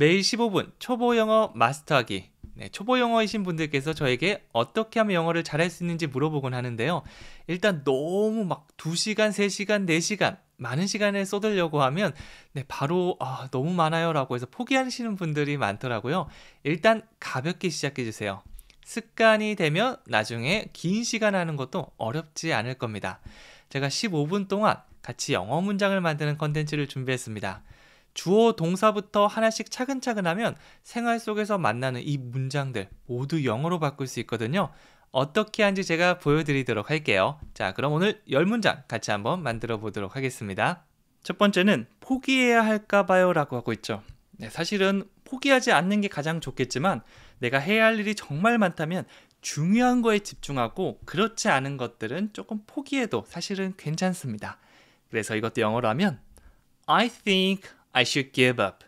매일 15분 초보 영어 마스터하기. 네, 초보 영어이신 분들께서 저에게 어떻게 하면 영어를 잘할 수 있는지 물어보곤 하는데요. 일단 너무 막 2시간, 3시간, 4시간 많은 시간을 쏟으려고 하면 네, 바로 아, 너무 많아요라고 해서 포기하시는 분들이 많더라고요. 일단 가볍게 시작해 주세요. 습관이 되면 나중에 긴 시간 하는 것도 어렵지 않을 겁니다. 제가 15분 동안 같이 영어 문장을 만드는 컨텐츠를 준비했습니다. 주어 동사부터 하나씩 차근차근 하면 생활 속에서 만나는 이 문장들 모두 영어로 바꿀 수 있거든요. 어떻게 하는지 제가 보여드리도록 할게요. 자, 그럼 오늘 열문장 같이 한번 만들어 보도록 하겠습니다. 첫 번째는 포기해야 할까봐요 라고 하고 있죠. 네, 사실은 포기하지 않는 게 가장 좋겠지만 내가 해야 할 일이 정말 많다면 중요한 거에 집중하고 그렇지 않은 것들은 조금 포기해도 사실은 괜찮습니다. 그래서 이것도 영어로 하면 I think I should give up.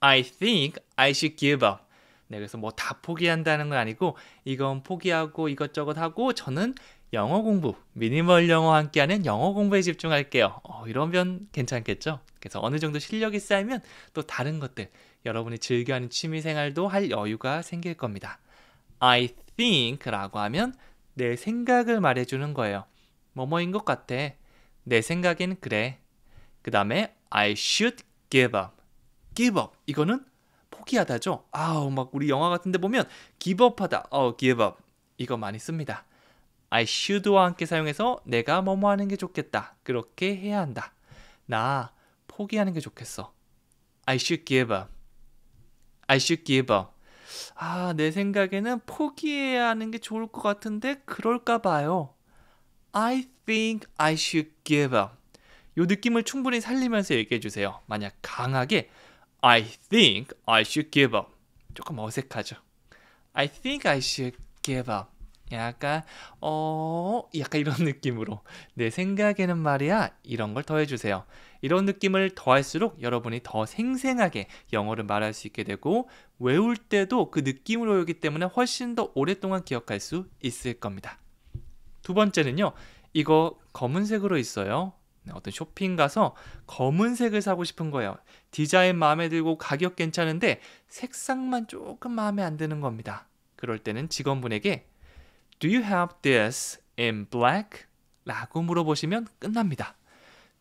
I think I should give up. 네, 그래서 뭐 다 포기한다는 건 아니고 이건 포기하고 이것저것 하고 저는 영어 공부, 미니멀 영어와 함께하는 영어 공부에 집중할게요. 어, 이러면 괜찮겠죠? 그래서 어느 정도 실력이 쌓이면 또 다른 것들, 여러분이 즐겨하는 취미 생활도 할 여유가 생길 겁니다. I think라고 하면 내 생각을 말해주는 거예요. 뭐뭐인 것 같아. 내 생각엔 그래. 그 다음에 I should give up. give up. 이거는 포기하다죠. 아우 막 우리 영화 같은데 보면 give up하다. 어 give up. 이거 많이 씁니다. I should와 함께 사용해서 내가 뭐뭐 하는 게 좋겠다. 그렇게 해야 한다. 나 포기하는 게 좋겠어. I should give up. I should give up. 아, 내 생각에는 포기해야 하는 게 좋을 것 같은데 그럴까 봐요. I think I should give up. 요 느낌을 충분히 살리면서 얘기해 주세요. 만약 강하게 I think I should give up. 조금 어색하죠. I think I should give up. 약간 어 약간 이런 느낌으로 내 생각에는 말이야 이런 걸 더해 주세요. 이런 느낌을 더할수록 여러분이 더 생생하게 영어를 말할 수 있게 되고 외울 때도 그 느낌으로 오기 때문에 훨씬 더 오랫동안 기억할 수 있을 겁니다. 두 번째는요. 이거 검은색으로 있어요. 어떤 쇼핑 가서 검은색을 사고 싶은 거예요. 디자인 마음에 들고 가격 괜찮은데 색상만 조금 마음에 안 드는 겁니다. 그럴 때는 직원분에게 Do you have this in black? 라고 물어보시면 끝납니다.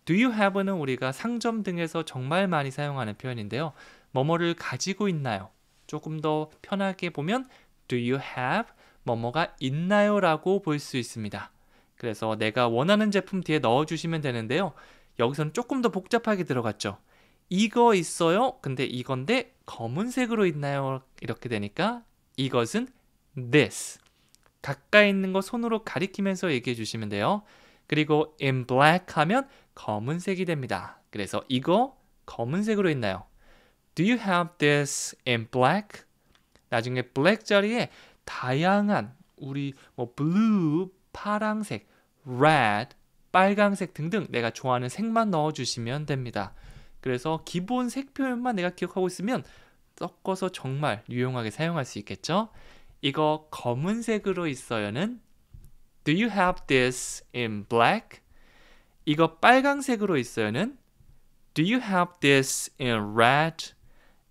Do you have는 우리가 상점 등에서 정말 많이 사용하는 표현인데요. 뭐뭐를 가지고 있나요? 조금 더 편하게 보면 Do you have 뭐뭐가 있나요? 라고 볼 수 있습니다. 그래서 내가 원하는 제품 뒤에 넣어주시면 되는데요. 여기서는 조금 더 복잡하게 들어갔죠. 이거 있어요? 근데 이건데 검은색으로 있나요? 이렇게 되니까 이것은 this. 가까이 있는 거 손으로 가리키면서 얘기해 주시면 돼요. 그리고 in black 하면 검은색이 됩니다. 그래서 이거 검은색으로 있나요? Do you have this in black? 나중에 black 자리에 다양한 우리 뭐 blue 파랑색 red, 빨강색 등등 내가 좋아하는 색만 넣어주시면 됩니다. 그래서 기본 색 표현만 내가 기억하고 있으면 섞어서 정말 유용하게 사용할 수 있겠죠? 이거 검은색으로 있어요는 Do you have this in black? 이거 빨강색으로 있어요는 Do you have this in red?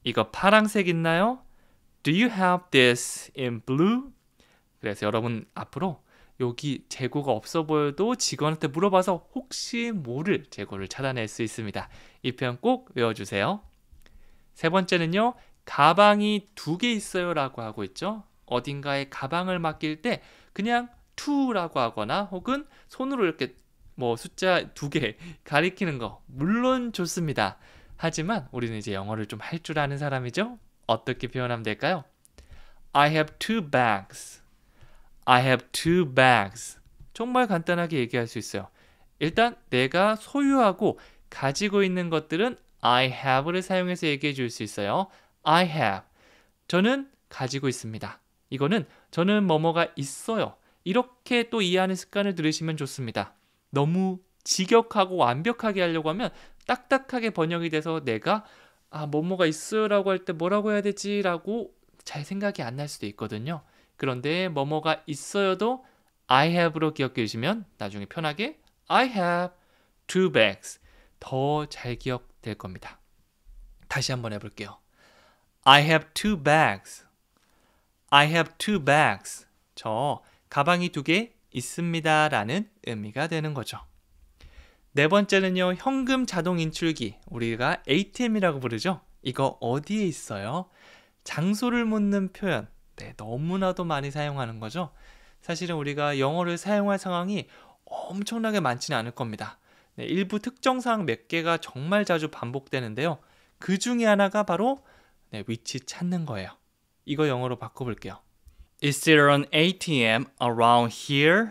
이거 파랑색 있나요? Do you have this in blue? 그래서 여러분 앞으로 여기 재고가 없어 보여도 직원한테 물어봐서 혹시 모를 재고를 찾아낼 수 있습니다. 이 표현 꼭 외워주세요. 세 번째는요. 가방이 두 개 있어요 라고 하고 있죠. 어딘가에 가방을 맡길 때 그냥 투라고 하거나 혹은 손으로 이렇게 뭐 숫자 두 개 가리키는 거 물론 좋습니다. 하지만 우리는 이제 영어를 좀 할 줄 아는 사람이죠. 어떻게 표현하면 될까요? I have two bags. I have two bags. 정말 간단하게 얘기할 수 있어요. 일단 내가 소유하고 가지고 있는 것들은 I have를 사용해서 얘기해 줄 수 있어요. I have. 저는 가지고 있습니다. 이거는 저는 뭐뭐가 있어요. 이렇게 또 이해하는 습관을 들으시면 좋습니다. 너무 직역하고 완벽하게 하려고 하면 딱딱하게 번역이 돼서 내가 아 뭐뭐가 있어요라고 할 때 뭐라고 해야 되지라고 잘 생각이 안 날 수도 있거든요. 그런데 뭐뭐가 있어요도 I have로 기억해 주시면 나중에 편하게 I have two bags 더 잘 기억될 겁니다. 다시 한번 해볼게요. I have two bags. I have two bags. 저 가방이 두 개 있습니다. 라는 의미가 되는 거죠. 네 번째는요. 현금 자동 인출기. 우리가 ATM이라고 부르죠. 이거 어디에 있어요? 장소를 묻는 표현. 네, 너무나도 많이 사용하는 거죠. 사실은 우리가 영어를 사용할 상황이 엄청나게 많지는 않을 겁니다. 네, 일부 특정 사항 몇 개가 정말 자주 반복되는데요. 그 중에 하나가 바로 네, 위치 찾는 거예요. 이거 영어로 바꿔볼게요. Is there an ATM around here?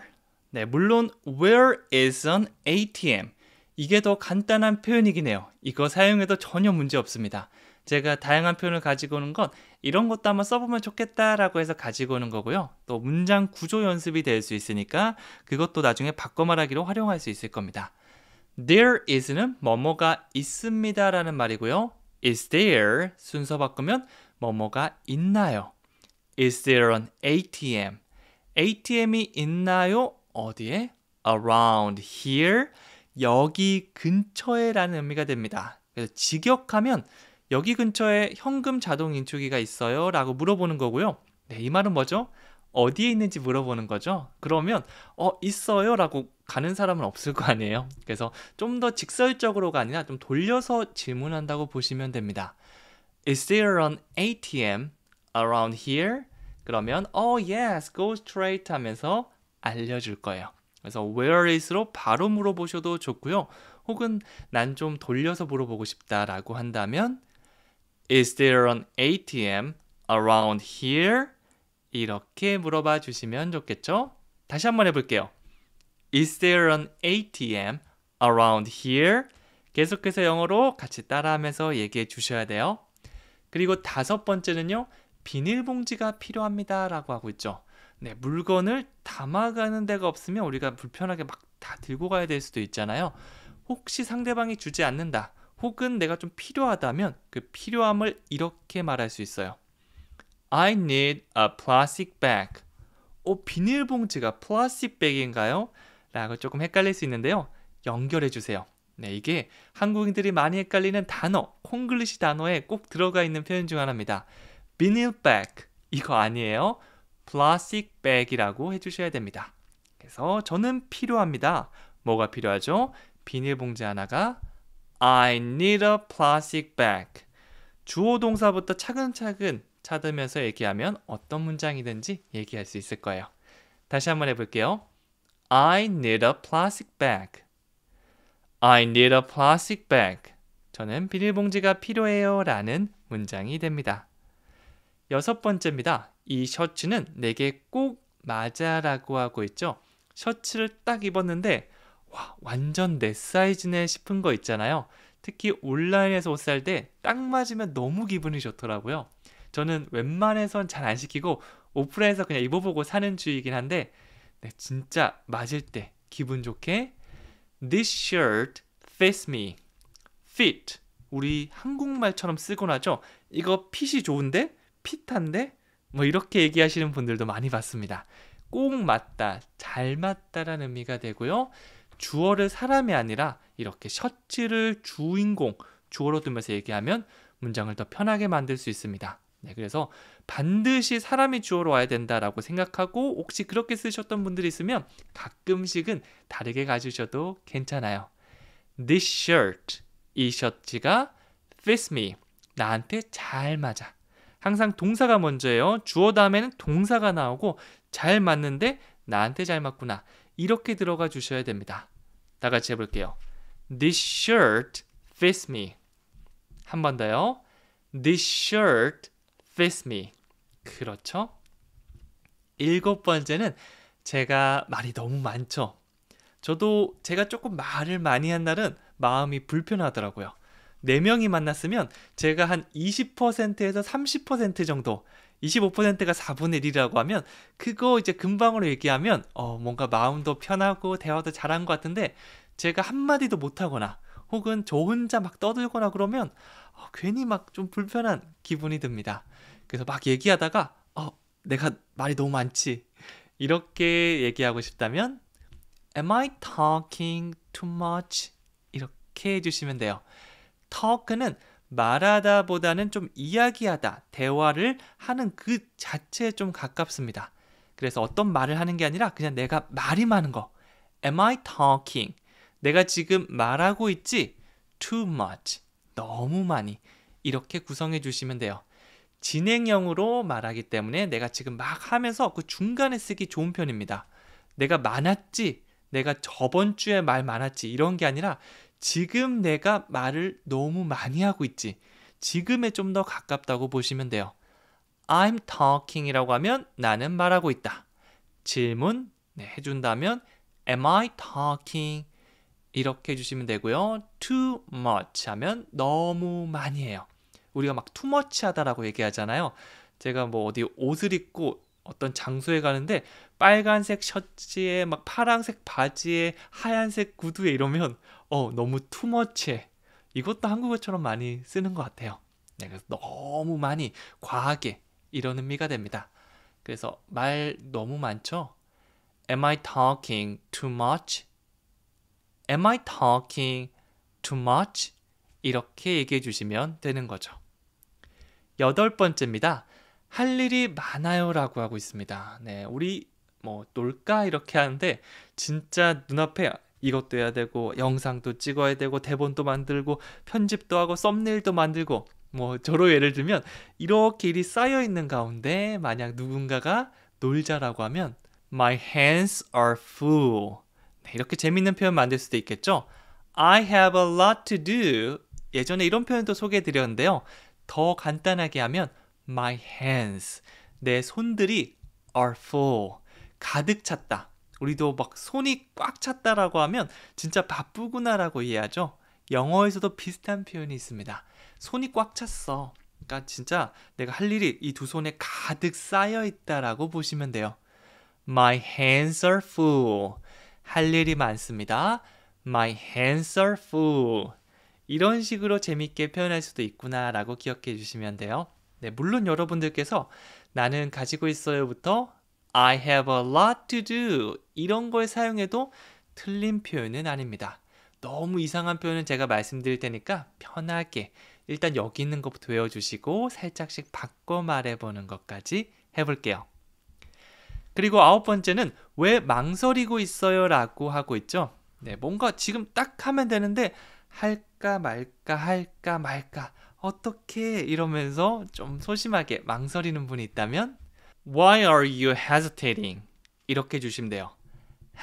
네, 물론 where is an ATM? 이게 더 간단한 표현이긴 해요. 이거 사용해도 전혀 문제 없습니다. 제가 다양한 표현을 가지고 오는 건 이런 것도 한번 써보면 좋겠다라고 해서 가지고 오는 거고요. 또 문장 구조 연습이 될 수 있으니까 그것도 나중에 바꿔 말하기로 활용할 수 있을 겁니다. There is는 뭐뭐가 있습니다라는 말이고요. Is there 순서 바꾸면 뭐뭐가 있나요? Is there an ATM? ATM이 있나요? 어디에? Around here. 여기 근처에라는 의미가 됩니다. 그래서 직역하면 여기 근처에 현금 자동 인출기가 있어요? 라고 물어보는 거고요. 네, 이 말은 뭐죠? 어디에 있는지 물어보는 거죠. 그러면 어 있어요 라고 가는 사람은 없을 거 아니에요. 그래서 좀 더 직설적으로가 아니라 좀 돌려서 질문한다고 보시면 됩니다. Is there an ATM around here? 그러면 oh yes, go straight 하면서 알려줄 거예요. 그래서 where is로 바로 물어보셔도 좋고요. 혹은 난 좀 돌려서 물어보고 싶다라고 한다면 Is there an ATM around here? 이렇게 물어봐 주시면 좋겠죠? 다시 한번 해볼게요. Is there an ATM around here? 계속해서 영어로 같이 따라하면서 얘기해 주셔야 돼요. 그리고 다섯 번째는요. 비닐봉지가 필요합니다 라고 하고 있죠. 네, 물건을 담아가는 데가 없으면 우리가 불편하게 막 다 들고 가야 될 수도 있잖아요. 혹시 상대방이 주지 않는다. 혹은 내가 좀 필요하다면 그 필요함을 이렇게 말할 수 있어요. I need a plastic bag. 어, 비닐봉지가 플라스틱 백인가요? 라고 조금 헷갈릴 수 있는데요. 연결해 주세요. 네, 이게 한국인들이 많이 헷갈리는 단어, 콩글리시 단어에 꼭 들어가 있는 표현 중 하나입니다. 비닐백 이거 아니에요. 플라스틱 백이라고 해주셔야 됩니다. 그래서 저는 필요합니다. 뭐가 필요하죠? 비닐봉지 하나가 I need a plastic bag. 주어 동사부터 차근차근 찾으면서 얘기하면 어떤 문장이든지 얘기할 수 있을 거예요. 다시 한번 해볼게요. I need a plastic bag. I need a plastic bag. 저는 비닐봉지가 필요해요 라는 문장이 됩니다. 여섯 번째입니다. 이 셔츠는 내게 꼭 맞아라고 하고 있죠. 셔츠를 딱 입었는데 와, 완전 내 사이즈네 싶은 거 있잖아요. 특히 온라인에서 옷 살 때 딱 맞으면 너무 기분이 좋더라고요. 저는 웬만해선 잘 안 시키고 오프라인에서 그냥 입어보고 사는 주의이긴 한데 네, 진짜 맞을 때 기분 좋게 This shirt fits me. Fit. 우리 한국말처럼 쓰곤 하죠. 이거 핏이 좋은데? 핏한데? 뭐 이렇게 얘기하시는 분들도 많이 봤습니다. 꼭 맞다, 잘 맞다라는 의미가 되고요. 주어를 사람이 아니라 이렇게 셔츠를 주인공 주어로 두면서 얘기하면 문장을 더 편하게 만들 수 있습니다. 네, 그래서 반드시 사람이 주어로 와야 된다라고 생각하고 혹시 그렇게 쓰셨던 분들이 있으면 가끔씩은 다르게 가지셔도 괜찮아요. This shirt, 이 셔츠가 fits me, 나한테 잘 맞아. 항상 동사가 먼저예요. 주어 다음에는 동사가 나오고 잘 맞는데 나한테 잘 맞구나. 이렇게 들어가 주셔야 됩니다. 다 같이 해볼게요. This shirt fits me. 한 번 더요. This shirt fits me. 그렇죠? 일곱 번째는 제가 말이 너무 많죠. 저도 제가 조금 말을 많이 한 날은 마음이 불편하더라고요. 4명이 만났으면 제가 한 20%에서 30% 정도 25%가 4분의 1이라고 하면 그거 이제 금방으로 얘기하면 어 뭔가 마음도 편하고 대화도 잘한 것 같은데 제가 한마디도 못하거나 혹은 저 혼자 막 떠들거나 그러면 어, 괜히 막 좀 불편한 기분이 듭니다. 그래서 막 얘기하다가 어 내가 말이 너무 많지 이렇게 얘기하고 싶다면 Am I talking too much? 이렇게 해주시면 돼요. talk는 말하다보다는 좀 이야기하다, 대화를 하는 그 자체에 좀 가깝습니다. 그래서 어떤 말을 하는 게 아니라 그냥 내가 말이 많은 거. Am I talking? 내가 지금 말하고 있지? Too much. 너무 많이. 이렇게 구성해 주시면 돼요. 진행형으로 말하기 때문에 내가 지금 막 하면서 그 중간에 쓰기 좋은 편입니다. 내가 많았지? 내가 저번 주에 말 많았지? 이런 게 아니라 지금 내가 말을 너무 많이 하고 있지. 지금에 좀 더 가깝다고 보시면 돼요. I'm talking 이라고 하면 나는 말하고 있다. 질문 네, 해준다면 Am I talking? 이렇게 해주시면 되고요. Too much 하면 너무 많이 해요. 우리가 막 too much 하다라고 얘기하잖아요. 제가 뭐 어디 옷을 입고 어떤 장소에 가는데 빨간색 셔츠에 막 파란색 바지에 하얀색 구두에 이러면 어 너무 투머치해 이것도 한국어처럼 많이 쓰는 것 같아요. 네, 그래서 너무 많이 과하게 이런 의미가 됩니다. 그래서 말 너무 많죠? Am I talking too much? Am I talking too much? 이렇게 얘기해 주시면 되는 거죠. 여덟 번째입니다. 할 일이 많아요라고 하고 있습니다. 네, 우리 뭐 놀까 이렇게 하는데 진짜 눈앞에 이것도 해야 되고 영상도 찍어야 되고 대본도 만들고 편집도 하고 썸네일도 만들고 뭐 저로 예를 들면 이렇게 일이 쌓여 있는 가운데 만약 누군가가 놀자라고 하면 My hands are full. 네, 이렇게 재밌는 표현 만들 수도 있겠죠? I have a lot to do. 예전에 이런 표현도 소개해 드렸는데요. 더 간단하게 하면 my hands. 내 손들이 are full. 가득 찼다. 우리도 막 손이 꽉 찼다라고 하면 진짜 바쁘구나라고 이해하죠. 영어에서도 비슷한 표현이 있습니다. 손이 꽉 찼어. 그러니까 진짜 내가 할 일이 이 두 손에 가득 쌓여 있다라고 보시면 돼요. My hands are full. 할 일이 많습니다. My hands are full. 이런 식으로 재밌게 표현할 수도 있구나라고 기억해 주시면 돼요. 네, 물론 여러분들께서 나는 가지고 있어요부터 I have a lot to do 이런 걸 사용해도 틀린 표현은 아닙니다. 너무 이상한 표현은 제가 말씀드릴 테니까 편하게 일단 여기 있는 것부터 외워주시고 살짝씩 바꿔 말해보는 것까지 해볼게요. 그리고 아홉 번째는 왜 망설이고 있어요 라고 하고 있죠. 네, 뭔가 지금 딱 하면 되는데 할까 말까 할까 말까 어떻게 이러면서 좀 소심하게 망설이는 분이 있다면 Why are you hesitating? 이렇게 주시면 돼요.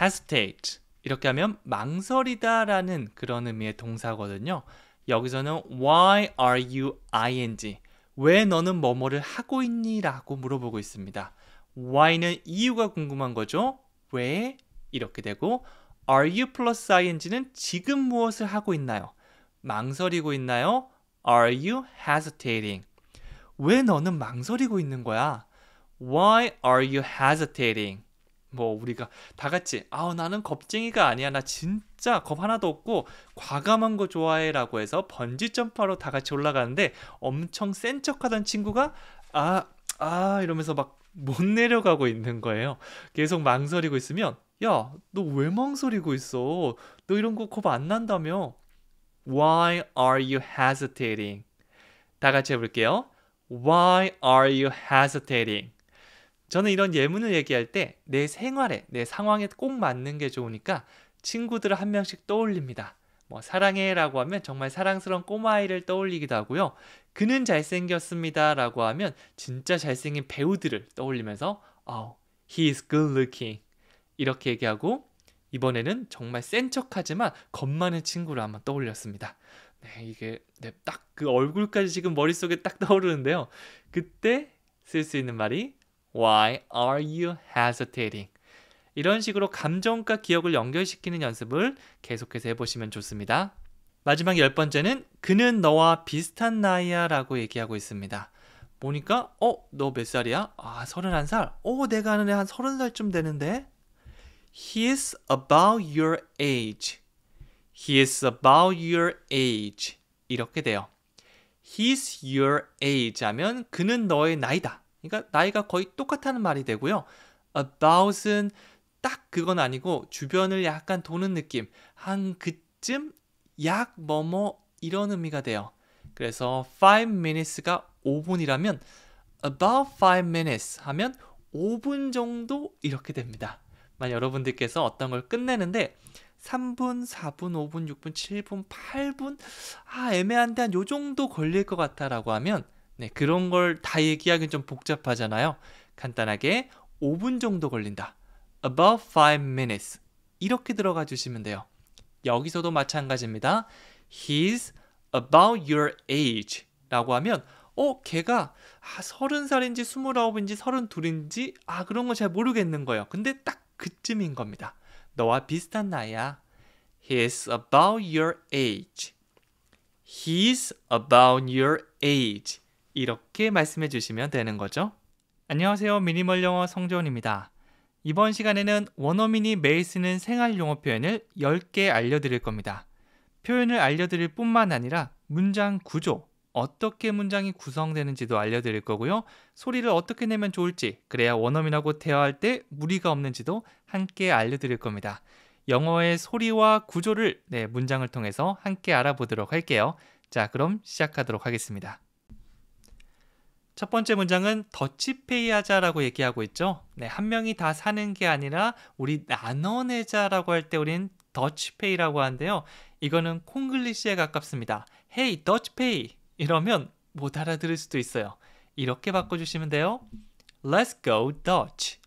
hesitate 이렇게 하면 망설이다라는 그런 의미의 동사거든요. 여기서는 why are you ing? 왜 너는 뭐뭐를 하고 있니? 라고 물어보고 있습니다. why는 이유가 궁금한 거죠. 왜? 이렇게 되고 are you plus ing는 지금 무엇을 하고 있나요? 망설이고 있나요? are you hesitating? 왜 너는 망설이고 있는 거야? Why are you hesitating? 뭐 우리가 다 같이 아우 나는 겁쟁이가 아니야 나 진짜 겁 하나도 없고 과감한 거 좋아해라고 해서 번지 점프하러 다 같이 올라가는데 엄청 센 척하던 친구가 아아 아 이러면서 막 못 내려가고 있는 거예요. 계속 망설이고 있으면 야 너 왜 망설이고 있어? 너 이런 거 겁 안 난다며? Why are you hesitating? 다 같이 해볼게요. Why are you hesitating? 저는 이런 예문을 얘기할 때 내 생활에, 내 상황에 꼭 맞는 게 좋으니까 친구들을 한 명씩 떠올립니다. 뭐 사랑해라고 하면 정말 사랑스러운 꼬마아이를 떠올리기도 하고요. 그는 잘생겼습니다라고 하면 진짜 잘생긴 배우들을 떠올리면서 아우 oh, he is good looking 이렇게 얘기하고 이번에는 정말 센 척하지만 겁 많은 친구를 한번 떠올렸습니다. 네, 이게 네, 딱그 얼굴까지 지금 머릿속에 딱 떠오르는데요. 그때 쓸 수 있는 말이 Why are you hesitating? 이런 식으로 감정과 기억을 연결시키는 연습을 계속해서 해보시면 좋습니다. 마지막 열 번째는 그는 너와 비슷한 나이야 라고 얘기하고 있습니다. 보니까 어? 너 몇 살이야? 아 31살? 어 내가 아는 애 한 30살쯤 되는데? He is about your age. He is about your age. 이렇게 돼요. He's your age 하면 그는 너의 나이다. 그러니까 나이가 거의 똑같다는 말이 되고요. about은 딱 그건 아니고 주변을 약간 도는 느낌. 한 그쯤 약 뭐뭐 이런 의미가 돼요. 그래서 5 minutes가 5분이라면 about 5 minutes 하면 5분 정도 이렇게 됩니다. 만약 여러분들께서 어떤 걸 끝내는데 3분, 4분, 5분, 6분, 7분, 8분 아 애매한데 한 요 정도 걸릴 것 같아라고 하면 네, 그런 걸 다 얘기하기는 좀 복잡하잖아요. 간단하게 5분 정도 걸린다. About 5 minutes. 이렇게 들어가 주시면 돼요. 여기서도 마찬가지입니다. He's about your age 라고 하면 어, 걔가 아, 30살인지 29인지 32인지 아, 그런 거 잘 모르겠는 거예요. 근데 딱 그쯤인 겁니다. 너와 비슷한 나이야. He's about your age. He's about your age. 이렇게 말씀해 주시면 되는 거죠. 안녕하세요. 미니멀 영어 성재원입니다. 이번 시간에는 원어민이 매일 쓰는 생활 용어 표현을 10개 알려드릴 겁니다. 표현을 알려드릴 뿐만 아니라 문장 구조, 어떻게 문장이 구성되는지도 알려드릴 거고요. 소리를 어떻게 내면 좋을지, 그래야 원어민하고 대화할 때 무리가 없는지도 함께 알려드릴 겁니다. 영어의 소리와 구조를 네, 문장을 통해서 함께 알아보도록 할게요. 자, 그럼 시작하도록 하겠습니다. 첫 번째 문장은 더치페이 하자라고 얘기하고 있죠. 네, 한 명이 다 사는 게 아니라 우리 나눠 내자라고 할 때 우린 더치페이라고 하는데요. 이거는 콩글리시에 가깝습니다. Hey, 더치페이 이러면 못 알아들을 수도 있어요. 이렇게 바꿔주시면 돼요. Let's go Dutch.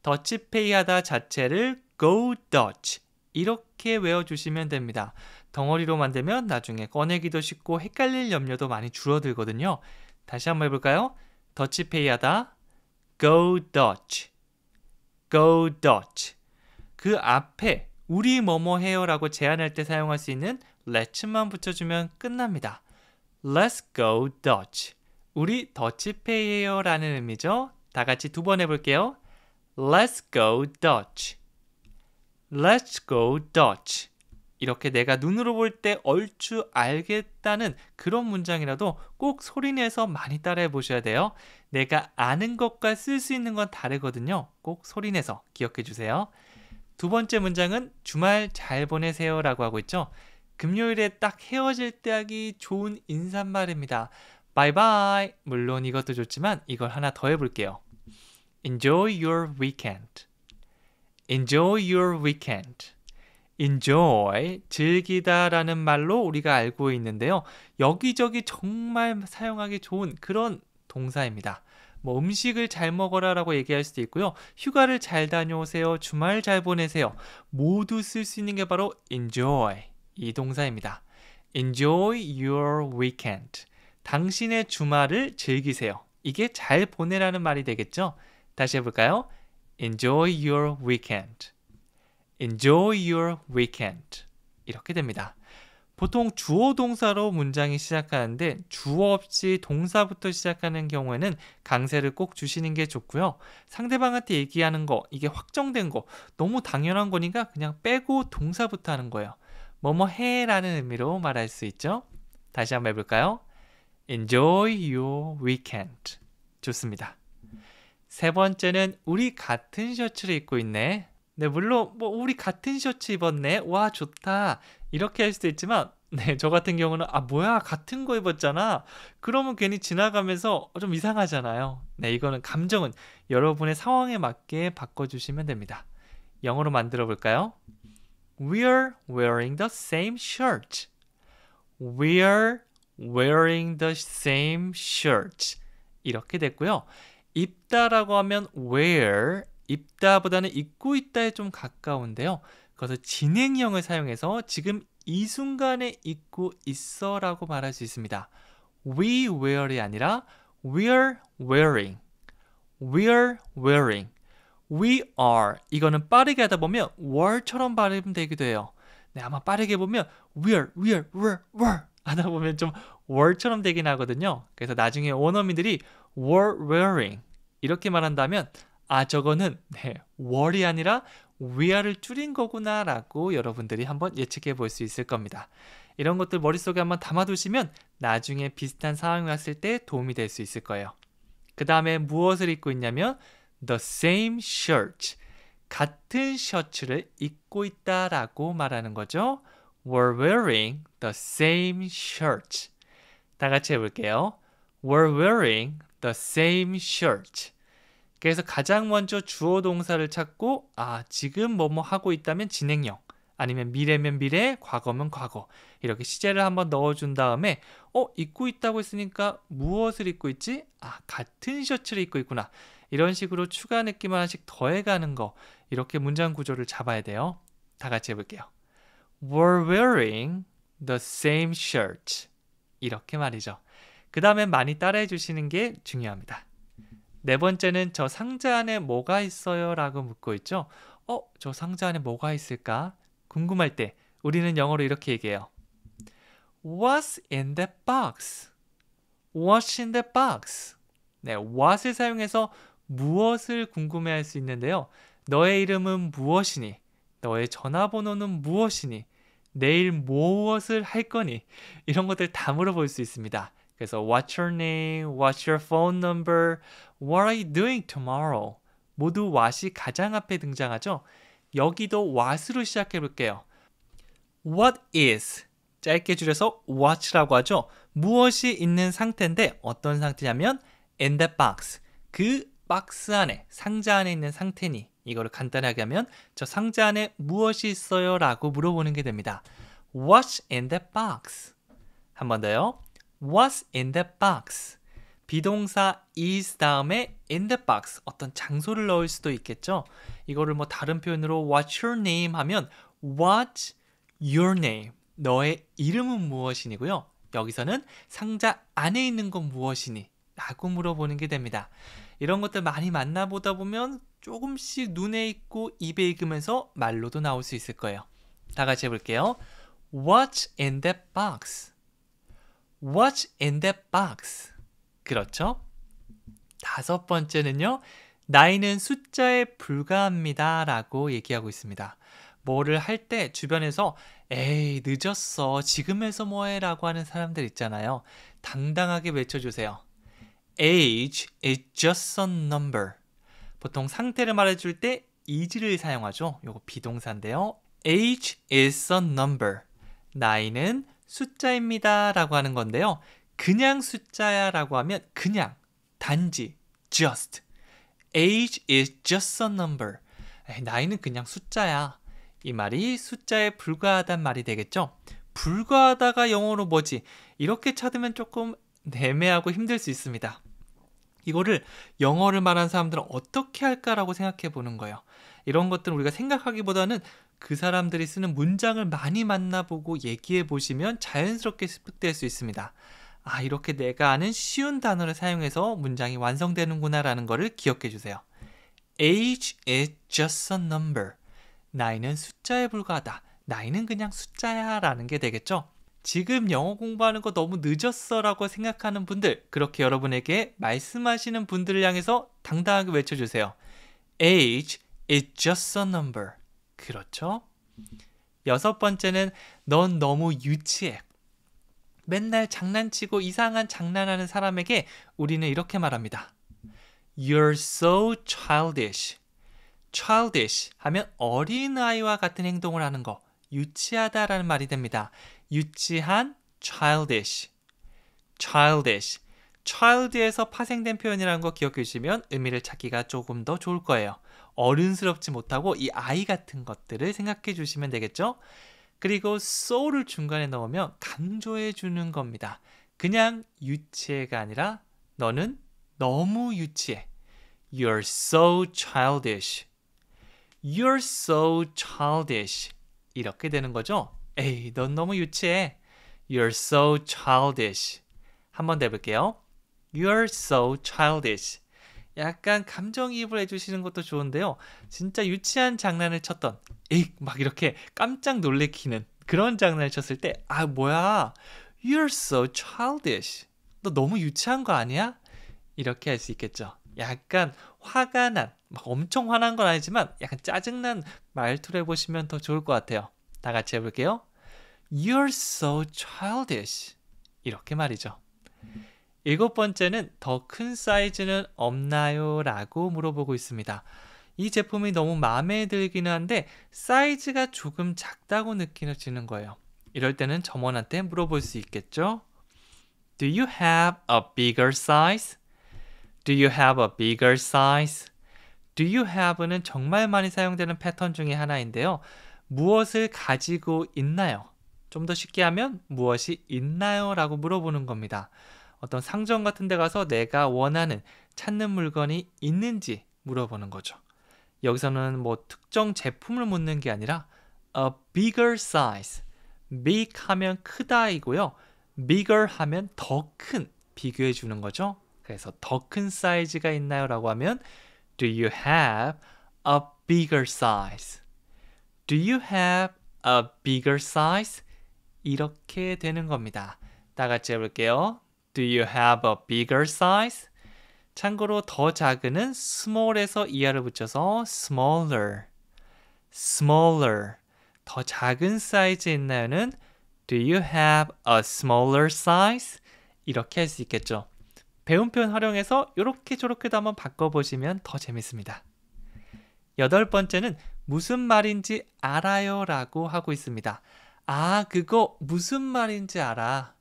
더치페이 하다 자체를 go Dutch 이렇게 외워주시면 됩니다. 덩어리로 만들면 나중에 꺼내기도 쉽고 헷갈릴 염려도 많이 줄어들거든요. 다시 한번 해볼까요? 더치페이 하다. Go Dutch. Go Dutch. 그 앞에 우리 뭐뭐 해요라고 제안할 때 사용할 수 있는 let's만 붙여주면 끝납니다. Let's go Dutch. 우리 더치페이요라는 의미죠. 다 같이 두 번 해볼게요. Let's go Dutch. Let's go Dutch. 이렇게 내가 눈으로 볼 때 얼추 알겠다는 그런 문장이라도 꼭 소리내서 많이 따라해 보셔야 돼요. 내가 아는 것과 쓸 수 있는 건 다르거든요. 꼭 소리내서 기억해 주세요. 두 번째 문장은 주말 잘 보내세요 라고 하고 있죠. 금요일에 딱 헤어질 때 하기 좋은 인사말입니다. 바이바이. 물론 이것도 좋지만 이걸 하나 더 해볼게요. Enjoy your weekend. Enjoy your weekend. enjoy, 즐기다라는 말로 우리가 알고 있는데요. 여기저기 정말 사용하기 좋은 그런 동사입니다. 뭐 음식을 잘 먹어라라고 얘기할 수도 있고요. 휴가를 잘 다녀오세요. 주말 잘 보내세요. 모두 쓸 수 있는 게 바로 enjoy 이 동사입니다. enjoy your weekend. 당신의 주말을 즐기세요. 이게 잘 보내라는 말이 되겠죠? 다시 해볼까요? Enjoy your weekend. enjoy your weekend 이렇게 됩니다. 보통 주어 동사로 문장이 시작하는데 주어 없이 동사부터 시작하는 경우에는 강세를 꼭 주시는 게 좋고요. 상대방한테 얘기하는 거 이게 확정된 거 너무 당연한 거니까 그냥 빼고 동사부터 하는 거예요. 뭐뭐 해라는 의미로 말할 수 있죠. 다시 한번 해볼까요? Enjoy your weekend. 좋습니다. 세 번째는 우리 같은 셔츠를 입고 있네. 네, 물론 뭐 우리 같은 셔츠 입었네. 와, 좋다. 이렇게 할 수도 있지만 네, 저 같은 경우는 아 뭐야 같은 거 입었잖아. 그러면 괜히 지나가면서 좀 이상하잖아요. 네, 이거는 감정은 여러분의 상황에 맞게 바꿔주시면 됩니다. 영어로 만들어 볼까요? We're wearing the same shirt. We're wearing the same shirt. 이렇게 됐고요. 입다라고 하면 wear 입다보다는 입고 있다에 좀 가까운데요. 그래서 진행형을 사용해서 지금 이 순간에 입고 있어 라고 말할 수 있습니다. we wear이 아니라 we're wearing, we're wearing, we are 이거는 빠르게 하다 보면 were처럼 발음되기도 해요. 네, 아마 빠르게 보면 we're, we're, we're, we're 하다 보면 좀 were처럼 되긴 하거든요. 그래서 나중에 원어민들이 were wearing 이렇게 말한다면 아 저거는 네, 월이 아니라 위아를 줄인 거구나라고 여러분들이 한번 예측해 볼 수 있을 겁니다. 이런 것들 머릿속에 한번 담아두시면 나중에 비슷한 상황이 왔을 때 도움이 될 수 있을 거예요. 그 다음에 무엇을 입고 있냐면 the same shirt 같은 셔츠를 입고 있다라고 말하는 거죠. We're wearing the same shirt. 다 같이 해볼게요. We're wearing the same shirt. 그래서 가장 먼저 주어 동사를 찾고 아 지금 뭐뭐 뭐 하고 있다면 진행형 아니면 미래면 미래 과거면 과거 이렇게 시제를 한번 넣어준 다음에 어 입고 있다고 했으니까 무엇을 입고 있지 아 같은 셔츠를 입고 있구나 이런 식으로 추가 느낌 하나씩 더해가는 거 이렇게 문장 구조를 잡아야 돼요 다 같이 해볼게요 We're wearing the same shirt 이렇게 말이죠 그 다음에 많이 따라해 주시는 게 중요합니다 네 번째는 저 상자 안에 뭐가 있어요? 라고 묻고 있죠. 어, 저 상자 안에 뭐가 있을까? 궁금할 때 우리는 영어로 이렇게 얘기해요. What's in that box? What's in t h a box? 네, what을 사용해서 무엇을 궁금해할 수 있는데요. 너의 이름은 무엇이니? 너의 전화번호는 무엇이니? 내일 무엇을 할 거니? 이런 것들 다 물어볼 수 있습니다. 그래서 What's your name? What's your phone number? What are you doing tomorrow? 모두 what이 가장 앞에 등장하죠. 여기도 what으로 시작해 볼게요. What is 짧게 줄여서 what라고 하죠. 무엇이 있는 상태인데 어떤 상태냐면 in the box 그 박스 안에 상자 안에 있는 상태니 이거를 간단하게 하면 저 상자 안에 무엇이 있어요? 라고 물어보는 게 됩니다. What's in the box? 한 번 더요. What's in the box? 비동사 is 다음에 in the box 어떤 장소를 넣을 수도 있겠죠. 이거를 뭐 다른 표현으로 what's your name 하면 what's your name 너의 이름은 무엇이니고요. 여기서는 상자 안에 있는 건 무엇이니? 라고 물어보는 게 됩니다. 이런 것들 많이 만나보다 보면 조금씩 눈에 익고 입에 익으면서 말로도 나올 수 있을 거예요. 다 같이 해볼게요. What's in that box? What's in that box? 그렇죠? 다섯 번째는요. 나이는 숫자에 불과합니다. 라고 얘기하고 있습니다. 뭐를 할 때 주변에서 에이, 늦었어. 지금 에서 뭐해? 라고 하는 사람들 있잖아요. 당당하게 외쳐주세요. Age is just a number. 보통 상태를 말해줄 때 is를 사용하죠. 이거 비동사인데요. Age is a number. 나이는 숫자입니다. 라고 하는 건데요. 그냥 숫자야라고 하면 그냥 단지 just age is just a number 나이는 그냥 숫자야 이 말이 숫자에 불과하단 말이 되겠죠 불과하다가 영어로 뭐지 이렇게 찾으면 조금 애매하고 힘들 수 있습니다 이거를 영어를 말하는 사람들은 어떻게 할까라고 생각해 보는 거예요 이런 것들은 우리가 생각하기보다는 그 사람들이 쓰는 문장을 많이 만나보고 얘기해 보시면 자연스럽게 습득될 수 있습니다 아, 이렇게 내가 아는 쉬운 단어를 사용해서 문장이 완성되는구나라는 것을 기억해 주세요. Age is just a number. 나이는 숫자에 불과하다. 나이는 그냥 숫자야 라는 게 되겠죠. 지금 영어 공부하는 거 너무 늦었어 라고 생각하는 분들, 그렇게 여러분에게 말씀하시는 분들을 향해서 당당하게 외쳐주세요. Age is just a number. 그렇죠? 여섯 번째는 넌 너무 유치해. 맨날 장난치고 이상한 장난하는 사람에게 우리는 이렇게 말합니다. You're so childish. childish 하면 어린아이와 같은 행동을 하는 거, 유치하다라는 말이 됩니다. 유치한 childish. childish. child에서 파생된 표현이라는 거 기억해 주시면 의미를 찾기가 조금 더 좋을 거예요. 어른스럽지 못하고 이 아이 같은 것들을 생각해 주시면 되겠죠? 그리고 so를 중간에 넣으면 강조해 주는 겁니다. 그냥 유치해가 아니라 너는 너무 유치해. You're so childish. You're so childish. 이렇게 되는 거죠. 에이, 넌 너무 유치해. You're so childish. 한 번 더 해볼게요. You're so childish. 약간 감정이입을 해주시는 것도 좋은데요. 진짜 유치한 장난을 쳤던 에이 막 이렇게 깜짝 놀래키는 그런 장난을 쳤을 때 아 뭐야 You're so childish. 너 너무 유치한 거 아니야? 이렇게 할 수 있겠죠. 약간 화가 난, 막 엄청 화난 건 아니지만 약간 짜증난 말투를 해보시면 더 좋을 것 같아요. 다 같이 해볼게요. You're so childish. 이렇게 말이죠. 일곱 번째는 더 큰 사이즈는 없나요? 라고 물어보고 있습니다. 이 제품이 너무 마음에 들기는 한데 사이즈가 조금 작다고 느끼는 거예요. 이럴 때는 점원한테 물어볼 수 있겠죠? Do you have a bigger size? Do you have a bigger size? Do you have는 정말 많이 사용되는 패턴 중에 하나인데요. 무엇을 가지고 있나요? 좀 더 쉽게 하면 무엇이 있나요? 라고 물어보는 겁니다. 어떤 상점 같은 데 가서 내가 원하는 찾는 물건이 있는지 물어보는 거죠. 여기서는 뭐 특정 제품을 묻는 게 아니라 a bigger size. big 하면 크다이고요. bigger 하면 더 큰 비교해 주는 거죠. 그래서 더 큰 사이즈가 있나요라고 하면 do you have a bigger size? do you have a bigger size? 이렇게 되는 겁니다. 다 같이 해 볼게요. Do you have a bigger size? 참고로 더 작은은 small에서 e r 을 붙여서 smaller, smaller. 더 작은 사이즈 있나요는 Do you have a smaller size? 이렇게 할 수 있겠죠. 배운 표현 활용해서 이렇게 저렇게도 한번 바꿔보시면 더 재밌습니다. 여덟 번째는 무슨 말인지 알아요 라고 하고 있습니다. 아, 그거 무슨 말인지 알아.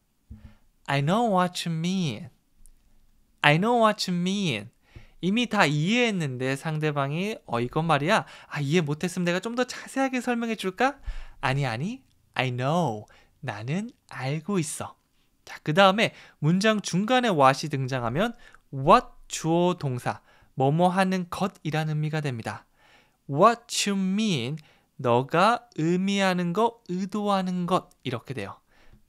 I know what you mean. I know what you mean. 이미 다 이해했는데 상대방이 어 이건 말이야. 아 이해 못 했으면 내가 좀 더 자세하게 설명해 줄까? 아니 아니. I know. 나는 알고 있어. 자, 그다음에 문장 중간에 what이 등장하면 what 주어 동사 뭐뭐 하는 것이라는 의미가 됩니다. What you mean 너가 의미하는 거, 의도하는 것 이렇게 돼요.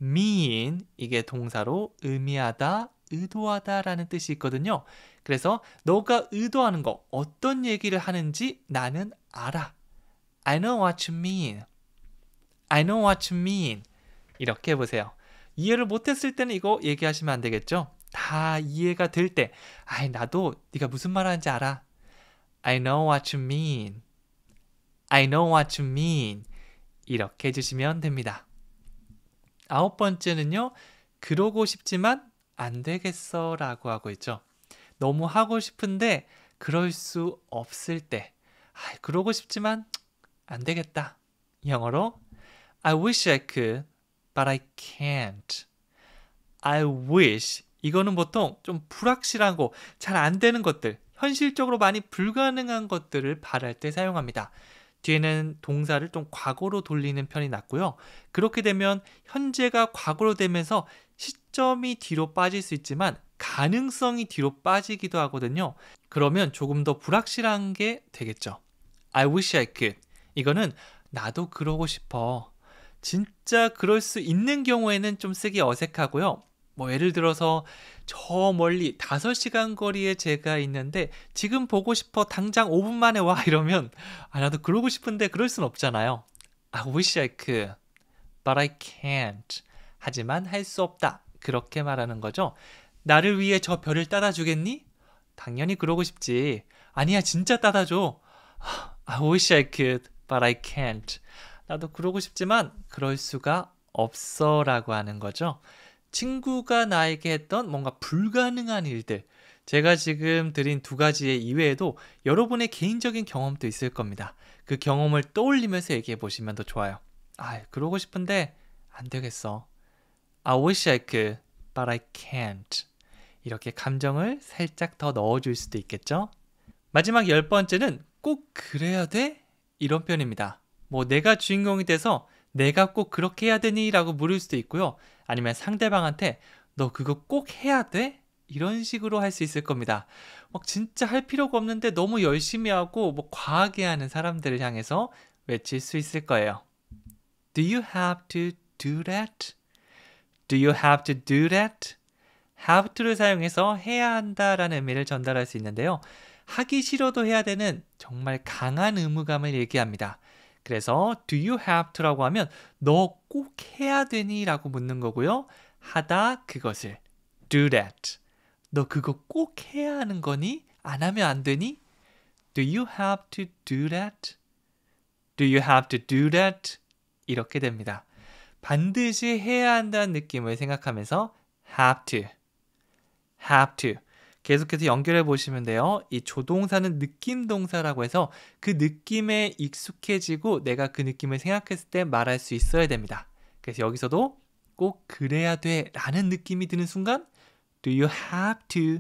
mean 이게 동사로 의미하다, 의도하다라는 뜻이 있거든요. 그래서 너가 의도하는 거 어떤 얘기를 하는지 나는 알아. I know what you mean. I know what you mean. 이렇게 해보세요. 이해를 못했을 때는 이거 얘기하시면 안 되겠죠? 다 이해가 될 때, 아이 나도 네가 무슨 말하는지 알아. I know what you mean. I know what you mean. 이렇게 해주시면 됩니다. 아홉 번째는요. 그러고 싶지만 안 되겠어 라고 하고 있죠. 너무 하고 싶은데 그럴 수 없을 때. 아, 그러고 싶지만 안 되겠다. 영어로 I wish I could, but I can't. I wish. 이거는 보통 좀 불확실하고 잘 안 되는 것들, 현실적으로 많이 불가능한 것들을 바랄 때 사용합니다. 뒤에는 동사를 좀 과거로 돌리는 편이 낫고요. 그렇게 되면 현재가 과거로 되면서 시점이 뒤로 빠질 수 있지만 가능성이 뒤로 빠지기도 하거든요. 그러면 조금 더 불확실한 게 되겠죠. I wish I could. 이거는 나도 그러고 싶어. 진짜 그럴 수 있는 경우에는 좀 쓰기 어색하고요. 뭐 예를 들어서 저 멀리 5시간 거리에 제가 있는데 지금 보고 싶어 당장 5분 만에 와 이러면 아 나도 그러고 싶은데 그럴 순 없잖아요. I 아, wish I could, but I can't. 하지만 할 수 없다. 그렇게 말하는 거죠. 나를 위해 저 별을 따다 주겠니? 당연히 그러고 싶지. 아니야, 진짜 따다 줘. I 아, wish I could, but I can't. 나도 그러고 싶지만 그럴 수가 없어라고 하는 거죠. 친구가 나에게 했던 뭔가 불가능한 일들, 제가 지금 드린 두 가지의 이외에도 여러분의 개인적인 경험도 있을 겁니다. 그 경험을 떠올리면서 얘기해 보시면 더 좋아요. 아, 그러고 싶은데 안 되겠어. I wish I could, but I can't. 이렇게 감정을 살짝 더 넣어줄 수도 있겠죠? 마지막 열 번째는 꼭 그래야 돼? 이런 표현입니다뭐 내가 주인공이 돼서 내가 꼭 그렇게 해야 되니? 라고 물을 수도 있고요. 아니면 상대방한테 너 그거 꼭 해야 돼? 이런 식으로 할 수 있을 겁니다. 막 진짜 할 필요가 없는데 너무 열심히 하고 뭐 과하게 하는 사람들을 향해서 외칠 수 있을 거예요. Do you have to do that? Do you have to do that? have to를 사용해서 해야 한다라는 의미를 전달할 수 있는데요. 하기 싫어도 해야 되는 정말 강한 의무감을 얘기합니다. 그래서 do you have to라고 하면 너 꼭 해야 되니라고 묻는 거고요. 하다 그것을 do that. 너 그거 꼭 해야 하는 거니? 안 하면 안 되니? Do you have to do that? Do you have to do that? 이렇게 됩니다. 반드시 해야 한다는 느낌을 생각하면서 have to, have to 계속해서 연결해 보시면 돼요. 이 조동사는 느낌 동사라고 해서 그 느낌에 익숙해지고 내가 그 느낌을 생각했을 때 말할 수 있어야 됩니다. 그래서 여기서도 꼭 그래야 돼 라는 느낌이 드는 순간 Do you have to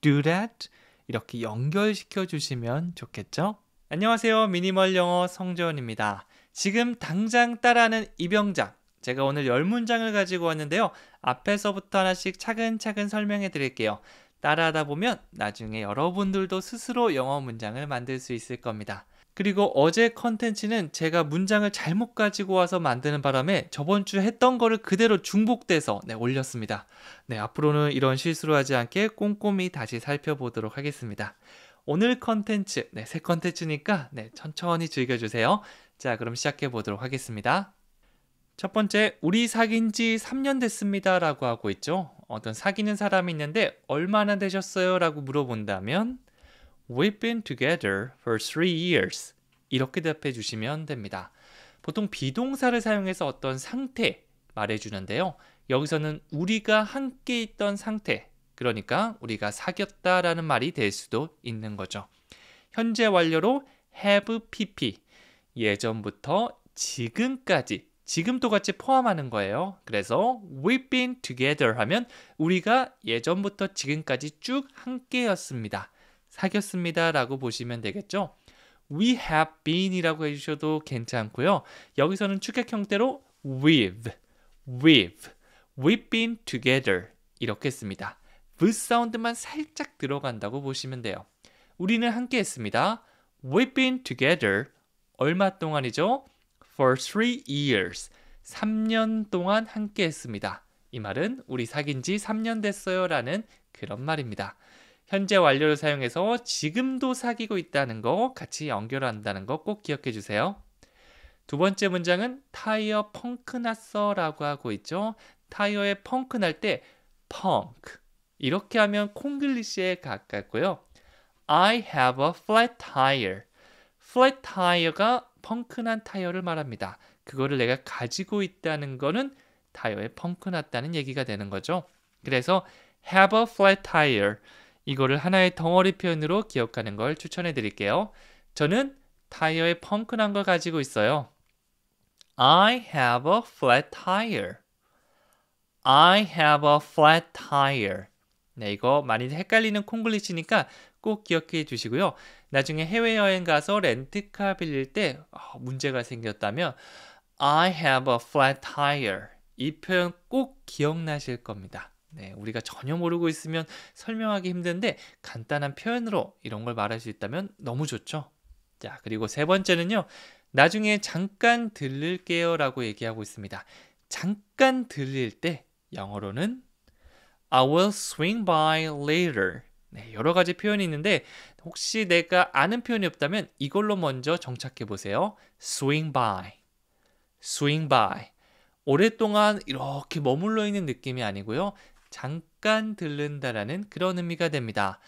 do that? 이렇게 연결시켜 주시면 좋겠죠? 안녕하세요. 미니멀 영어 성재원입니다. 지금 당장 따라하는 이 병장. 제가 오늘 열 문장을 가지고 왔는데요. 앞에서부터 하나씩 차근차근 설명해 드릴게요. 따라하다 보면 나중에 여러분들도 스스로 영어 문장을 만들 수 있을 겁니다. 그리고 어제 컨텐츠는 제가 문장을 잘못 가지고 와서 만드는 바람에 저번 주 했던 거를 그대로 중복돼서 네, 올렸습니다. 네, 앞으로는 이런 실수로 하지 않게 꼼꼼히 다시 살펴보도록 하겠습니다. 오늘 컨텐츠, 네, 새 컨텐츠니까 네, 천천히 즐겨주세요. 자, 그럼 시작해 보도록 하겠습니다. 첫 번째, 우리 사귄 지 3년 됐습니다. 라고 하고 있죠. 어떤 사귀는 사람이 있는데 얼마나 되셨어요? 라고 물어본다면 We've been together for three years. 이렇게 대답해 주시면 됩니다. 보통 비동사를 사용해서 어떤 상태 말해주는데요. 여기서는 우리가 함께 있던 상태, 그러니까 우리가 사귀었다라는 말이 될 수도 있는 거죠. 현재 완료로 have pp 예전부터 지금까지 지금도 같이 포함하는 거예요. 그래서 we've been together 하면 우리가 예전부터 지금까지 쭉 함께였습니다. 사귀었습니다 라고 보시면 되겠죠. we have been 이라고 해주셔도 괜찮고요. 여기서는 축약 형태로 we've, we've, we've been together 이렇게 씁니다. v 그 사운드만 살짝 들어간다고 보시면 돼요. 우리는 함께 했습니다. We've been together 얼마 동안이죠? for three years. 3년 동안 함께 했습니다. 이 말은 우리 사귄 지 3년 됐어요 라는 그런 말입니다. 현재 완료를 사용해서 지금도 사귀고 있다는 거 같이 연결한다는 거 꼭 기억해 주세요. 두 번째 문장은 타이어 펑크 났어 라고 하고 있죠. 타이어에 펑크 날 때 펑크 이렇게 하면 콩글리시에 가깝고요. I have a flat tire. flat tire가 펑크난 타이어를 말합니다. 그거를 내가 가지고 있다는 거는 타이어에 펑크 났다는 얘기가 되는 거죠. 그래서 have a flat tire 이거를 하나의 덩어리 표현으로 기억하는 걸 추천해 드릴게요. 저는 타이어에 펑크 난걸 가지고 있어요. I have a flat tire. I have a flat tire. 네, 이거 많이 헷갈리는 콩글리시니까 꼭 기억해 주시고요. 나중에 해외여행 가서 렌트카 빌릴 때 어, 문제가 생겼다면 I have a flat tire. 이 표현 꼭 기억나실 겁니다. 네, 우리가 전혀 모르고 있으면 설명하기 힘든데 간단한 표현으로 이런 걸 말할 수 있다면 너무 좋죠. 자, 그리고 세 번째는요. 나중에 잠깐 들릴게요라고 얘기하고 있습니다. 잠깐 들릴 때 영어로는 I will swing by later 네, 여러 가지 표현이 있는데 혹시 내가 아는 표현이 없다면 이걸로 먼저 정착해 보세요. swing by. swing by. 오랫동안 이렇게 머물러 있는 느낌이 아니고요. 잠깐 들른다라는 그런 의미가 됩니다.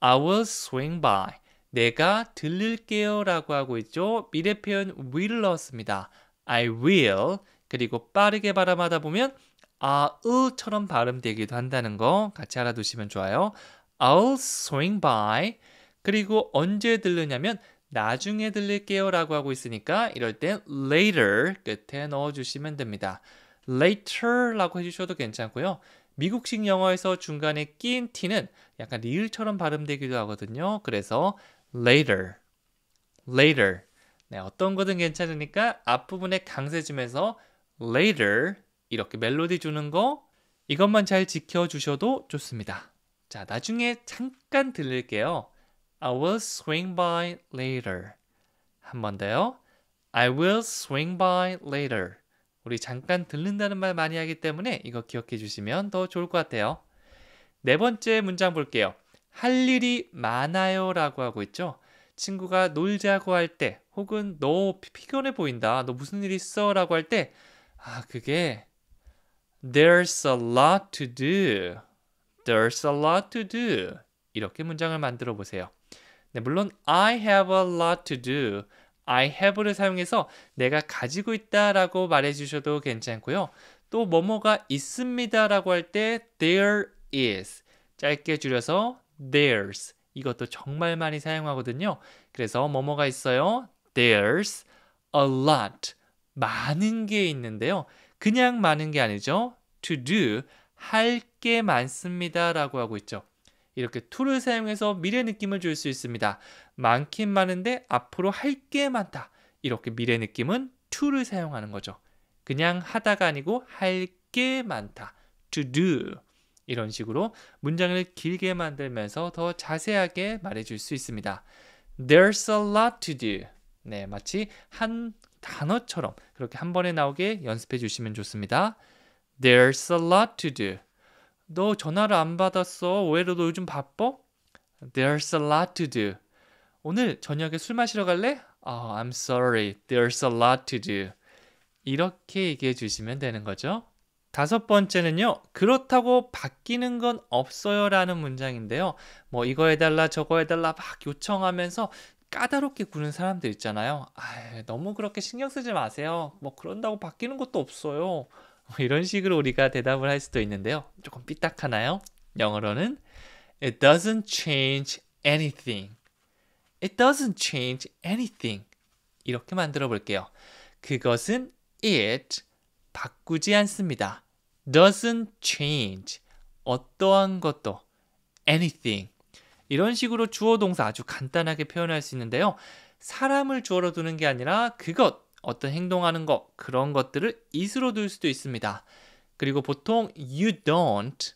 I will swing by. 내가 들릴게요 라고 하고 있죠. 미래 표현 w i l l 넣었습니다. I will. 그리고 빠르게 발음하다 보면 아으처럼 발음되기도 한다는 거 같이 알아두시면 좋아요. I'll swing by. 그리고 언제 들르냐면 나중에 들릴게요 라고 하고 있으니까 이럴 땐 later 끝에 넣어주시면 됩니다. later 라고 해주셔도 괜찮고요. 미국식 영어에서 중간에 끼인 t는 약간 리을처럼 발음되기도 하거든요. 그래서 later, later. 네, 어떤 거든 괜찮으니까 앞부분에 강세 주면서 later 이렇게 멜로디 주는 거 이것만 잘 지켜주셔도 좋습니다. 자, 나중에 잠깐 들릴게요. I will swing by later. 한 번 더요. I will swing by later. 우리 잠깐 들른다는 말 많이 하기 때문에 이거 기억해 주시면 더 좋을 것 같아요. 네 번째 문장 볼게요. 할 일이 많아요 라고 하고 있죠. 친구가 놀자고 할 때 혹은 너 피곤해 보인다. 너 무슨 일 있어? 라고 할 때 아, 그게 there's a lot to do. There's a lot to do. 이렇게 문장을 만들어 보세요. 네, 물론 I have a lot to do. I have를 사용해서 내가 가지고 있다라고 말해 주셔도 괜찮고요. 또 뭐뭐가 있습니다라고 할 때 there is 짧게 줄여서 there's 이것도 정말 많이 사용하거든요. 그래서 뭐뭐가 있어요? There's a lot 많은 게 있는데요. 그냥 많은 게 아니죠. To do 할꽤 많습니다. 라고 하고 있죠. 이렇게 툴을 사용해서 미래 느낌을 줄 수 있습니다. 많긴 많은데 앞으로 할 게 많다. 이렇게 미래 느낌은 툴을 사용하는 거죠. 그냥 하다가 아니고 할 게 많다. to do. 이런 식으로 문장을 길게 만들면서 더 자세하게 말해줄 수 있습니다. There's a lot to do. 네, 마치 한 단어처럼 그렇게 한 번에 나오게 연습해 주시면 좋습니다. There's a lot to do. 너 전화를 안 받았어. 왜로 너 요즘 바빠? There's a lot to do. 오늘 저녁에 술 마시러 갈래? Oh, I'm sorry. There's a lot to do. 이렇게 얘기해 주시면 되는 거죠. 다섯 번째는요. 그렇다고 바뀌는 건 없어요 라는 문장인데요. 뭐 이거 해달라 저거 해달라 막 요청하면서 까다롭게 구는 사람들 있잖아요. 아, 너무 그렇게 신경 쓰지 마세요. 뭐 그런다고 바뀌는 것도 없어요. 뭐 이런 식으로 우리가 대답을 할 수도 있는데요. 조금 삐딱하나요? 영어로는 It doesn't change anything. It doesn't change anything. 이렇게 만들어 볼게요. 그것은 it 바꾸지 않습니다. doesn't change 어떠한 것도 anything 이런 식으로 주어 동사 아주 간단하게 표현할 수 있는데요. 사람을 주어로 두는 게 아니라 그것 어떤 행동하는 것, 그런 것들을 is로 둘 수도 있습니다. 그리고 보통 you don't,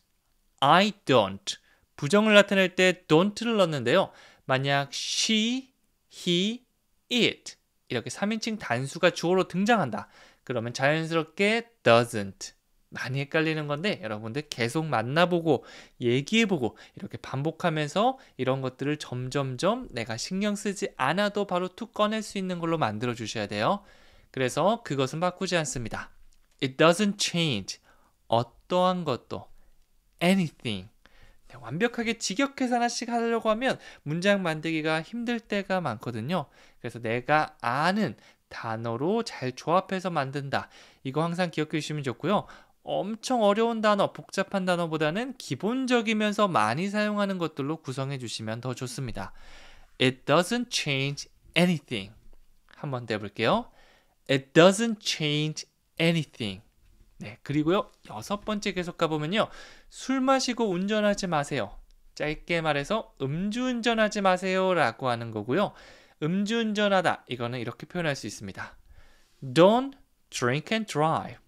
I don't 부정을 나타낼 때 don't를 넣는데요. 만약 she, he, it 이렇게 3인칭 단수가 주어로 등장한다. 그러면 자연스럽게 doesn't, 많이 헷갈리는 건데 여러분들 계속 만나보고 얘기해보고 이렇게 반복하면서 이런 것들을 점점점 내가 신경 쓰지 않아도 바로 툭 꺼낼 수 있는 걸로 만들어 주셔야 돼요. 그래서 그것은 바꾸지 않습니다. It doesn't change. 어떠한 것도 anything. 네, 완벽하게 직역해서 하나씩 하려고 하면 문장 만들기가 힘들 때가 많거든요. 그래서 내가 아는 단어로 잘 조합해서 만든다. 이거 항상 기억해 주시면 좋고요. 엄청 어려운 단어, 복잡한 단어보다는 기본적이면서 많이 사용하는 것들로 구성해 주시면 더 좋습니다. It doesn't change anything. 한번 내볼게요. It doesn't change anything. 네, 그리고요. 여섯 번째 계속 가보면요. 술 마시고 운전하지 마세요. 짧게 말해서 음주운전하지 마세요 라고 하는 거고요. 음주운전하다 이거는 이렇게 표현할 수 있습니다. Don't drink and drive.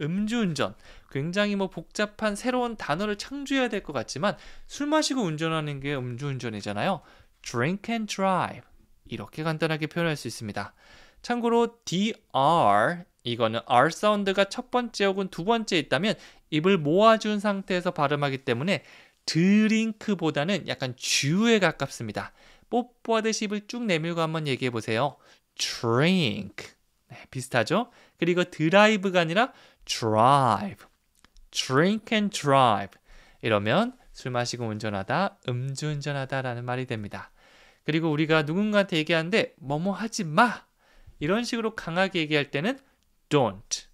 음주운전 굉장히 뭐 복잡한 새로운 단어를 창조해야 될 것 같지만 술 마시고 운전하는 게 음주운전이잖아요. drink and drive 이렇게 간단하게 표현할 수 있습니다. 참고로 dr 이거는 r 사운드가 첫 번째 혹은 두 번째 있다면 입을 모아준 상태에서 발음하기 때문에 드링크보다는 약간 주에 가깝습니다. 뽀뽀하듯이 입을 쭉 내밀고 한번 얘기해 보세요. drink 네, 비슷하죠? 그리고 드라이브가 아니라 drive, drink and drive 이러면 술 마시고 운전하다, 음주운전하다라는 말이 됩니다. 그리고 우리가 누군가한테 얘기하는데 뭐뭐 하지 마 이런 식으로 강하게 얘기할 때는 don't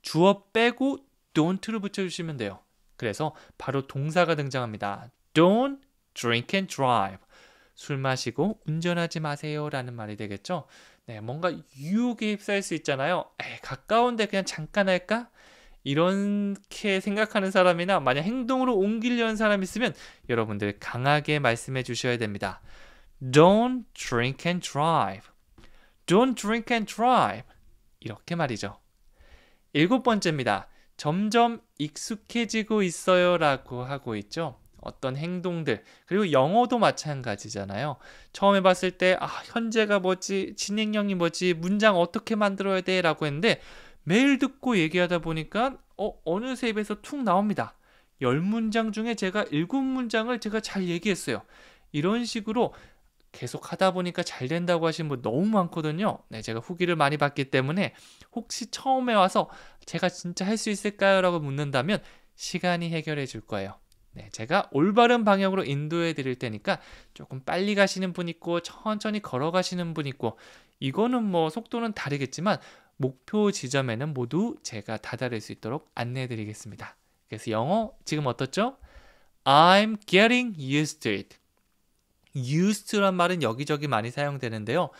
주어 빼고 don't를 붙여주시면 돼요. 그래서 바로 동사가 등장합니다. Don't drink and drive. 술 마시고 운전하지 마세요라는 말이 되겠죠. 네, 뭔가 유혹에 휩싸일 수 있잖아요. 에이, 가까운데 그냥 잠깐 할까? 이렇게 생각하는 사람이나 만약 행동으로 옮기려는 사람 있으면 여러분들 강하게 말씀해 주셔야 됩니다. Don't drink and drive. Don't drink and drive. 이렇게 말이죠. 일곱 번째입니다. 점점 익숙해지고 있어요라고 하고 있죠. 어떤 행동들 그리고 영어도 마찬가지잖아요. 처음 에봤을때 아, 현재가 뭐지 진행형이 뭐지 문장 어떻게 만들어야 돼라고 했는데 매일 듣고 얘기하다 보니까 어, 어느새 입에서 툭 나옵니다. 열문장 중에 제가 일곱 문장을 제가 잘 얘기했어요. 이런 식으로 계속 하다 보니까 잘 된다고 하신분 너무 많거든요. 네, 제가 후기를 많이 받기 때문에 혹시 처음에 와서 제가 진짜 할 수 있을까요? 라고 묻는다면 시간이 해결해 줄 거예요. 네, 제가 올바른 방향으로 인도해 드릴 테니까 조금 빨리 가시는 분 있고 천천히 걸어가시는 분 있고 이거는 뭐 속도는 다르겠지만 목표 지점에는 모두 제가 다다를 수 있도록 안내해 드리겠습니다. 그래서 영어 지금 어떻죠? I'm getting used to it. used 란 말은 여기저기 많이 사용되는데요.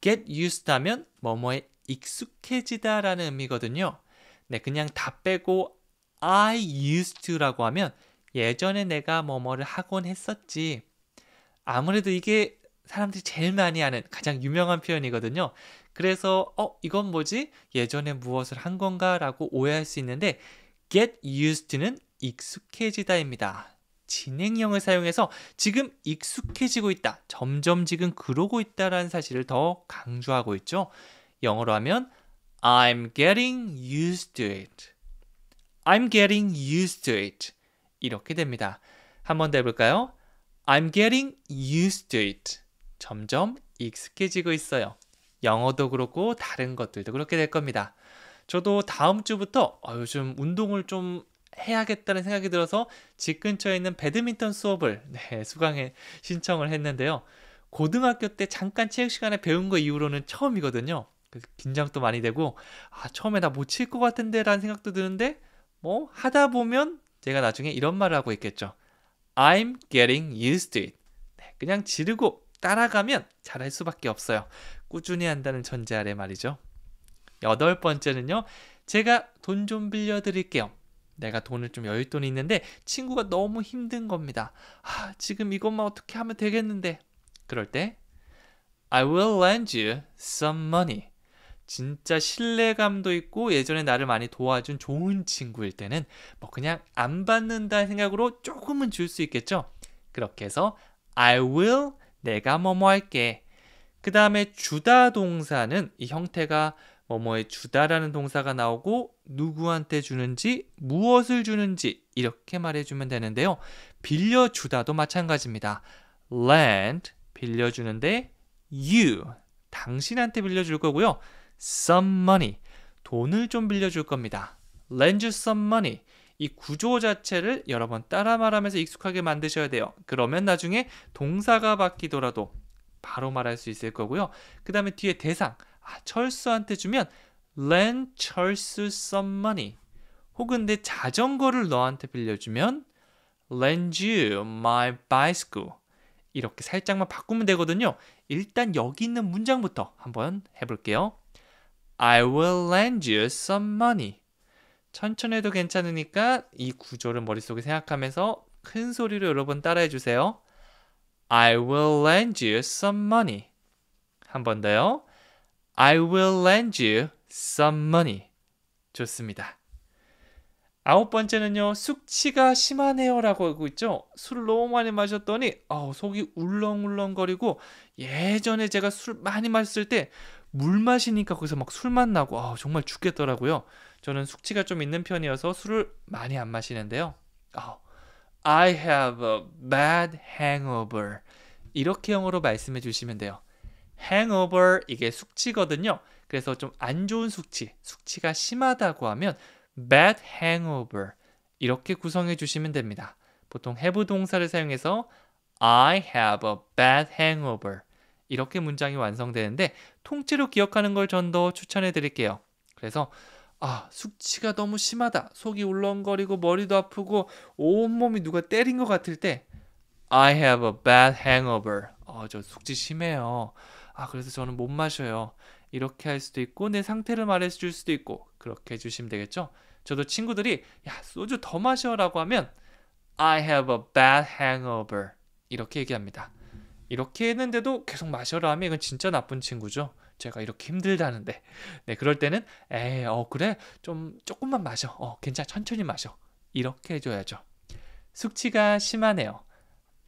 get used 하면 뭐뭐에 익숙해지다라는 의미거든요. 네, 그냥 다 빼고 I used to라고 하면 예전에 내가 뭐뭐를 하곤 했었지. 아무래도 이게 사람들이 제일 많이 하는 가장 유명한 표현이거든요. 그래서 어 이건 뭐지? 예전에 무엇을 한 건가라고 오해할 수 있는데 get used 는 익숙해지다입니다. 진행형을 사용해서 지금 익숙해지고 있다. 점점 지금 그러고 있다라는 사실을 더 강조하고 있죠. 영어로 하면 I'm getting used to it. I'm getting used to it. 이렇게 됩니다. 한 번 더 해볼까요? I'm getting used to it. 점점 익숙해지고 있어요. 영어도 그렇고 다른 것들도 그렇게 될 겁니다. 저도 다음 주부터 어, 요즘 운동을 좀 해야겠다는 생각이 들어서 집 근처에 있는 배드민턴 수업을 네, 수강에 신청을 했는데요. 고등학교 때 잠깐 체육 시간에 배운 거 이후로는 처음이거든요. 긴장도 많이 되고 아, 처음에 나 못 칠 것 같은데 라는 생각도 드는데 뭐 하다 보면 제가 나중에 이런 말을 하고 있겠죠. I'm getting used to it. 네, 그냥 지르고 따라가면 잘할 수밖에 없어요. 꾸준히 한다는 전제 아래 말이죠. 여덟 번째는요. 제가 돈 좀 빌려드릴게요. 내가 돈을 좀 여윳돈이 있는데 친구가 너무 힘든 겁니다. 아, 지금 이것만 어떻게 하면 되겠는데. 그럴 때 I will lend you some money. 진짜 신뢰감도 있고 예전에 나를 많이 도와준 좋은 친구일 때는 뭐 그냥 안받는다 생각으로 조금은 줄 수 있겠죠. 그렇게 해서 I will 내가 뭐뭐 할게. 그 다음에 주다 동사는 이 형태가 뭐뭐에 주다라는 동사가 나오고 누구한테 주는지 무엇을 주는지 이렇게 말해주면 되는데요. 빌려주다도 마찬가지입니다. lend 빌려주는데 you 당신한테 빌려줄 거고요. some money. 돈을 좀 빌려줄 겁니다. lend you some money. 이 구조 자체를 여러 분 따라 말하면서 익숙하게 만드셔야 돼요. 그러면 나중에 동사가 바뀌더라도 바로 말할 수 있을 거고요. 그 다음에 뒤에 대상, 아, 철수한테 주면 lend 철수 some money. 혹은 내 자전거를 너한테 빌려주면 lend you my bicycle. 이렇게 살짝만 바꾸면 되거든요. 일단 여기 있는 문장부터 한번 해볼게요. I will lend you some money. 천천히 해도 괜찮으니까 이 구조를 머릿속에 생각하면서 큰 소리로 여러분 따라해 주세요. I will lend you some money. 한 번 더요. I will lend you some money. 좋습니다. 아홉 번째는요. 숙취가 심하네요 라고 하고 있죠. 술을 너무 많이 마셨더니 어, 속이 울렁울렁거리고 예전에 제가 술 많이 마셨을 때물 마시니까 거기서 막 술 맛 나고 아, 정말 죽겠더라고요. 저는 숙취가 좀 있는 편이어서 술을 많이 안 마시는데요. 아, I have a bad hangover. 이렇게 영어로 말씀해 주시면 돼요. hangover 이게 숙취거든요. 그래서 좀 안 좋은 숙취, 숙취가 심하다고 하면 bad hangover 이렇게 구성해 주시면 됩니다. 보통 have 동사를 사용해서 I have a bad hangover 이렇게 문장이 완성되는데 통째로 기억하는 걸 전 더 추천해 드릴게요. 그래서 아, 숙취가 너무 심하다. 속이 울렁거리고 머리도 아프고 온몸이 누가 때린 것 같을 때 I have a bad hangover. 어, 저 숙취 심해요. 아, 그래서 저는 못 마셔요. 이렇게 할 수도 있고 내 상태를 말해 줄 수도 있고 그렇게 해 주시면 되겠죠? 저도 친구들이 야, 소주 더 마셔라고 하면 I have a bad hangover. 이렇게 얘기합니다. 이렇게 했는데도 계속 마셔라 하면 이건 진짜 나쁜 친구죠. 제가 이렇게 힘들다는데. 네, 그럴 때는 에이, 어 그래. 좀 조금만 마셔. 어, 괜찮아. 천천히 마셔. 이렇게 해 줘야죠. 숙취가 심하네요.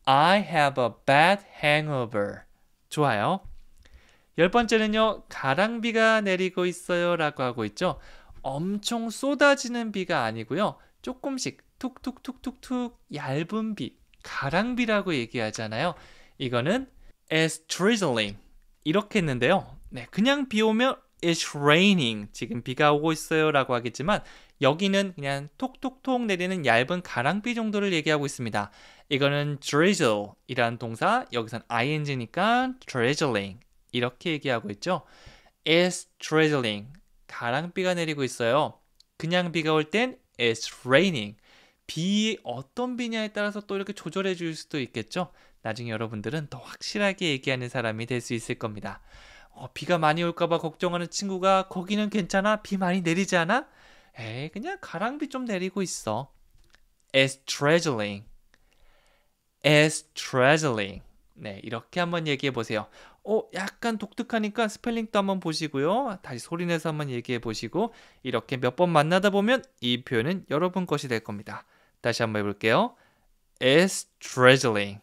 I have a bad hangover. 좋아요. 열 번째는요. 가랑비가 내리고 있어요라고 하고 있죠. 엄청 쏟아지는 비가 아니고요. 조금씩 툭툭툭툭툭 얇은 비, 가랑비라고 얘기하잖아요. 이거는 as drizzling 이렇게 했는데요. 네, 그냥 비 오면 it's raining 지금 비가 오고 있어요라고 하겠지만 여기는 그냥 톡톡톡 내리는 얇은 가랑비 정도를 얘기하고 있습니다. 이거는 d r i z z l e 이란 동사 여기선 ing니까 drizzling 이렇게 얘기하고 있죠. It's drizzling 가랑비가 내리고 있어요. 그냥 비가 올 땐 it's raining 비 어떤 비냐에 따라서 또 이렇게 조절해 줄 수도 있겠죠. 나중에 여러분들은 더 확실하게 얘기하는 사람이 될 수 있을 겁니다. 어, 비가 많이 올까봐 걱정하는 친구가 거기는 괜찮아? 비 많이 내리지 않아? 에이, 그냥 가랑비 좀 내리고 있어. is traveling. is traveling. 네, 이렇게 한번 얘기해 보세요. 어, 약간 독특하니까 스펠링도 한번 보시고요. 다시 소리내서 한번 얘기해 보시고 이렇게 몇 번 만나다 보면 이 표현은 여러분 것이 될 겁니다. 다시 한번 해볼게요. is traveling.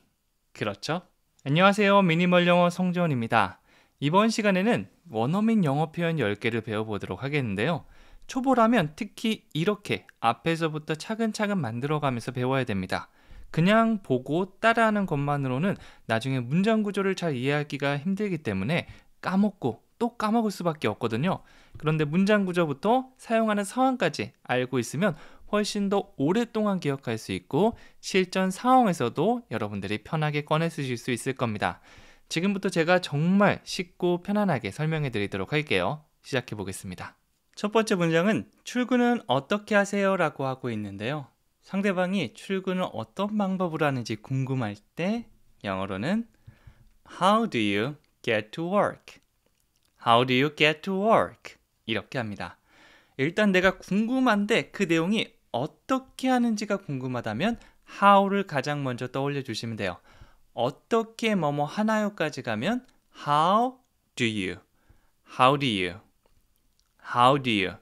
그렇죠? 안녕하세요. 미니멀 영어 성지원입니다 이번 시간에는 원어민 영어 표현 10개를 배워보도록 하겠는데요. 초보라면 특히 이렇게 앞에서부터 차근차근 만들어가면서 배워야 됩니다. 그냥 보고 따라하는 것만으로는 나중에 문장 구조를 잘 이해하기가 힘들기 때문에 까먹고 또 까먹을 수밖에 없거든요. 그런데 문장 구조부터 사용하는 상황까지 알고 있으면 훨씬 더 오랫동안 기억할 수 있고 실전 상황에서도 여러분들이 편하게 꺼내 쓰실 수 있을 겁니다. 지금부터 제가 정말 쉽고 편안하게 설명해 드리도록 할게요. 시작해 보겠습니다. 첫 번째 문장은 출근은 어떻게 하세요? 라고 하고 있는데요. 상대방이 출근을 어떤 방법으로 하는지 궁금할 때 영어로는 How do you get to work? How do you get to work? 이렇게 합니다. 일단 내가 궁금한데 그 내용이 어떻게 하는지가 궁금하다면 how를 가장 먼저 떠올려 주시면 돼요. 어떻게 뭐뭐 하나요까지 가면 how do you, how do you, how do you.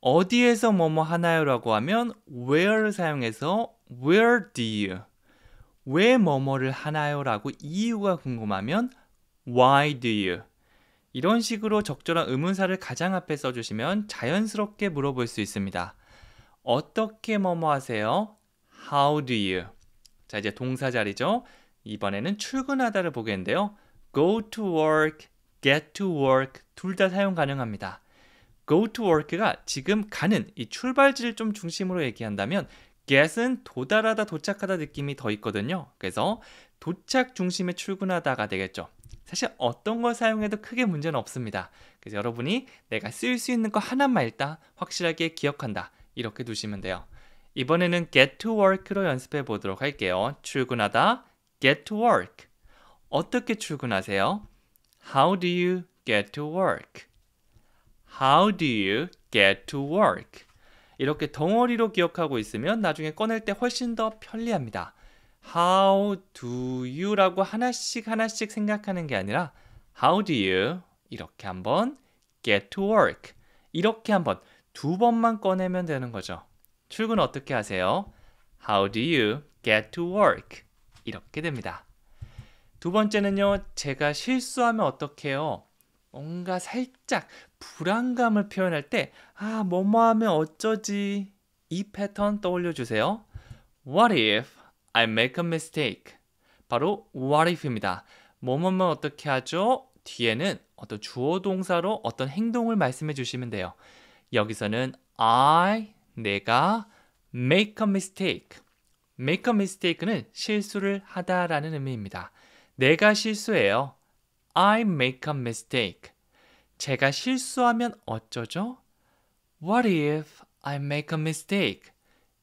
어디에서 뭐뭐 하나요라고 하면 where를 사용해서 where do you. 왜 뭐뭐를 하나요라고 이유가 궁금하면 why do you. 이런 식으로 적절한 의문사를 가장 앞에 써주시면 자연스럽게 물어볼 수 있습니다. 어떻게 뭐뭐 하세요? How do you? 자, 이제 동사 자리죠. 이번에는 출근하다를 보겠는데요. go to work, get to work 둘 다 사용 가능합니다. go to work가 지금 가는 이 출발지를 좀 중심으로 얘기한다면 get은 도달하다 도착하다 느낌이 더 있거든요. 그래서 도착 중심의 출근하다가 되겠죠. 사실 어떤 걸 사용해도 크게 문제는 없습니다. 그래서 여러분이 내가 쓸 수 있는 거 하나만 일단 확실하게 기억한다. 이렇게 두시면 돼요. 이번에는 get to work로 연습해 보도록 할게요. 출근하다 get to work. 어떻게 출근하세요? How do you get to work? How do you get to work? 이렇게 덩어리로 기억하고 있으면 나중에 꺼낼 때 훨씬 더 편리합니다. How do you라고 하나씩 하나씩 생각하는 게 아니라 How do you 이렇게 한번 get to work 이렇게 한번 두 번만 꺼내면 되는 거죠. 출근 어떻게 하세요? How do you get to work? 이렇게 됩니다. 두 번째는요, 제가 실수하면 어떡해요? 뭔가 살짝 불안감을 표현할 때, 아, 뭐뭐 하면 어쩌지? 이 패턴 떠올려 주세요. What if I make a mistake? 바로 what if입니다. 뭐뭐면 어떻게 하죠? 뒤에는 어떤 주어 동사로 어떤 행동을 말씀해 주시면 돼요. 여기서는 I 내가 make a mistake. make a mistake는 실수를 하다라는 의미입니다. 내가 실수해요. I make a mistake. 제가 실수하면 어쩌죠? What if I make a mistake?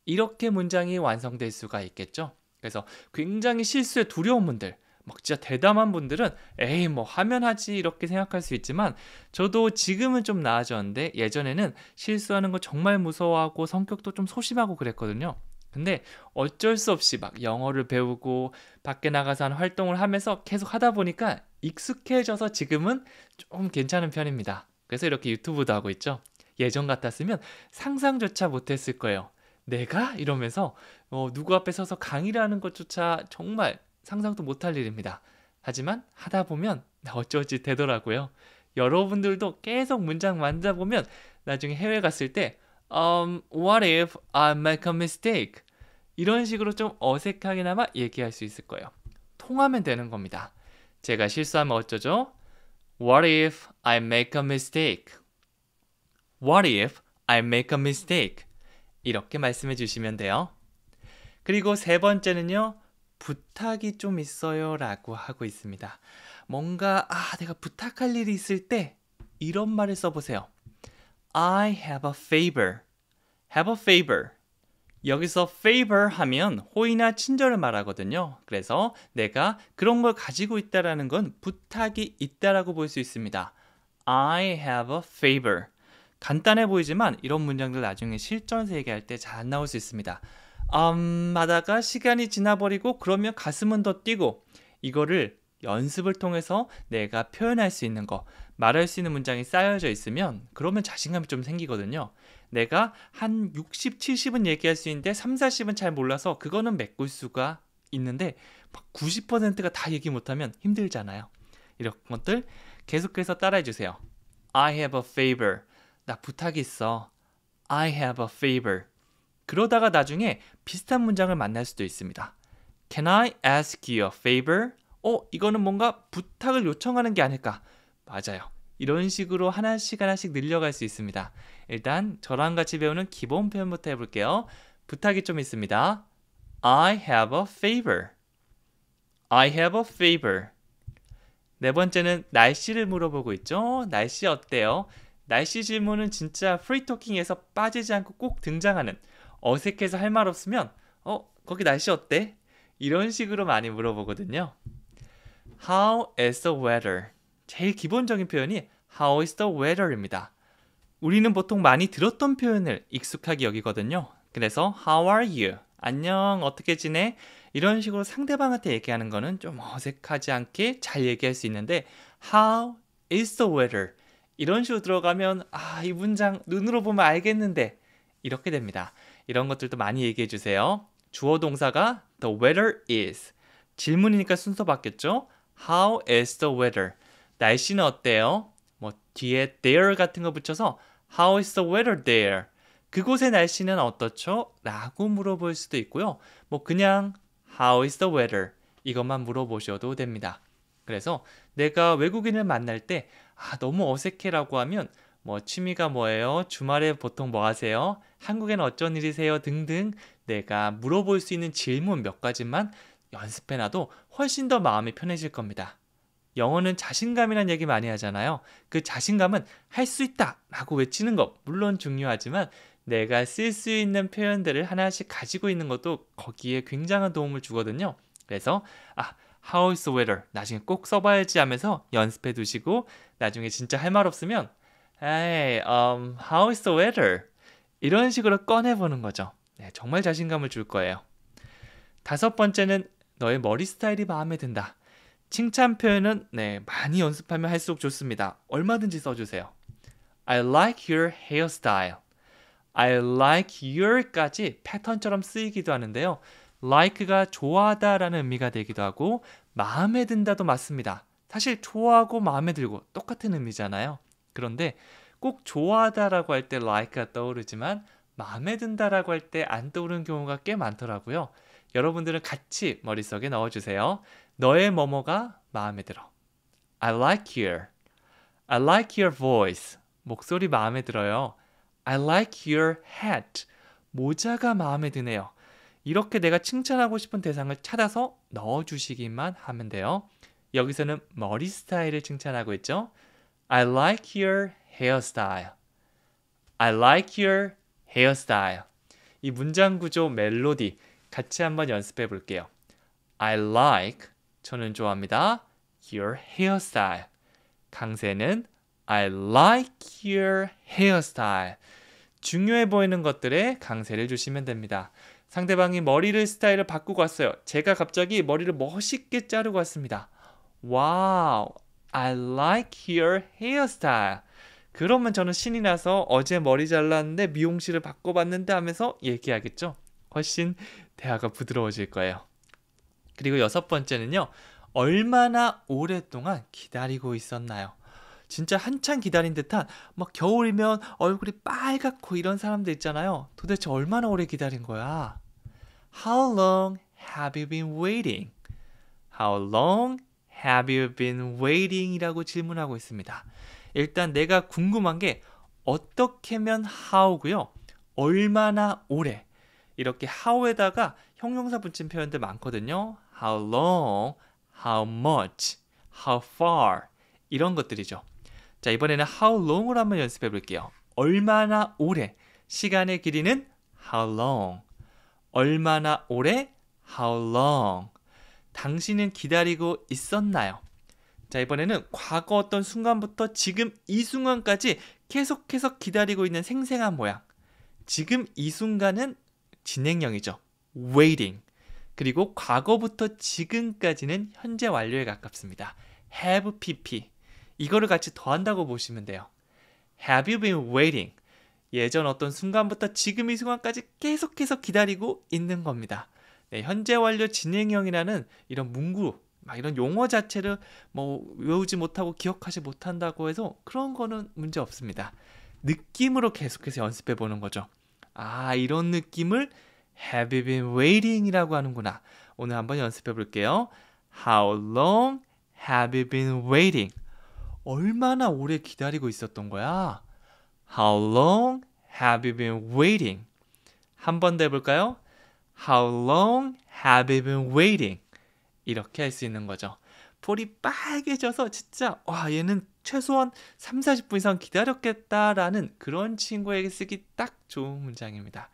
이렇게 문장이 완성될 수가 있겠죠. 그래서 굉장히 실수에 두려운 분들, 막 진짜 대담한 분들은 에이 뭐 하면 하지 이렇게 생각할 수 있지만 저도 지금은 좀 나아졌는데 예전에는 실수하는 거 정말 무서워하고 성격도 좀 소심하고 그랬거든요. 근데 어쩔 수 없이 막 영어를 배우고 밖에 나가서 하는 활동을 하면서 계속 하다 보니까 익숙해져서 지금은 좀 괜찮은 편입니다. 그래서 이렇게 유튜브도 하고 있죠. 예전 같았으면 상상조차 못했을 거예요. 내가 이러면서 어, 누구 앞에 서서 강의를 하는 것조차 정말 상상도 못할 일입니다. 하지만 하다 보면 어쩌지 되더라고요. 여러분들도 계속 문장 만들다 보면 나중에 해외 갔을 때 um, What if I make a mistake? 이런 식으로 좀 어색하게나마 얘기할 수 있을 거예요. 통하면 되는 겁니다. 제가 실수하면 어쩌죠? What if I make a mistake? What if I make a mistake? 이렇게 말씀해 주시면 돼요. 그리고 세 번째는요. 부탁이 좀 있어요 라고 하고 있습니다. 뭔가, 아, 내가 부탁할 일이 있을 때 이런 말을 써보세요. I have a favor. have a favor. 여기서 favor 하면 호의나 친절을 말하거든요. 그래서 내가 그런 걸 가지고 있다라는 건 부탁이 있다라고 볼 수 있습니다. I have a favor. 간단해 보이지만 이런 문장들 나중에 실전에서 얘기할 때 잘 나올 수 있습니다. 음, 하다가 시간이 지나버리고 그러면 가슴은 더 뛰고 이거를 연습을 통해서 내가 표현할 수 있는 거, 말할 수 있는 문장이 쌓여져 있으면 그러면 자신감이 좀 생기거든요. 내가 한 60, 70은 얘기할 수 있는데 3, 40은 잘 몰라서 그거는 메꿀 수가 있는데 90%가 다 얘기 못하면 힘들잖아요. 이런 것들 계속해서 따라해 주세요. I have a favor. 나 부탁이 있어. I have a favor. 그러다가 나중에 비슷한 문장을 만날 수도 있습니다. Can I ask you a favor? 어, 이거는 뭔가 부탁을 요청하는 게 아닐까? 맞아요. 이런 식으로 하나씩 하나씩 늘려갈 수 있습니다. 일단 저랑 같이 배우는 기본 표현부터 해볼게요. 부탁이 좀 있습니다. I have a favor. I have a favor. 네 번째는 날씨를 물어보고 있죠. 날씨 어때요? 날씨 질문은 진짜 프리토킹에서 빠지지 않고 꼭 등장하는 어색해서 할 말 없으면 어 거기 날씨 어때? 이런 식으로 많이 물어보거든요. How is the weather? 제일 기본적인 표현이 How is the weather입니다. 우리는 보통 많이 들었던 표현을 익숙하게 여기거든요. 그래서 How are you? 안녕, 어떻게 지내? 이런 식으로 상대방한테 얘기하는 거는 좀 어색하지 않게 잘 얘기할 수 있는데 How is the weather? 이런 식으로 들어가면 아, 이 문장 눈으로 보면 알겠는데 이렇게 됩니다. 이런 것들도 많이 얘기해 주세요. 주어 동사가 the weather is 질문이니까 순서 바뀌었죠? How is the weather? 날씨는 어때요? 뭐 뒤에 there 같은 거 붙여서 How is the weather there? 그곳의 날씨는 어떻죠? 라고 물어볼 수도 있고요. 뭐 그냥 How is the weather? 이것만 물어보셔도 됩니다. 그래서 내가 외국인을 만날 때 아, 너무 어색해라고 하면 뭐 취미가 뭐예요? 주말에 보통 뭐 하세요? 한국엔 어쩐 일이세요? 등등 내가 물어볼 수 있는 질문 몇 가지만 연습해놔도 훨씬 더 마음이 편해질 겁니다. 영어는 자신감이란 얘기 많이 하잖아요. 그 자신감은 할 수 있다! 라고 외치는 것, 물론 중요하지만 내가 쓸 수 있는 표현들을 하나씩 가지고 있는 것도 거기에 굉장한 도움을 주거든요. 그래서, 아, how is the weather? 나중에 꼭 써봐야지 하면서 연습해 두시고, 나중에 진짜 할 말 없으면 Hey, um, how is the weather? 이런 식으로 꺼내보는 거죠. 네, 정말 자신감을 줄 거예요. 다섯 번째는 너의 머리 스타일이 마음에 든다. 칭찬 표현은 네, 많이 연습하면 할수록 좋습니다. 얼마든지 써주세요. I like your hairstyle. I like your까지 패턴처럼 쓰이기도 하는데요. like가 좋아하다라는 의미가 되기도 하고 마음에 든다도 맞습니다. 사실 좋아하고 마음에 들고 똑같은 의미잖아요. 그런데 꼭 좋아하다라고 할 때 like가 떠오르지만 마음에 든다라고 할 때 안 떠오르는 경우가 꽤 많더라고요. 여러분들은 같이 머릿속에 넣어주세요. 너의 뭐뭐가 마음에 들어. I like your. I like your voice. 목소리 마음에 들어요. I like your hat. 모자가 마음에 드네요. 이렇게 내가 칭찬하고 싶은 대상을 찾아서 넣어주시기만 하면 돼요. 여기서는 머리 스타일을 칭찬하고 있죠. I like your hairstyle. I like your hairstyle. 이 문장 구조 멜로디 같이 한번 연습해 볼게요. I like 저는 좋아합니다. your hairstyle. 강세는 I like your hairstyle. 중요해 보이는 것들에 강세를 주시면 됩니다. 상대방이 머리를 스타일을 바꾸고 왔어요. 제가 갑자기 머리를 멋있게 자르고 왔습니다. 와우, I like your hairstyle. 그러면 저는 신이 나서 어제 머리 잘랐는데 미용실을 바꿔봤는데 하면서 얘기하겠죠. 훨씬 대화가 부드러워질 거예요. 그리고 여섯 번째는요. 얼마나 오랫동안 기다리고 있었나요? 진짜 한참 기다린 듯한 막 겨울이면 얼굴이 빨갛고 이런 사람들 있잖아요. 도대체 얼마나 오래 기다린 거야? How long have you been waiting? How long Have you been waiting? 이라고 질문하고 있습니다. 일단 내가 궁금한 게 어떻게면 how고요. 얼마나 오래 이렇게 how에다가 형용사 붙인 표현들 많거든요. How long, how much, how far 이런 것들이죠. 자 이번에는 how long을 한번 연습해 볼게요. 얼마나 오래 시간의 길이는 how long 얼마나 오래 how long 당신은 기다리고 있었나요? 자, 이번에는 과거 어떤 순간부터 지금 이 순간까지 계속해서 기다리고 있는 생생한 모양. 지금 이 순간은 진행형이죠. waiting. 그리고 과거부터 지금까지는 현재 완료에 가깝습니다. have pp. 이거를 같이 더한다고 보시면 돼요. have you been waiting? 예전 어떤 순간부터 지금 이 순간까지 계속해서 기다리고 있는 겁니다. 네, 현재 완료 진행형이라는 이런 문구 막 이런 용어 자체를 뭐 외우지 못하고 기억하지 못한다고 해서 그런 거는 문제 없습니다. 느낌으로 계속해서 연습해 보는 거죠. 아, 이런 느낌을 have you been waiting 이라고 하는구나. 오늘 한번 연습해 볼게요. How long have you been waiting? 얼마나 오래 기다리고 있었던 거야? How long have you been waiting? 한번더 해볼까요? How long have you been waiting? 이렇게 할 수 있는 거죠. 볼이 빨개져서 진짜 와 얘는 최소한 3, 40분 이상 기다렸겠다라는 그런 친구에게 쓰기 딱 좋은 문장입니다.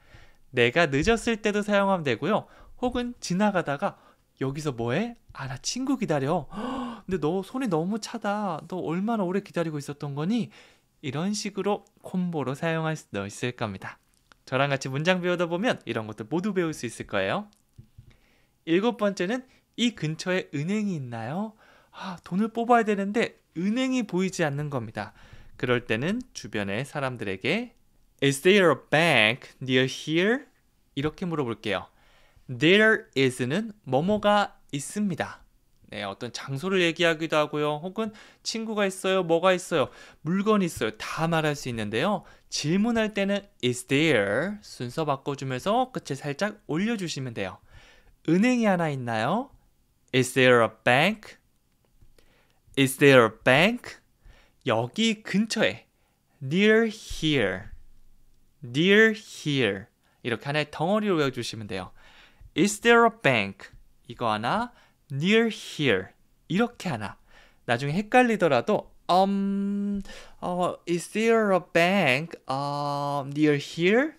내가 늦었을 때도 사용하면 되고요. 혹은 지나가다가 여기서 뭐해? 아나 친구 기다려. 근데 너 손이 너무 차다. 너 얼마나 오래 기다리고 있었던 거니? 이런 식으로 콤보로 사용할 수 있을 겁니다. 저랑 같이 문장 배우다 보면 이런 것들 모두 배울 수 있을 거예요. 일곱 번째는 이 근처에 은행이 있나요? 아, 돈을 뽑아야 되는데 은행이 보이지 않는 겁니다. 그럴 때는 주변의 사람들에게 Is there a bank near here? 이렇게 물어볼게요. There is는 뭐뭐가 있습니다. 네, 어떤 장소를 얘기하기도 하고요. 혹은 친구가 있어요, 뭐가 있어요, 물건이 있어요. 다 말할 수 있는데요. 질문할 때는 is there 순서 바꿔주면서 끝에 살짝 올려주시면 돼요. 은행이 하나 있나요? Is there a bank? Is there a bank? 여기 근처에 near here, near here 이렇게 하나의 덩어리로 외워주시면 돼요. Is there a bank? 이거 하나 near here 이렇게 하나 나중에 헷갈리더라도 um 어, is there a bank um, near here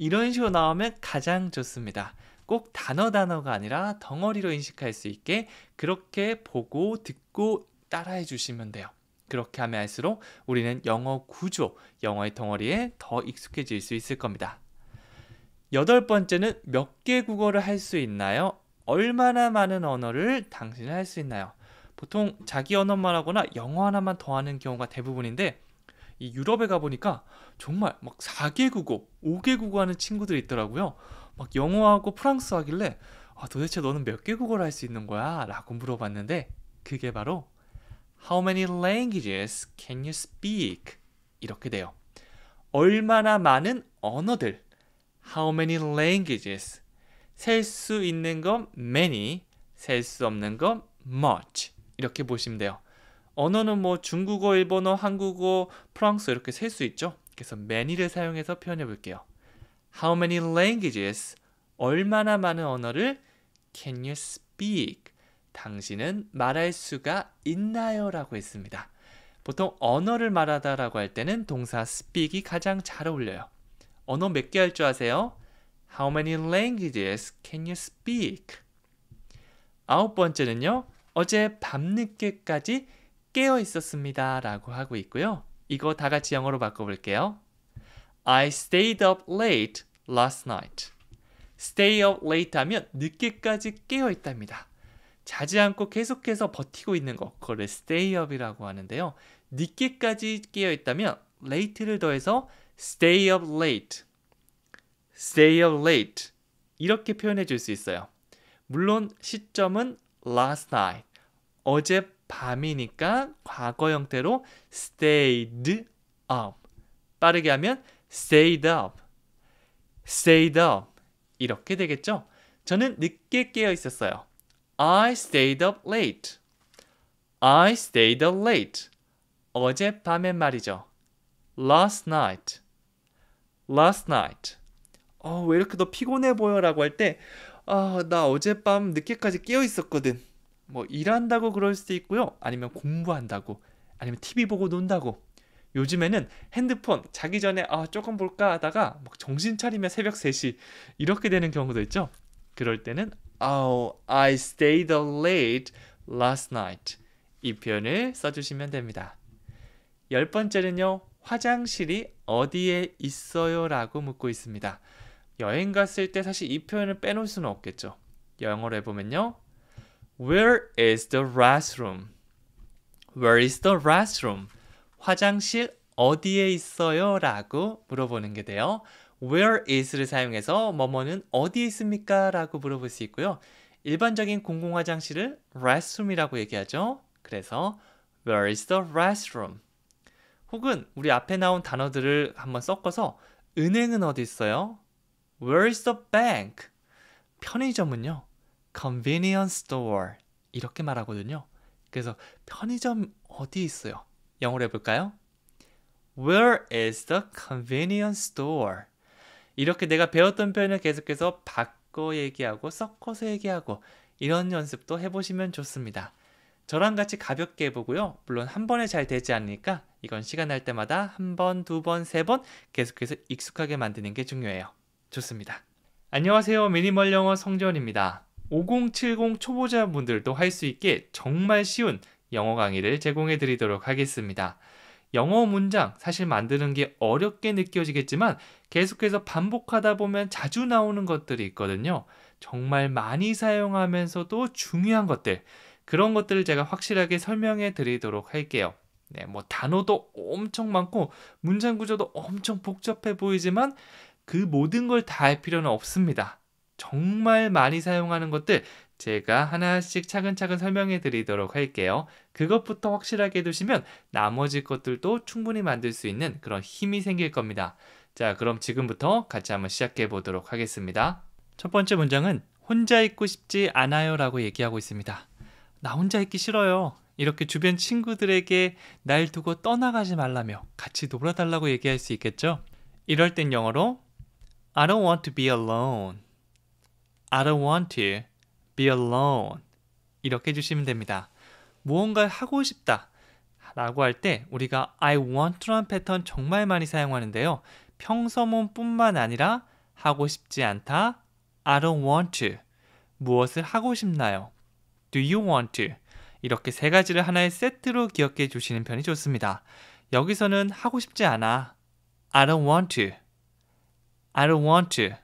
이런 식으로 나오면 가장 좋습니다. 꼭 단어 단어가 아니라 덩어리로 인식할 수 있게 그렇게 보고 듣고 따라해 주시면 돼요. 그렇게 하면 할수록 우리는 영어 구조, 영어의 덩어리에 더 익숙해질 수 있을 겁니다. 여덟 번째는 몇 개 국어를 할 수 있나요? 얼마나 많은 언어를 당신이할 수 있나요? 보통 자기 언어만 하거나 영어 하나만 더 하는 경우가 대부분인데 이 유럽에 가보니까 정말 막 4개국어, 5개국어 하는 친구들이 있더라고요. 막 영어하고 프랑스 하길래 아, 도대체 너는 몇 개국어를 할 수 있는 거야? 라고 물어봤는데 그게 바로 How many languages can you speak? 이렇게 돼요. 얼마나 많은 언어들 How many languages 셀수 있는 건 many, 셀 수 없는 건 much 이렇게 보시면 돼요. 언어는 뭐 중국어, 일본어, 한국어, 프랑스 이렇게 셀 수 있죠. 그래서 many를 사용해서 표현해 볼게요. How many languages? 얼마나 많은 언어를 can you speak? 당신은 말할 수가 있나요? 라고 했습니다. 보통 언어를 말하다라고 할 때는 동사 speak이 가장 잘 어울려요. 언어 몇 개 할 줄 아세요? How many languages can you speak? 아홉 번째는요. 어제 밤늦게까지 깨어 있었습니다. 라고 하고 있고요. 이거 다 같이 영어로 바꿔볼게요. I stayed up late last night. stay up late 하면 늦게까지 깨어 있답니다. 자지 않고 계속해서 버티고 있는 거. 그거를 stay up이라고 하는데요. 늦게까지 깨어 있다면 late를 더해서 stay up late stay up late 이렇게 표현해 줄 수 있어요. 물론 시점은 last night 어젯밤이니까 과거 형태로 stayed up 빠르게 하면 stayed up stayed up 이렇게 되겠죠? 저는 늦게 깨어 있었어요. I stayed up late. I stayed up late. 어젯밤엔 말이죠. Last night. Last night. 어, 왜 이렇게 너 피곤해 보여라고 할때 아, 나 어젯밤 늦게까지 깨어 있었거든. 뭐 일한다고 그럴 수도 있고요. 아니면 공부한다고. 아니면 TV 보고 논다고. 요즘에는 핸드폰 자기 전에 아, 조금 볼까 하다가 막 정신 차리면 새벽 3시 이렇게 되는 경우도 있죠. 그럴 때는 oh, I stayed late last night 이 표현을 써주시면 됩니다. 열 번째는요. 화장실이 어디에 있어요? 라고 묻고 있습니다. 여행 갔을 때 사실 이 표현을 빼놓을 수는 없겠죠. 영어로 해보면요. Where is the restroom? Where is the restroom? 화장실 어디에 있어요? 라고 물어보는 게 돼요. Where is를 사용해서 뭐뭐는 어디에 있습니까? 라고 물어볼 수 있고요. 일반적인 공공 화장실을 restroom이라고 얘기하죠. 그래서 Where is the restroom? 혹은 우리 앞에 나온 단어들을 한번 섞어서 은행은 어디 있어요? Where is the bank? 편의점은요. Convenience store 이렇게 말하거든요. 그래서 편의점 어디 있어요? 영어로 해볼까요? Where is the convenience store? 이렇게 내가 배웠던 표현을 계속해서 바꿔 얘기하고 섞어서 얘기하고 이런 연습도 해보시면 좋습니다. 저랑 같이 가볍게 해보고요. 물론 한 번에 잘 되지 않으니까 이건 시간 날 때마다 한 번, 두 번, 세 번 계속해서 익숙하게 만드는 게 중요해요. 좋습니다. 안녕하세요. 미니멀 영어 성전입니다5070 초보자분들도 할 수 있게 정말 쉬운 영어 강의를 제공해 드리도록 하겠습니다. 영어 문장 사실 만드는 게 어렵게 느껴지겠지만 계속해서 반복하다 보면 자주 나오는 것들이 있거든요. 정말 많이 사용하면서도 중요한 것들 그런 것들을 제가 확실하게 설명해 드리도록 할게요. 네, 뭐 단어도 엄청 많고 문장 구조도 엄청 복잡해 보이지만 그 모든 걸 다 할 필요는 없습니다. 정말 많이 사용하는 것들 제가 하나씩 차근차근 설명해 드리도록 할게요. 그것부터 확실하게 해두시면 나머지 것들도 충분히 만들 수 있는 그런 힘이 생길 겁니다. 자, 그럼 지금부터 같이 한번 시작해 보도록 하겠습니다. 첫 번째 문장은 혼자 있고 싶지 않아요 라고 얘기하고 있습니다. 나 혼자 있기 싫어요. 이렇게 주변 친구들에게 날 두고 떠나가지 말라며 같이 놀아달라고 얘기할 수 있겠죠? 이럴 땐 영어로 I don't want to be alone. I don't want to be alone. 이렇게 해주시면 됩니다. 무언가를 하고 싶다 라고 할 때 우리가 I want to란 패턴 정말 많이 사용하는데요. 평소문뿐만 아니라 하고 싶지 않다. I don't want to. 무엇을 하고 싶나요? Do you want to? 이렇게 세 가지를 하나의 세트로 기억해 주시는 편이 좋습니다. 여기서는 하고 싶지 않아. I don't want to. I don't want to.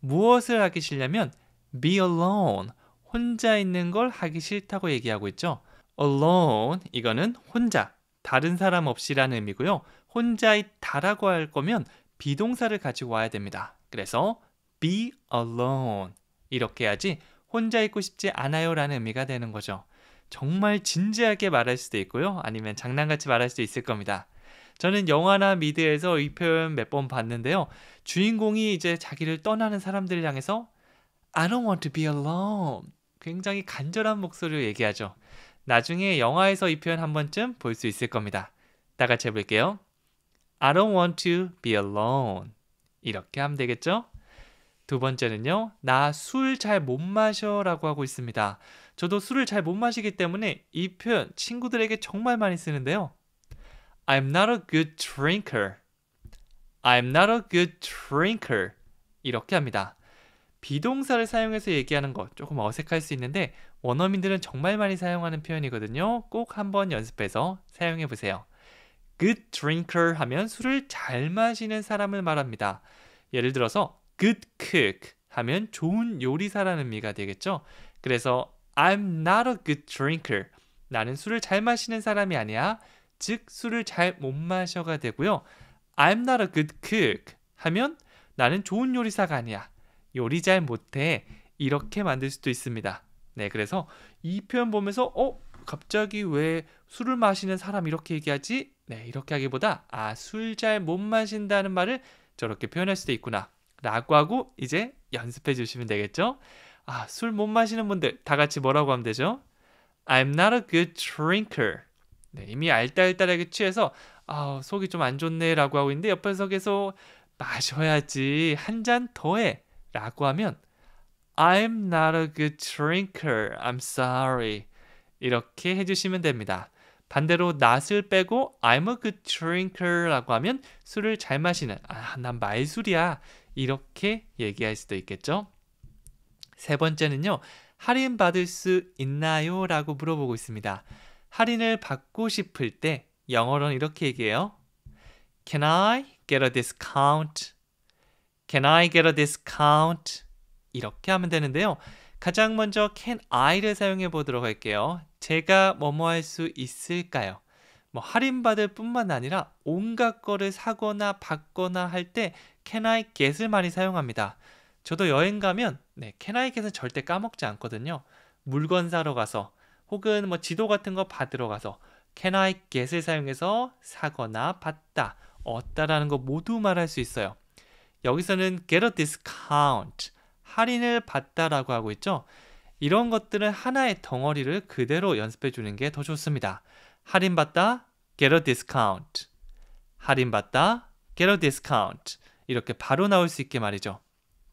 무엇을 하기 싫냐면 be alone. 혼자 있는 걸 하기 싫다고 얘기하고 있죠. alone 이거는 혼자, 다른 사람 없이라는 의미고요. 혼자 있다라고 할 거면 비동사를 가지고 와야 됩니다. 그래서 be alone 이렇게 해야지 혼자 있고 싶지 않아요라는 의미가 되는 거죠. 정말 진지하게 말할 수도 있고요. 아니면 장난같이 말할 수도 있을 겁니다. 저는 영화나 미드에서 이 표현 몇 번 봤는데요. 주인공이 이제 자기를 떠나는 사람들을 향해서 I don't want to be alone. 굉장히 간절한 목소리로 얘기하죠. 나중에 영화에서 이 표현 한 번쯤 볼 수 있을 겁니다. 다 같이 해볼게요. I don't want to be alone. 이렇게 하면 되겠죠? 두 번째는요. 나 술 잘 못 마셔라고 하고 있습니다. 저도 술을 잘 못 마시기 때문에 이 표현 친구들에게 정말 많이 쓰는데요. I'm not a good drinker. I'm not a good drinker. 이렇게 합니다. 비동사를 사용해서 얘기하는 것 조금 어색할 수 있는데 원어민들은 정말 많이 사용하는 표현이거든요. 꼭 한번 연습해서 사용해 보세요. good drinker 하면 술을 잘 마시는 사람을 말합니다. 예를 들어서 good cook 하면 좋은 요리사라는 의미가 되겠죠. 그래서 I'm not a good drinker. 나는 술을 잘 마시는 사람이 아니야. 즉 술을 잘 못 마셔가 되고요. I'm not a good cook 하면 나는 좋은 요리사가 아니야. 요리 잘 못해. 이렇게 만들 수도 있습니다. 네, 그래서 이 표현 보면서 어 갑자기 왜 술을 마시는 사람 이렇게 얘기하지? 네, 이렇게 하기보다 아 술 잘 못 마신다는 말을 저렇게 표현할 수도 있구나라고 하고 이제 연습해 주시면 되겠죠. 아 술 못 마시는 분들 다 같이 뭐라고 하면 되죠? I'm not a good drinker. 네, 이미 알딸딸하게 취해서 아 속이 좀 안 좋네라고 하고 있는데 옆에서 계속 마셔야지 한 잔 더 해라고 하면 I'm not a good drinker. I'm sorry. 이렇게 해주시면 됩니다. 반대로 낫을 빼고 I'm a good drinker라고 하면 술을 잘 마시는 아, 난 말술이야. 이렇게 얘기할 수도 있겠죠. 세 번째는요. 할인 받을 수 있나요? 라고 물어보고 있습니다. 할인을 받고 싶을 때 영어로는 이렇게 얘기해요. Can I get a discount? Can I get a discount? 이렇게 하면 되는데요. 가장 먼저 can I를 사용해 보도록 할게요. 제가 뭐뭐 할 수 있을까요? 뭐 할인받을 뿐만 아니라 온갖 거를 사거나 받거나 할 때 can I get을 많이 사용합니다. 저도 여행 가면 네, can I get은 절대 까먹지 않거든요. 물건 사러 가서 혹은 뭐 지도 같은 거 받으러 가서 can I get을 사용해서 사거나 받다, 얻다라는 거 모두 말할 수 있어요. 여기서는 get a discount, 할인을 받다라고 하고 있죠. 이런 것들은 하나의 덩어리를 그대로 연습해 주는 게 더 좋습니다. 할인 받다, get a discount. 할인 받다, get a discount. 이렇게 바로 나올 수 있게 말이죠.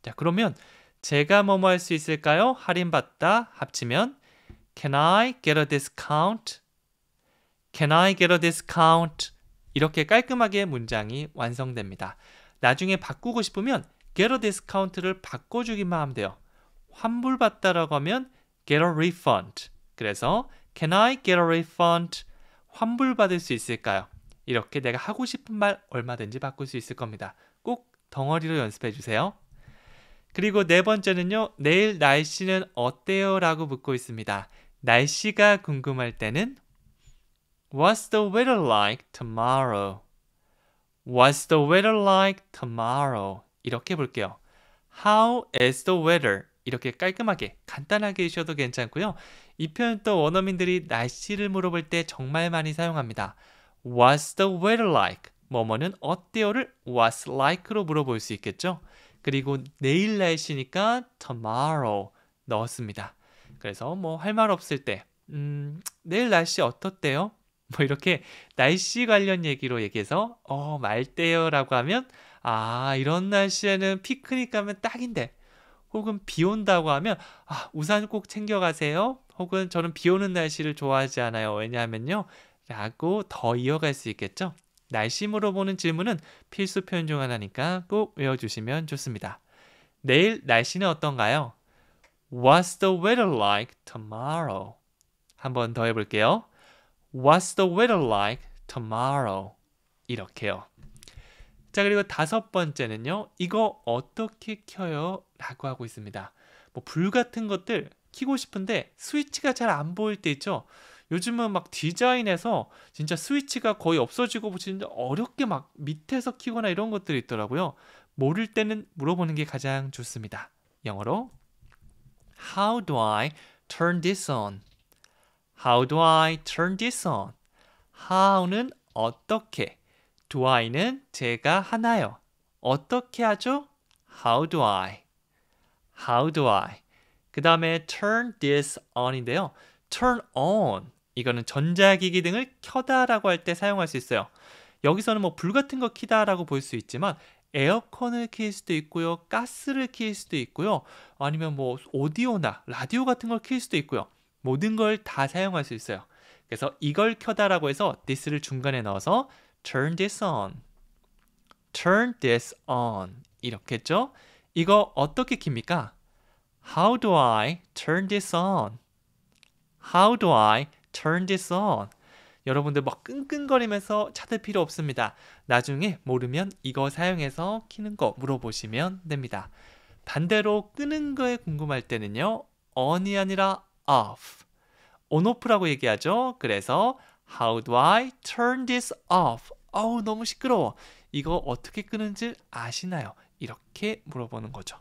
자, 그러면 제가 뭐뭐 할 수 있을까요? 할인 받다 합치면 Can I get a discount? Can I get a discount? 이렇게 깔끔하게 문장이 완성됩니다. 나중에 바꾸고 싶으면 get a discount를 바꿔주기만 하면 돼요. 환불받다라고 하면 get a refund. 그래서 can I get a refund? 환불받을 수 있을까요? 이렇게 내가 하고 싶은 말 얼마든지 바꿀 수 있을 겁니다. 꼭 덩어리로 연습해 주세요. 그리고 네 번째는요. 내일 날씨는 어때요? 라고 묻고 있습니다. 날씨가 궁금할 때는 What's the weather like tomorrow? What's the weather like tomorrow? 이렇게 볼게요. How is the weather? 이렇게 깔끔하게 간단하게 해주셔도 괜찮고요. 이 표현 또 원어민들이 날씨를 물어볼 때 정말 많이 사용합니다. What's the weather like? 뭐뭐는 어때요를 What's like로 물어볼 수 있겠죠. 그리고 내일 날씨니까 tomorrow 넣었습니다. 그래서 뭐 할 말 없을 때, 음, 내일 날씨 어떻대요? 뭐 이렇게 날씨 관련 얘기로 얘기해서 어, 말대요라고 하면 아, 이런 날씨에는 피크닉 가면 딱인데. 혹은 비 온다고 하면 아, 우산 꼭 챙겨 가세요. 혹은 저는 비 오는 날씨를 좋아하지 않아요. 왜냐하면요. 라고 더 이어갈 수 있겠죠. 날씨 물어보는 질문은 필수 표현 중 하나니까 꼭 외워주시면 좋습니다. 내일 날씨는 어떤가요? What's the weather like tomorrow? 한번 더 해볼게요. What's the weather like tomorrow? 이렇게요. 자 그리고 다섯 번째는요. 이거 어떻게 켜요? 라고 하고 있습니다. 뭐 불 같은 것들 켜고 싶은데 스위치가 잘 안 보일 때 있죠. 요즘은 막 디자인에서 진짜 스위치가 거의 없어지고 진짜 어렵게 막 밑에서 키거나 이런 것들이 있더라고요. 모를 때는 물어보는 게 가장 좋습니다. 영어로 How do I turn this on? How do I turn this on? How는 어떻게, do I는 제가 하나요. 어떻게 하죠? How do I? How do I? 그 다음에 turn this on인데요. turn on 이거는 전자기기 등을 켜다라고 할 때 사용할 수 있어요. 여기서는 뭐 불 같은 거 키다라고 볼 수 있지만 에어컨을 키킬 수도 있고요. 가스를 키킬 수도 있고요. 아니면 뭐 오디오나 라디오 같은 걸키킬 수도 있고요. 모든 걸 다 사용할 수 있어요. 그래서 이걸 켜다라고 해서 this를 중간에 넣어서 turn this on. turn this on 이렇게 했죠. 이거 어떻게 킵니까? How do I turn this on? How do I turn this on? 여러분들 막 끙끙거리면서 찾을 필요 없습니다. 나중에 모르면 이거 사용해서 키는 거 물어보시면 됩니다. 반대로 끄는 거에 궁금할 때는요. on이 아니라 off, on오프라고 얘기하죠. 그래서 how do I turn this off? 어우 너무 시끄러워. 이거 어떻게 끄는지 아시나요? 이렇게 물어보는 거죠.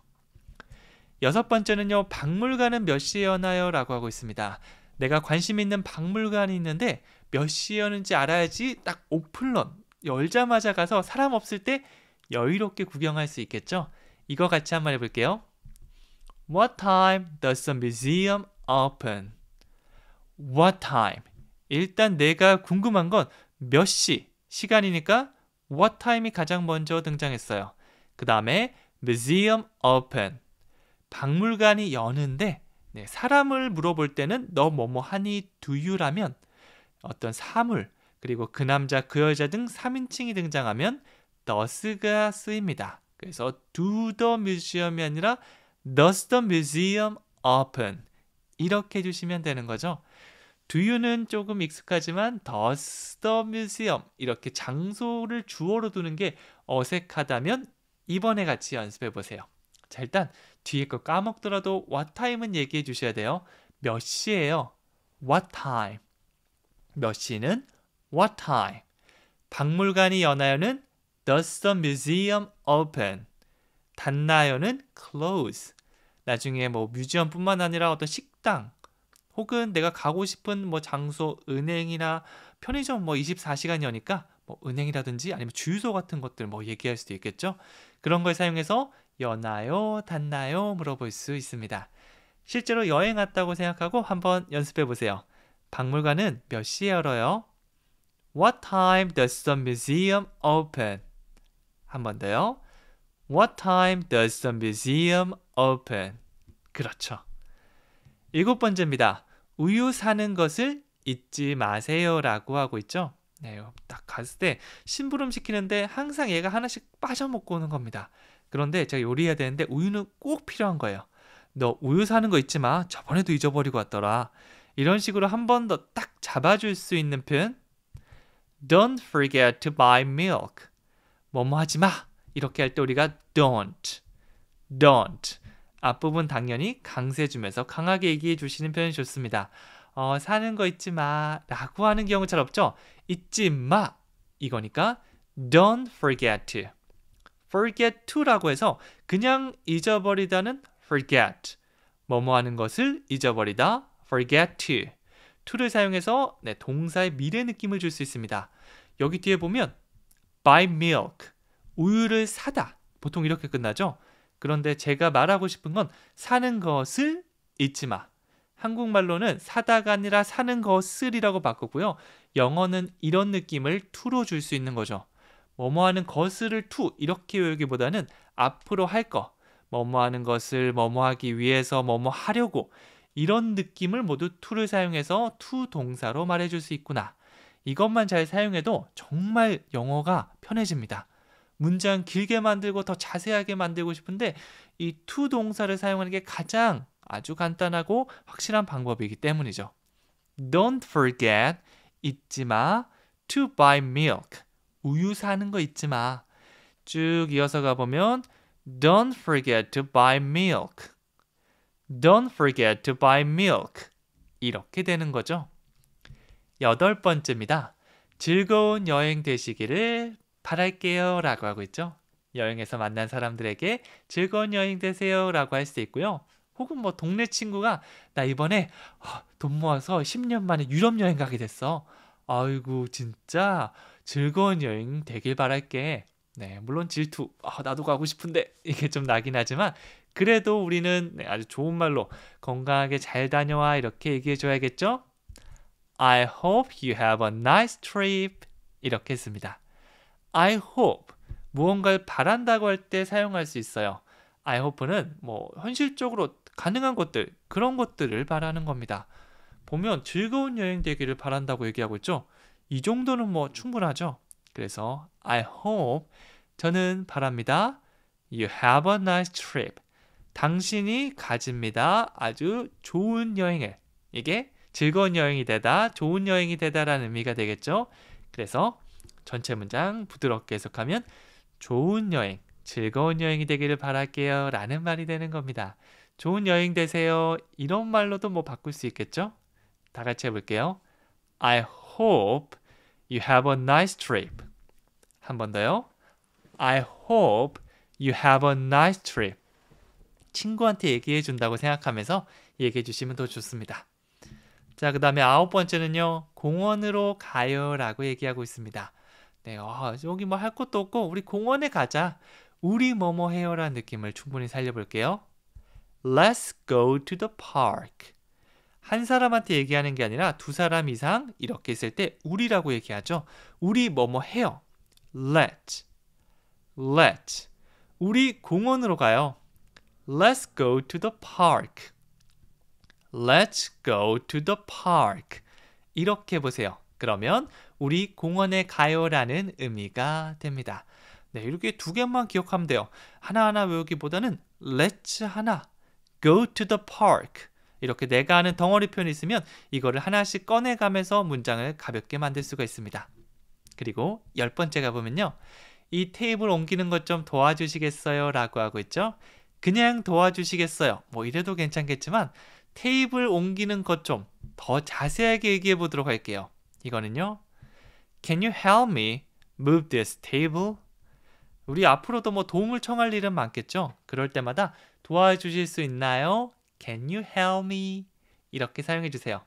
여섯 번째는요. 박물관은 몇 시에 여나요? 라고 하고 있습니다. 내가 관심 있는 박물관이 있는데 몇 시였는지 알아야지 딱 오픈런 열자마자 가서 사람 없을 때 여유롭게 구경할 수 있겠죠? 이거 같이 한번 해볼게요. What time does the museum open? What time? 일단 내가 궁금한 건 몇 시, 시간이니까 what time이 가장 먼저 등장했어요. 그 다음에 museum open. 박물관이 여는데 네, 사람을 물어볼 때는 너 뭐 뭐 하니 do you라면 어떤 사물 그리고 그 남자 그 여자 등 3인칭이 등장하면 thus가 쓰입니다. 그래서 do the museum이 아니라 does the museum open 이렇게 해주시면 되는 거죠. do는 조금 익숙하지만 does the museum 이렇게 장소를 주어로 두는 게 어색하다면 이번에 같이 연습해 보세요. 자 일단 뒤에 거 까먹더라도 what time은 얘기해 주셔야 돼요. 몇시에요 what time? 몇 시는 what time? 박물관이 여나요는 does the museum open? 닫나요는 close. 나중에 뭐 뮤지엄뿐만 아니라 어떤 식당 혹은 내가 가고 싶은 뭐 장소, 은행이나 편의점 뭐 24시간 여니까 뭐 은행이라든지 아니면 주유소 같은 것들 뭐 얘기할 수도 있겠죠. 그런 걸 사용해서 여나요, 닫나요 물어볼 수 있습니다. 실제로 여행 왔다고 생각하고 한번 연습해 보세요. 박물관은 몇 시에 열어요? What time does the museum open? 한 번 더요. What time does the museum open? 그렇죠. 일곱 번째입니다. 우유 사는 것을 잊지 마세요라고 하고 있죠. 네, 딱 갔을 때 심부름 시키는데 항상 얘가 하나씩 빠져먹고 오는 겁니다. 그런데 제가 요리해야 되는데 우유는 꼭 필요한 거예요. 너 우유 사는 거 잊지 마. 저번에도 잊어버리고 왔더라. 이런 식으로 한 번 더 딱 잡아줄 수 있는 표현 Don't forget to buy milk. 뭐뭐 하지 마. 이렇게 할 때 우리가 don't, don't 앞부분 당연히 강세주면서 강하게 얘기해 주시는 표현이 좋습니다. 어, 사는 거 잊지 마 라고 하는 경우 잘 없죠? 잊지 마 이거니까 don't forget to forget to라고 해서 그냥 잊어버리다는 forget 뭐뭐 하는 것을 잊어버리다 forget to. to를 사용해서 네, 동사의 미래 느낌을 줄 수 있습니다. 여기 뒤에 보면 buy milk, 우유를 사다. 보통 이렇게 끝나죠? 그런데 제가 말하고 싶은 건 사는 것을 잊지 마. 한국말로는 사다가 아니라 사는 것을이라고 바꾸고요. 영어는 이런 느낌을 to로 줄 수 있는 거죠. 뭐뭐 하는 것을 to 이렇게 외우기보다는 앞으로 할 거, 뭐뭐 하는 것을 뭐뭐 하기 위해서 뭐뭐 하려고 이런 느낌을 모두 to를 사용해서 to 동사로 말해줄 수 있구나. 이것만 잘 사용해도 정말 영어가 편해집니다. 문장 길게 만들고 더 자세하게 만들고 싶은데 이 to 동사를 사용하는 게 가장 아주 간단하고 확실한 방법이기 때문이죠. Don't forget 잊지 마 to buy milk 우유 사는 거 잊지 마. 쭉 이어서 가보면 Don't forget to buy milk Don't forget to buy milk. 이렇게 되는 거죠. 여덟 번째입니다. 즐거운 여행 되시기를 바랄게요 라고 하고 있죠. 여행에서 만난 사람들에게 즐거운 여행 되세요 라고 할 수 있고요. 혹은 뭐 동네 친구가 나 이번에 어, 돈 모아서 10년 만에 유럽 여행 가게 됐어. 아이고 진짜 즐거운 여행 되길 바랄게. 네, 물론 질투. 아, 나도 가고 싶은데 이게 좀 나긴 하지만 그래도 우리는 네, 아주 좋은 말로 건강하게 잘 다녀와 이렇게 얘기해 줘야겠죠? I hope you have a nice trip 이렇게 했니다 I hope 무언가를 바란다고 할 때 사용할 수 있어요. I hope는 뭐 현실적으로 가능한 것들 그런 것들을 바라는 겁니다. 보면 즐거운 여행 되기를 바란다고 얘기하고 있죠. 이 정도는 뭐 충분하죠. 그래서 I hope 저는 바랍니다. You have a nice trip. 당신이 가집니다. 아주 좋은 여행을. 이게 즐거운 여행이 되다, 좋은 여행이 되다라는 의미가 되겠죠. 그래서 전체 문장 부드럽게 해석하면 좋은 여행, 즐거운 여행이 되기를 바랄게요. 라는 말이 되는 겁니다. 좋은 여행 되세요. 이런 말로도 뭐 바꿀 수 있겠죠? 다 같이 해볼게요. I hope you have a nice trip. 한 번 더요. I hope you have a nice trip. 친구한테 얘기해 준다고 생각하면서 얘기해 주시면 더 좋습니다. 자, 그 다음에 아홉 번째는요, 공원으로 가요 라고 얘기하고 있습니다. 네, 어, 여기 뭐 할 것도 없고, 우리 공원에 가자. 우리 뭐뭐 해요 라는 느낌을 충분히 살려볼게요. Let's go to the park. 한 사람한테 얘기하는 게 아니라 두 사람 이상 이렇게 있을 때 우리라고 얘기하죠. 우리 뭐뭐 해요. Let, let. 우리 공원으로 가요. Let's go to the park. Let's go to the park. 이렇게 보세요. 그러면 우리 공원에 가요라는 의미가 됩니다. 네, 이렇게 두 개만 기억하면 돼요. 하나하나 외우기보다는 let's 하나, go to the park. 이렇게 내가 아는 덩어리 표현이 있으면 이거를 하나씩 꺼내가면서 문장을 가볍게 만들 수가 있습니다. 그리고 열 번째 가보면요. 이 테이블 옮기는 것 좀 도와주시겠어요? 라고 하고 있죠. 그냥 도와주시겠어요? 뭐 이래도 괜찮겠지만 테이블 옮기는 것 좀 더 자세하게 얘기해 보도록 할게요. 이거는요. Can you help me move this table? 우리 앞으로도 뭐 도움을 청할 일은 많겠죠? 그럴 때마다 도와주실 수 있나요? Can you help me? 이렇게 사용해 주세요.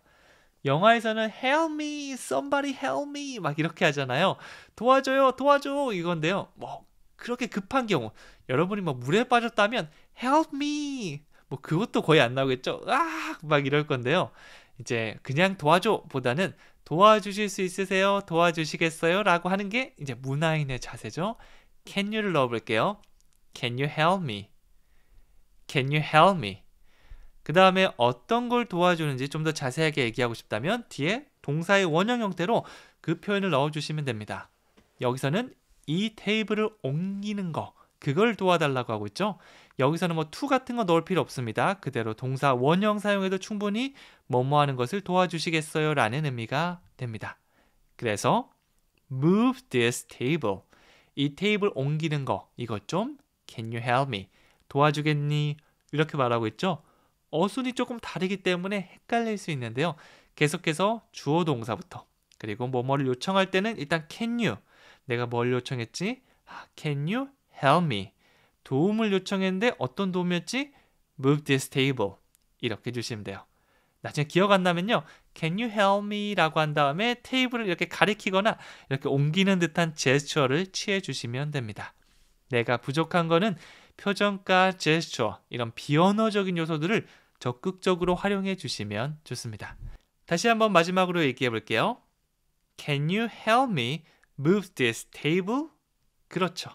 영화에서는 help me, somebody help me 막 이렇게 하잖아요. 도와줘요, 도와줘 이건데요. 뭐 그렇게 급한 경우 여러분이 뭐 물에 빠졌다면 help me 뭐 그것도 거의 안 나오겠죠. 아막 이럴 건데요. 이제 그냥 도와줘 보다는 도와주실 수 있으세요? 도와주시겠어요? 라고 하는 게 이제 문화인의 자세죠. Can you를 넣어볼게요. Can you help me? Can you help me? 그 다음에 어떤 걸 도와주는지 좀 더 자세하게 얘기하고 싶다면 뒤에 동사의 원형 형태로 그 표현을 넣어주시면 됩니다. 여기서는 이 테이블을 옮기는 거 그걸 도와달라고 하고 있죠. 여기서는 뭐 t 같은 거 넣을 필요 없습니다. 그대로 동사 원형 사용해도 충분히 뭐뭐 하는 것을 도와주시겠어요 라는 의미가 됩니다. 그래서 move this table. 이 테이블 옮기는 거 이거 좀 can you help me? 도와주겠니? 이렇게 말하고 있죠. 어순이 조금 다르기 때문에 헷갈릴 수 있는데요. 계속해서 주어 동사부터 그리고 뭐뭐를 요청할 때는 일단 can you 내가 뭘 요청했지? 아, can you help me. 도움을 요청했는데 어떤 도움이었지? move this table. 이렇게 주시면 돼요. 나중에 기억 안 나면요. Can you help me? 라고 한 다음에 테이블을 이렇게 가리키거나 이렇게 옮기는 듯한 제스처를 취해 주시면 됩니다. 내가 부족한 거는 표정과 제스처, 이런 비언어적인 요소들을 적극적으로 활용해 주시면 좋습니다. 다시 한번 마지막으로 얘기해 볼게요. Can you help me move this table? 그렇죠.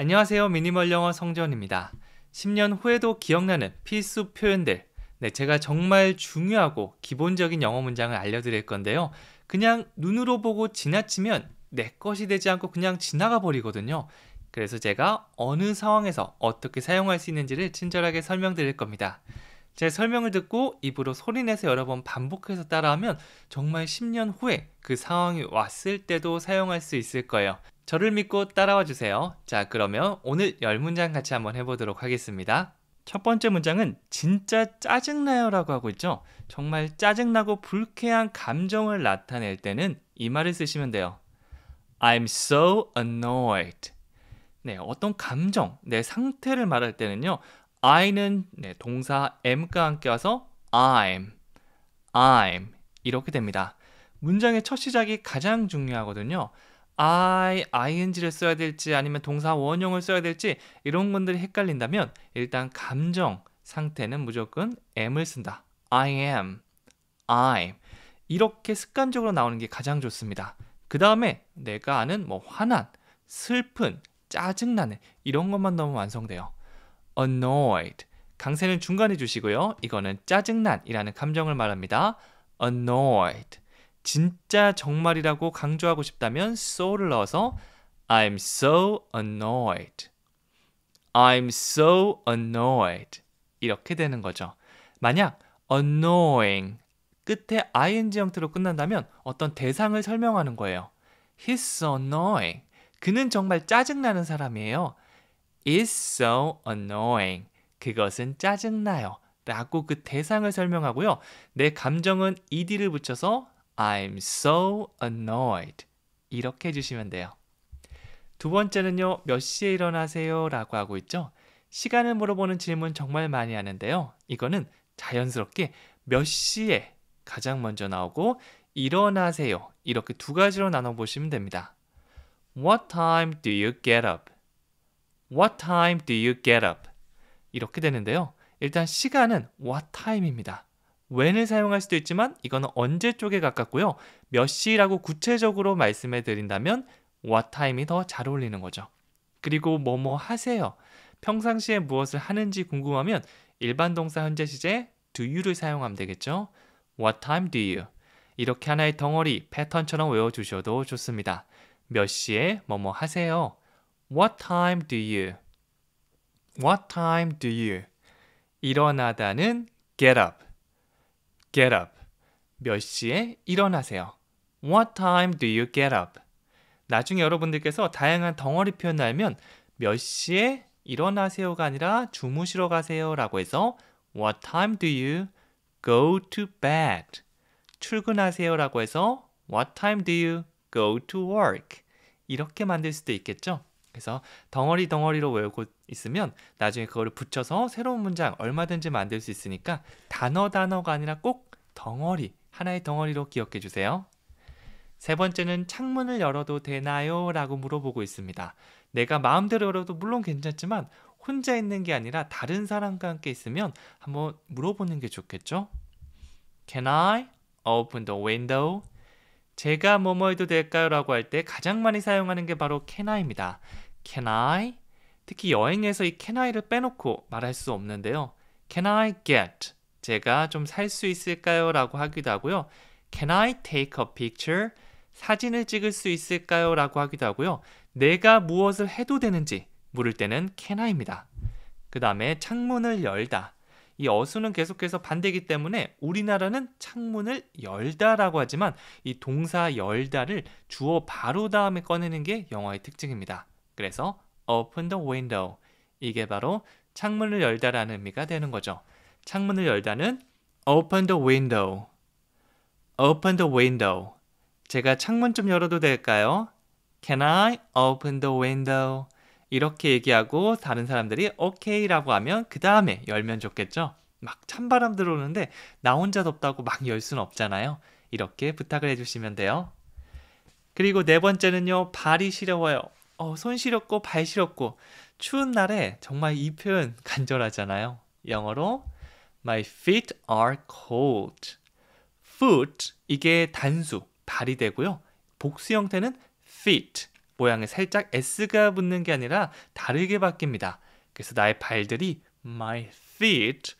안녕하세요. 미니멀 영어 성전입니다. 10년 후에도 기억나는 필수 표현들. 네, 제가 정말 중요하고 기본적인 영어 문장을 알려드릴 건데요. 그냥 눈으로 보고 지나치면 내 것이 되지 않고 그냥 지나가 버리거든요. 그래서 제가 어느 상황에서 어떻게 사용할 수 있는지를 친절하게 설명드릴 겁니다. 제 설명을 듣고 입으로 소리내서 여러 번 반복해서 따라하면 정말 10년 후에 그 상황이 왔을 때도 사용할 수 있을 거예요. 저를 믿고 따라와 주세요. 자, 그러면 오늘 열 문장 같이 한번 해보도록 하겠습니다. 첫 번째 문장은 진짜 짜증나요 라고 하고 있죠. 정말 짜증나고 불쾌한 감정을 나타낼 때는 이 말을 쓰시면 돼요. I'm so annoyed. 네, 어떤 감정, 내 상태를 말할 때는요. I는 네, 동사 m과 함께 와서 I'm, I'm 이렇게 됩니다. 문장의 첫 시작이 가장 중요하거든요. I, ing를 써야 될지 아니면 동사 원형을 써야 될지 이런 건들이 헷갈린다면 일단 감정, 상태는 무조건 am을 쓴다. I am, I'm 이렇게 습관적으로 나오는 게 가장 좋습니다. 그 다음에 내가 아는 뭐 화난, 슬픈, 짜증나는 이런 것만 너무 완성돼요. annoyed 강세는 중간에 주시고요. 이거는 짜증난이라는 감정을 말합니다. annoyed 진짜 정말이라고 강조하고 싶다면 so를 넣어서 I'm so annoyed. I'm so annoyed. 이렇게 되는 거죠. 만약 annoying 끝에 ing 형태로 끝난다면 어떤 대상을 설명하는 거예요. He's so annoying. 그는 정말 짜증나는 사람이에요. It's so annoying. 그것은 짜증나요. 라고 그 대상을 설명하고요. 내 감정은 ed를 붙여서 I'm so annoyed. 이렇게 해주시면 돼요. 두 번째는요, 몇 시에 일어나세요? 라고 하고 있죠. 시간을 물어보는 질문 정말 많이 하는데요. 이거는 자연스럽게 몇 시에 가장 먼저 나오고 일어나세요. 이렇게 두 가지로 나눠보시면 됩니다. What time do you get up? What time do you get up? 이렇게 되는데요. 일단 시간은 what time입니다. when을 사용할 수도 있지만 이거는 언제 쪽에 가깝고요. 몇 시라고 구체적으로 말씀해 드린다면 what time이 더 잘 어울리는 거죠. 그리고 뭐뭐 하세요. 평상시에 무엇을 하는지 궁금하면 일반 동사 현재 시제 do you를 사용하면 되겠죠. What time do you? 이렇게 하나의 덩어리 패턴처럼 외워주셔도 좋습니다. 몇 시에 뭐뭐 하세요. What time do you? What time do you? 일어나다는 get up. get up. 몇 시에 일어나세요? What time do you get up? 나중에 여러분들께서 다양한 덩어리 표현 을 알면 몇 시에 일어나세요가 아니라 주무시러 가세요라고 해서 What time do you go to bed? 출근하세요라고 해서 What time do you go to work? 이렇게 만들 수도 있겠죠. 그래서 덩어리 덩어리로 외우고 있으면 나중에 그거를 붙여서 새로운 문장 얼마든지 만들 수 있으니까 단어 단어가 아니라 꼭 덩어리 하나의 덩어리로 기억해 주세요. 세 번째는 창문을 열어도 되나요? 라고 물어보고 있습니다. 내가 마음대로 열어도 물론 괜찮지만 혼자 있는 게 아니라 다른 사람과 함께 있으면 한번 물어보는 게 좋겠죠? Can I open the window? 제가 뭐뭐 해도 될까요? 라고 할 때 가장 많이 사용하는 게 바로 can I입니다. Can I 특히 여행에서 이 can I를 빼놓고 말할 수 없는데요. Can I get? 제가 좀 살 수 있을까요? 라고 하기도 하고요. Can I take a picture? 사진을 찍을 수 있을까요? 라고 하기도 하고요. 내가 무엇을 해도 되는지 물을 때는 can I입니다. 그 다음에 창문을 열다. 이 어수는 계속해서 반대기 때문에 우리나라는 창문을 열다라고 하지만 이 동사 열다를 주어 바로 다음에 꺼내는 게 영어의 특징입니다. 그래서 open the window. 이게 바로 창문을 열다라는 의미가 되는 거죠. 창문을 열다는 open the window. open the window. 제가 창문 좀 열어도 될까요? Can I open the window? 이렇게 얘기하고 다른 사람들이 오케이라고 하면 그 다음에 열면 좋겠죠. 막 찬바람 들어오는데 나 혼자 덥다고 막 열 수는 없잖아요. 이렇게 부탁을 해주시면 돼요. 그리고 네 번째는요. 발이 시려워요. 어, 손 시렵고 발 시렵고 추운 날에 정말 이 표현 간절하잖아요. 영어로 My feet are cold. Foot 이게 단수 발이 되고요. 복수 형태는 feet 모양에 살짝 s가 붙는 게 아니라 다르게 바뀝니다. 그래서 나의 발들이 My feet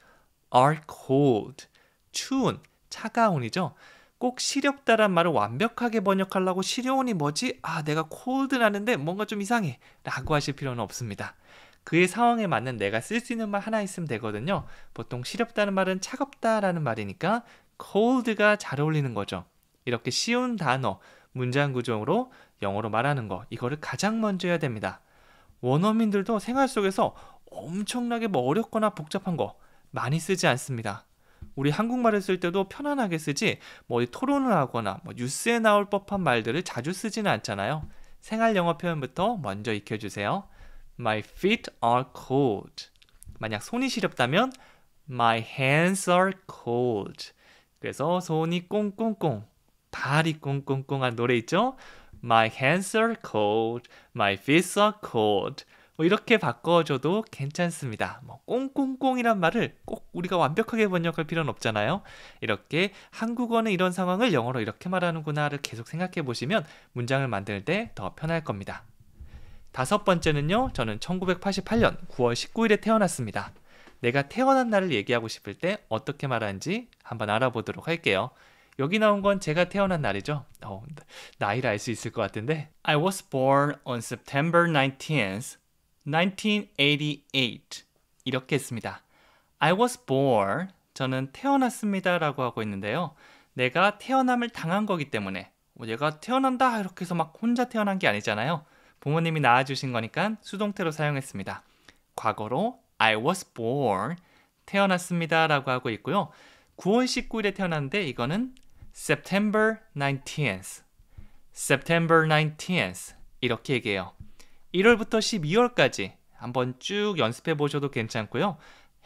are cold. 추운 차가운이죠. 꼭 시렵다란 말을 완벽하게 번역하려고 시려운이 뭐지? 아, 내가 콜드라는데 뭔가 좀 이상해. 라고 하실 필요는 없습니다. 그의 상황에 맞는 내가 쓸 수 있는 말 하나 있으면 되거든요. 보통 시렵다는 말은 차갑다라는 말이니까 cold가 잘 어울리는 거죠. 이렇게 쉬운 단어, 문장 구조로 영어로 말하는 거, 이거를 가장 먼저 해야 됩니다. 원어민들도 생활 속에서 엄청나게 뭐 어렵거나 복잡한 거 많이 쓰지 않습니다. 우리 한국말을 쓸 때도 편안하게 쓰지 뭐 토론을 하거나 뭐 뉴스에 나올 법한 말들을 자주 쓰지는 않잖아요. 생활 영어 표현부터 먼저 익혀주세요. My feet are cold. 만약 손이 시렵다면 My hands are cold. 그래서 손이 꽁꽁꽁, 발이 꽁꽁꽁한 노래 있죠? My hands are cold, my feet are cold. 뭐 이렇게 바꿔줘도 괜찮습니다. 뭐 꽁꽁꽁이란 말을 꼭 우리가 완벽하게 번역할 필요는 없잖아요. 이렇게 한국어는 이런 상황을 영어로 이렇게 말하는구나를 계속 생각해 보시면 문장을 만들 때 더 편할 겁니다. 다섯 번째는요. 저는 1988년 9월 19일에 태어났습니다. 내가 태어난 날을 얘기하고 싶을 때 어떻게 말하는지 한번 알아보도록 할게요. 여기 나온 건 제가 태어난 날이죠. 어, 나이를 알 수 있을 것 같은데. I was born on September 19th, 1988 이렇게 했습니다. I was born. 저는 태어났습니다라고 하고 있는데요. 내가 태어남을 당한 거기 때문에 내가 뭐 태어난다 이렇게 해서 막 혼자 태어난 게 아니잖아요. 부모님이 낳아주신 거니까 수동태로 사용했습니다. 과거로 I was born 태어났습니다라고 하고 있고요. 9월 19일에 태어났는데 이거는 September 19th, September 19th 이렇게 얘기해요. 1월부터 12월까지 한번 쭉 연습해 보셔도 괜찮고요.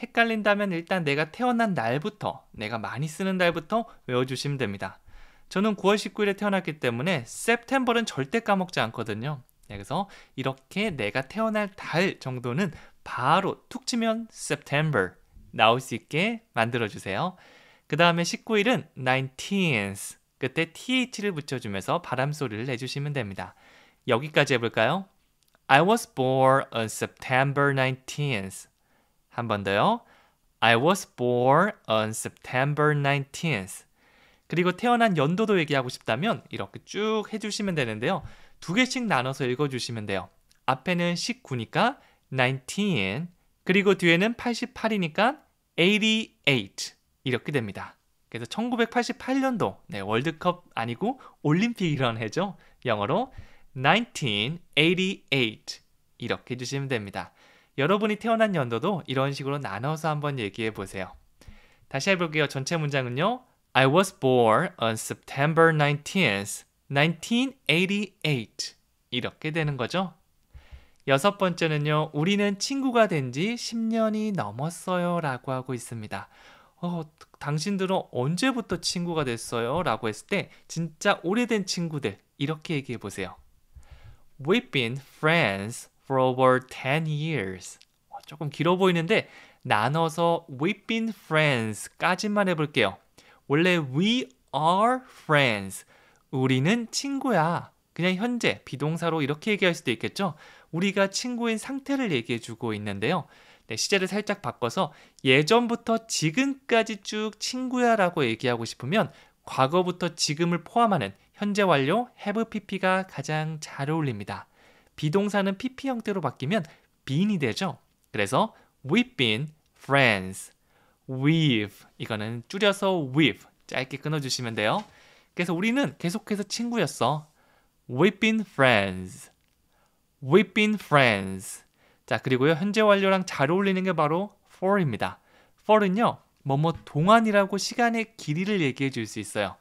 헷갈린다면 일단 내가 태어난 날부터 내가 많이 쓰는 날부터 외워주시면 됩니다. 저는 9월 19일에 태어났기 때문에 September은 절대 까먹지 않거든요. 네, 그래서 이렇게 내가 태어날 달 정도는 바로 툭 치면 September 나올 수 있게 만들어주세요. 그 다음에 19일은 19th 그때 th를 붙여주면서 바람소리를 내주시면 됩니다. 여기까지 해볼까요? I was born on September 19th. 한 번 더요. I was born on September 19th. 그리고 태어난 연도도 얘기하고 싶다면 이렇게 쭉 해주시면 되는데요. 두 개씩 나눠서 읽어주시면 돼요. 앞에는 19니까 19, 그리고 뒤에는 88이니까 88 이렇게 됩니다. 그래서 1988년도 네, 월드컵 아니고 올림픽 이런 해죠. 영어로 1988 이렇게 주시면 됩니다. 여러분이 태어난 연도도 이런 식으로 나눠서 한번 얘기해 보세요. 다시 해볼게요. 전체 문장은요. I was born on September 19th, 1988. 이렇게 되는 거죠. 여섯 번째는요. 우리는 친구가 된 지 10년이 넘었어요. 라고 하고 있습니다. 어, 당신들은 언제부터 친구가 됐어요? 라고 했을 때 진짜 오래된 친구들 이렇게 얘기해 보세요. We've been friends for over 10 years. 조금 길어 보이는데 나눠서 we've been friends까지만 해볼게요. 원래 we are friends. 우리는 친구야. 그냥 현재 비동사로 이렇게 얘기할 수도 있겠죠. 우리가 친구인 상태를 얘기해주고 있는데요. 네, 시제를 살짝 바꿔서 예전부터 지금까지 쭉 친구야라고 얘기하고 싶으면 과거부터 지금을 포함하는 현재 완료 have pp가 가장 잘 어울립니다. 비동사는 pp 형태로 바뀌면 been이 되죠. 그래서 we've been friends. with 이거는 줄여서 with 짧게 끊어주시면 돼요. 그래서 우리는 계속해서 친구였어. We've been friends. We've been friends. 자 그리고요 현재 완료랑 잘 어울리는 게 바로 for입니다. for은요 뭐뭐 동안이라고 시간의 길이를 얘기해 줄 수 있어요.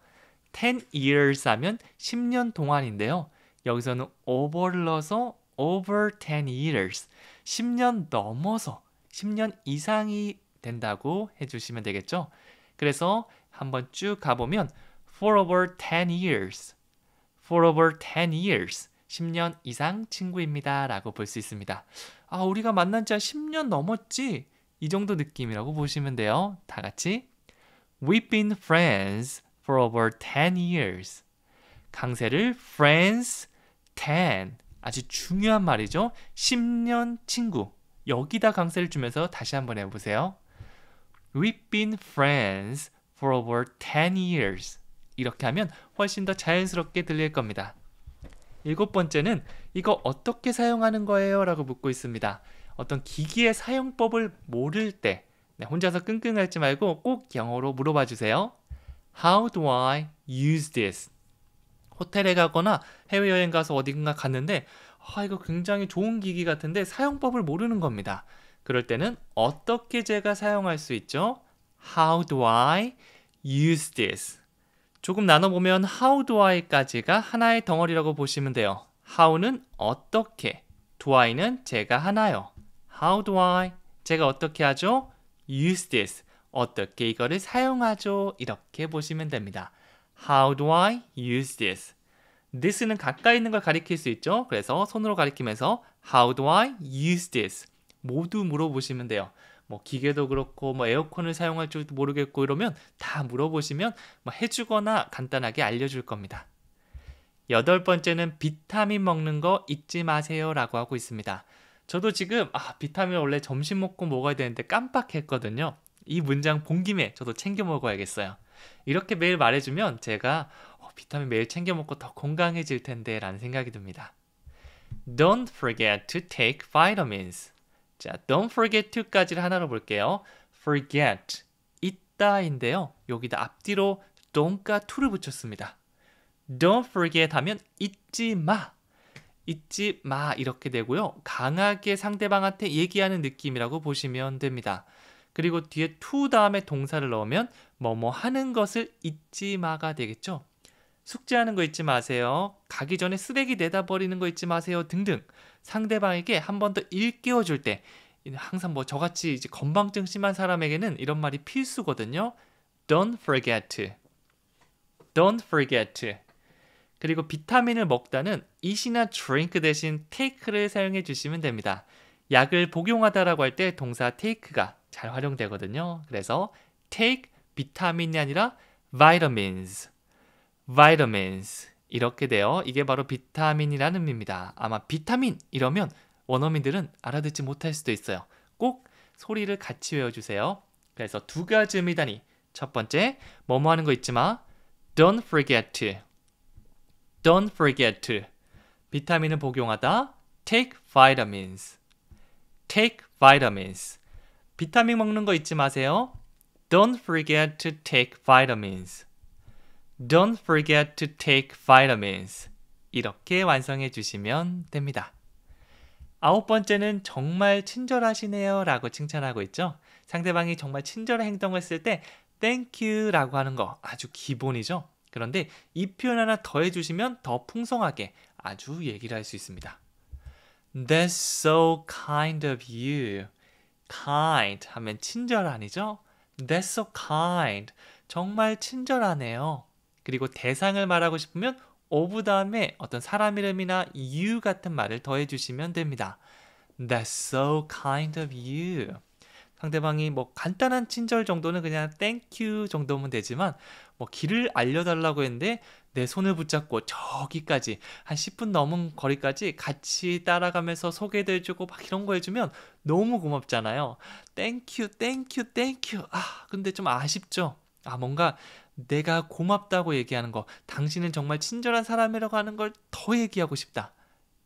10 years 하면 10년 동안인데요. 여기서는 over를 넣어서 over 10 years 10년 넘어서 10년 이상이 된다고 해주시면 되겠죠. 그래서 한번 쭉 가보면 for over 10 years for over 10 years 10년 이상 친구입니다 라고 볼 수 있습니다. 아 우리가 만난 지 10년 넘었지 이 정도 느낌이라고 보시면 돼요. 다 같이 We've been friends for over 10 years. 강세를 friends 10 아주 중요한 말이죠. 10년 친구. 여기다 강세를 주면서 다시 한번 해보세요. We've been friends for over 10 years. 이렇게 하면 훨씬 더 자연스럽게 들릴 겁니다. 일곱 번째는 이거 어떻게 사용하는 거예요? 라고 묻고 있습니다. 어떤 기기의 사용법을 모를 때 네, 혼자서 끙끙 앓지 말고 꼭 영어로 물어봐 주세요. How do I use this? 호텔에 가거나 해외여행 가서 어디가 갔는데 아 이거 굉장히 좋은 기기 같은데 사용법을 모르는 겁니다. 그럴 때는 어떻게 제가 사용할 수 있죠? How do I use this? 조금 나눠보면 how do I까지가 하나의 덩어리라고 보시면 돼요. how는 어떻게, do I는 제가 하나요. how do I, 제가 어떻게 하죠? use this, 어떻게 이거를 사용하죠? 이렇게 보시면 됩니다. How do I use this? this는 가까이 있는 걸 가리킬 수 있죠. 그래서 손으로 가리키면서 how do I use this? 모두 물어보시면 돼요. 뭐 기계도 그렇고 뭐 에어컨을 사용할 줄도 모르겠고 이러면 다 물어보시면 뭐 해주거나 간단하게 알려줄 겁니다. 여덟 번째는 비타민 먹는 거 잊지 마세요 라고 하고 있습니다. 저도 지금 아, 비타민 원래 점심 먹고 먹어야 되는데 깜빡했거든요. 이 문장 본 김에 저도 챙겨 먹어야겠어요. 이렇게 매일 말해주면 제가 어, 비타민 매일 챙겨 먹고 더 건강해질 텐데 라는 생각이 듭니다. Don't forget to take vitamins. 자, don't forget to까지를 하나로 볼게요. forget, 잊다인데요. 여기다 앞뒤로 don't과 to를 붙였습니다. don't forget 하면 잊지 마. 잊지 마 이렇게 되고요. 강하게 상대방한테 얘기하는 느낌이라고 보시면 됩니다. 그리고 뒤에 to 다음에 동사를 넣으면 뭐뭐 하는 것을 잊지 마가 되겠죠. 숙제하는 거 잊지 마세요. 가기 전에 쓰레기 내다 버리는 거 잊지 마세요. 등등. 상대방에게 한 번 더 일깨워 줄 때 항상 뭐 저같이 이제 건방증 심한 사람에게는 이런 말이 필수거든요. Don't forget. Don't forget. 그리고 비타민을 먹다는 이시나 drink 대신 take를 사용해 주시면 됩니다. 약을 복용하다라고 할 때 동사 take가 잘 활용되거든요. 그래서 take 비타민이 아니라 vitamins, vitamins 이렇게 돼요. 이게 바로 비타민이라는 의미입니다. 아마 비타민 이러면 원어민들은 알아듣지 못할 수도 있어요. 꼭 소리를 같이 외워주세요. 그래서 두 가지 의미다니. 첫 번째, 뭐뭐 하는 거 잊지 마. Don't forget to. Don't forget to. 비타민을 복용하다. Take vitamins. Take vitamins. 비타민 먹는 거 잊지 마세요. Don't forget to take vitamins. Don't forget to take vitamins. 이렇게 완성해 주시면 됩니다. 아홉 번째는 정말 친절하시네요 라고 칭찬하고 있죠. 상대방이 정말 친절한 행동을 했을 때 thank you 라고 하는 거 아주 기본이죠. 그런데 이 표현 하나 더해 주시면 더 풍성하게 아주 얘기를 할 수 있습니다. That's so kind of you. kind 하면 친절하니죠? That's so kind. 정말 친절하네요. 그리고 대상을 말하고 싶으면 of 다음에 어떤 사람 이름이나 you 같은 말을 더해 주시면 됩니다. That's so kind of you. 상대방이 뭐 간단한 친절 정도는 그냥 thank you 정도면 되지만 뭐 길을 알려달라고 했는데 내 손을 붙잡고 저기까지 한 10분 넘은 거리까지 같이 따라가면서 소개도 해주고 막 이런 거 해주면 너무 고맙잖아요. 땡큐, 땡큐, 땡큐. 아, 근데 좀 아쉽죠? 아, 뭔가 내가 고맙다고 얘기하는 거, 당신은 정말 친절한 사람이라고 하는 걸 더 얘기하고 싶다.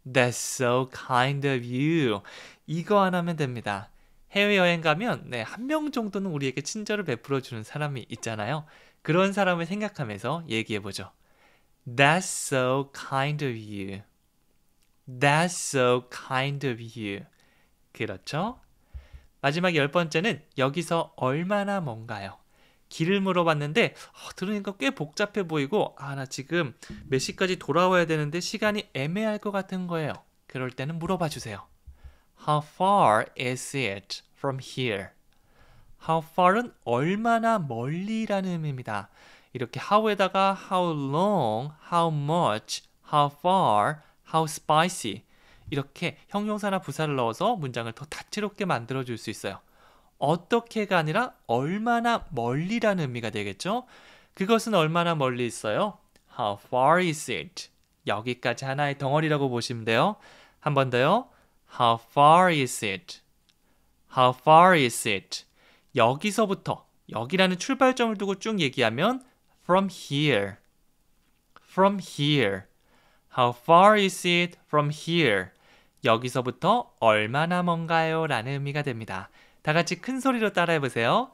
That's so kind of you. 이거 안 하면 됩니다. 해외여행 가면 네, 한 명 정도는 우리에게 친절을 베풀어 주는 사람이 있잖아요. 그런 사람을 생각하면서 얘기해 보죠. That's so kind of you. That's so kind of you. 그렇죠? 마지막 열 번째는 여기서 얼마나 뭔가요? 길을 물어봤는데 어, 들으니까 꽤 복잡해 보이고 아 나 지금 몇 시까지 돌아와야 되는데 시간이 애매할 것 같은 거예요. 그럴 때는 물어봐 주세요. How far is it from here? How far은 얼마나 멀리라는 의미입니다. 이렇게 how에다가 how long, how much, how far, how spicy 이렇게 형용사나 부사를 넣어서 문장을 더 다채롭게 만들어 줄 수 있어요. 어떻게가 아니라 얼마나 멀리라는 의미가 되겠죠? 그것은 얼마나 멀리 있어요? How far is it? 여기까지 하나의 덩어리라고 보시면 돼요. 한 번 더요. How far is it? How far is it? 여기서부터 여기라는 출발점을 두고 쭉 얘기하면 from here? From here. How far is it from here? 여기서부터 얼마나 먼가요? 라는 의미가 됩니다. 다 같이 큰 소리로 따라해 보세요.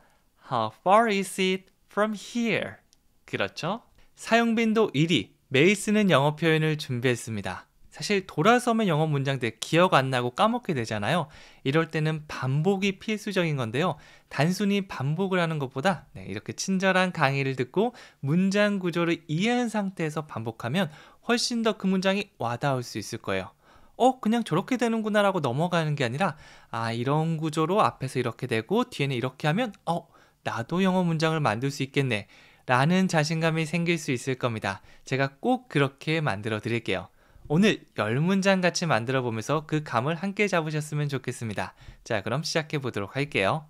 How far is it from here? 그렇죠? 사용 빈도 1위 매일 쓰는 영어 표현을 준비했습니다. 사실 돌아서면 영어 문장들 기억 안 나고 까먹게 되잖아요. 이럴 때는 반복이 필수적인 건데요. 단순히 반복을 하는 것보다 네, 이렇게 친절한 강의를 듣고 문장 구조를 이해한 상태에서 반복하면 훨씬 더 그 문장이 와닿을 수 있을 거예요. 어, 그냥 저렇게 되는구나 라고 넘어가는 게 아니라, 아, 이런 구조로 앞에서 이렇게 되고, 뒤에는 이렇게 하면, 어, 나도 영어 문장을 만들 수 있겠네. 라는 자신감이 생길 수 있을 겁니다. 제가 꼭 그렇게 만들어 드릴게요. 오늘 열 문장 같이 만들어 보면서 그 감을 함께 잡으셨으면 좋겠습니다. 자, 그럼 시작해 보도록 할게요.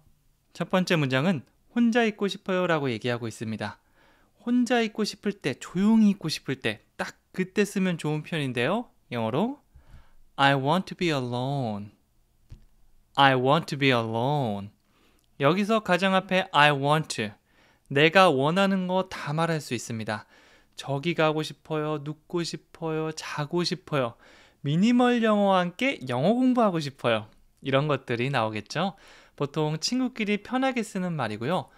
첫 번째 문장은 혼자 있고 싶어요 라고 얘기하고 있습니다. 혼자 있고 싶을 때, 조용히 있고 싶을 때, 딱 그때 쓰면 좋은 편인데요. 영어로 I want to be alone. I want to be alone. 여기서 가장 앞에 I want to. 내가 원하는 거 다 말할 수 있습니다. 저기 가고 싶어요. 눕고 싶어요. 자고 싶어요. 미니멀 영어와 함께 영어 공부하고 싶어요. 이런 것들이 나오겠죠. 보통 친구끼리 편하게 쓰는 말이고요.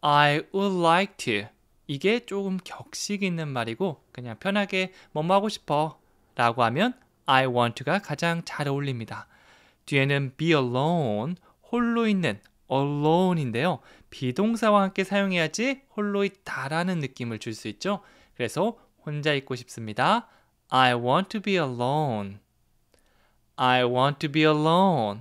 I would like to. 이게 조금 격식 있는 말이고 그냥 편하게 뭐뭐 하고 싶어 라고 하면 I want to가 가장 잘 어울립니다. 뒤에는 be alone, 홀로 있는 alone인데요. 비동사와 함께 사용해야지 홀로 있다라는 느낌을 줄 수 있죠. 그래서 혼자 있고 싶습니다. I want to be alone. I want to be alone.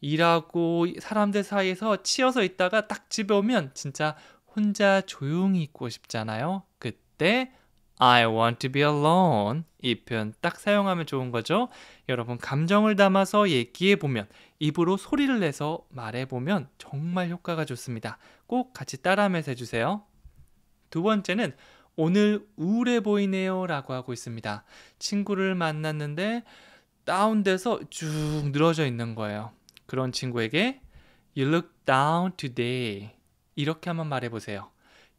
일하고 사람들 사이에서 치여서 있다가 딱 집에 오면 진짜 혼자 조용히 있고 싶잖아요. 그때 I want to be alone 이 표현 딱 사용하면 좋은 거죠. 여러분 감정을 담아서 얘기해 보면 입으로 소리를 내서 말해 보면 정말 효과가 좋습니다. 꼭 같이 따라하면서 해주세요. 두 번째는 오늘 우울해 보이네요 라고 하고 있습니다. 친구를 만났는데 다운돼서 쭉 늘어져 있는 거예요. 그런 친구에게 You look down today. 이렇게 한번 말해 보세요.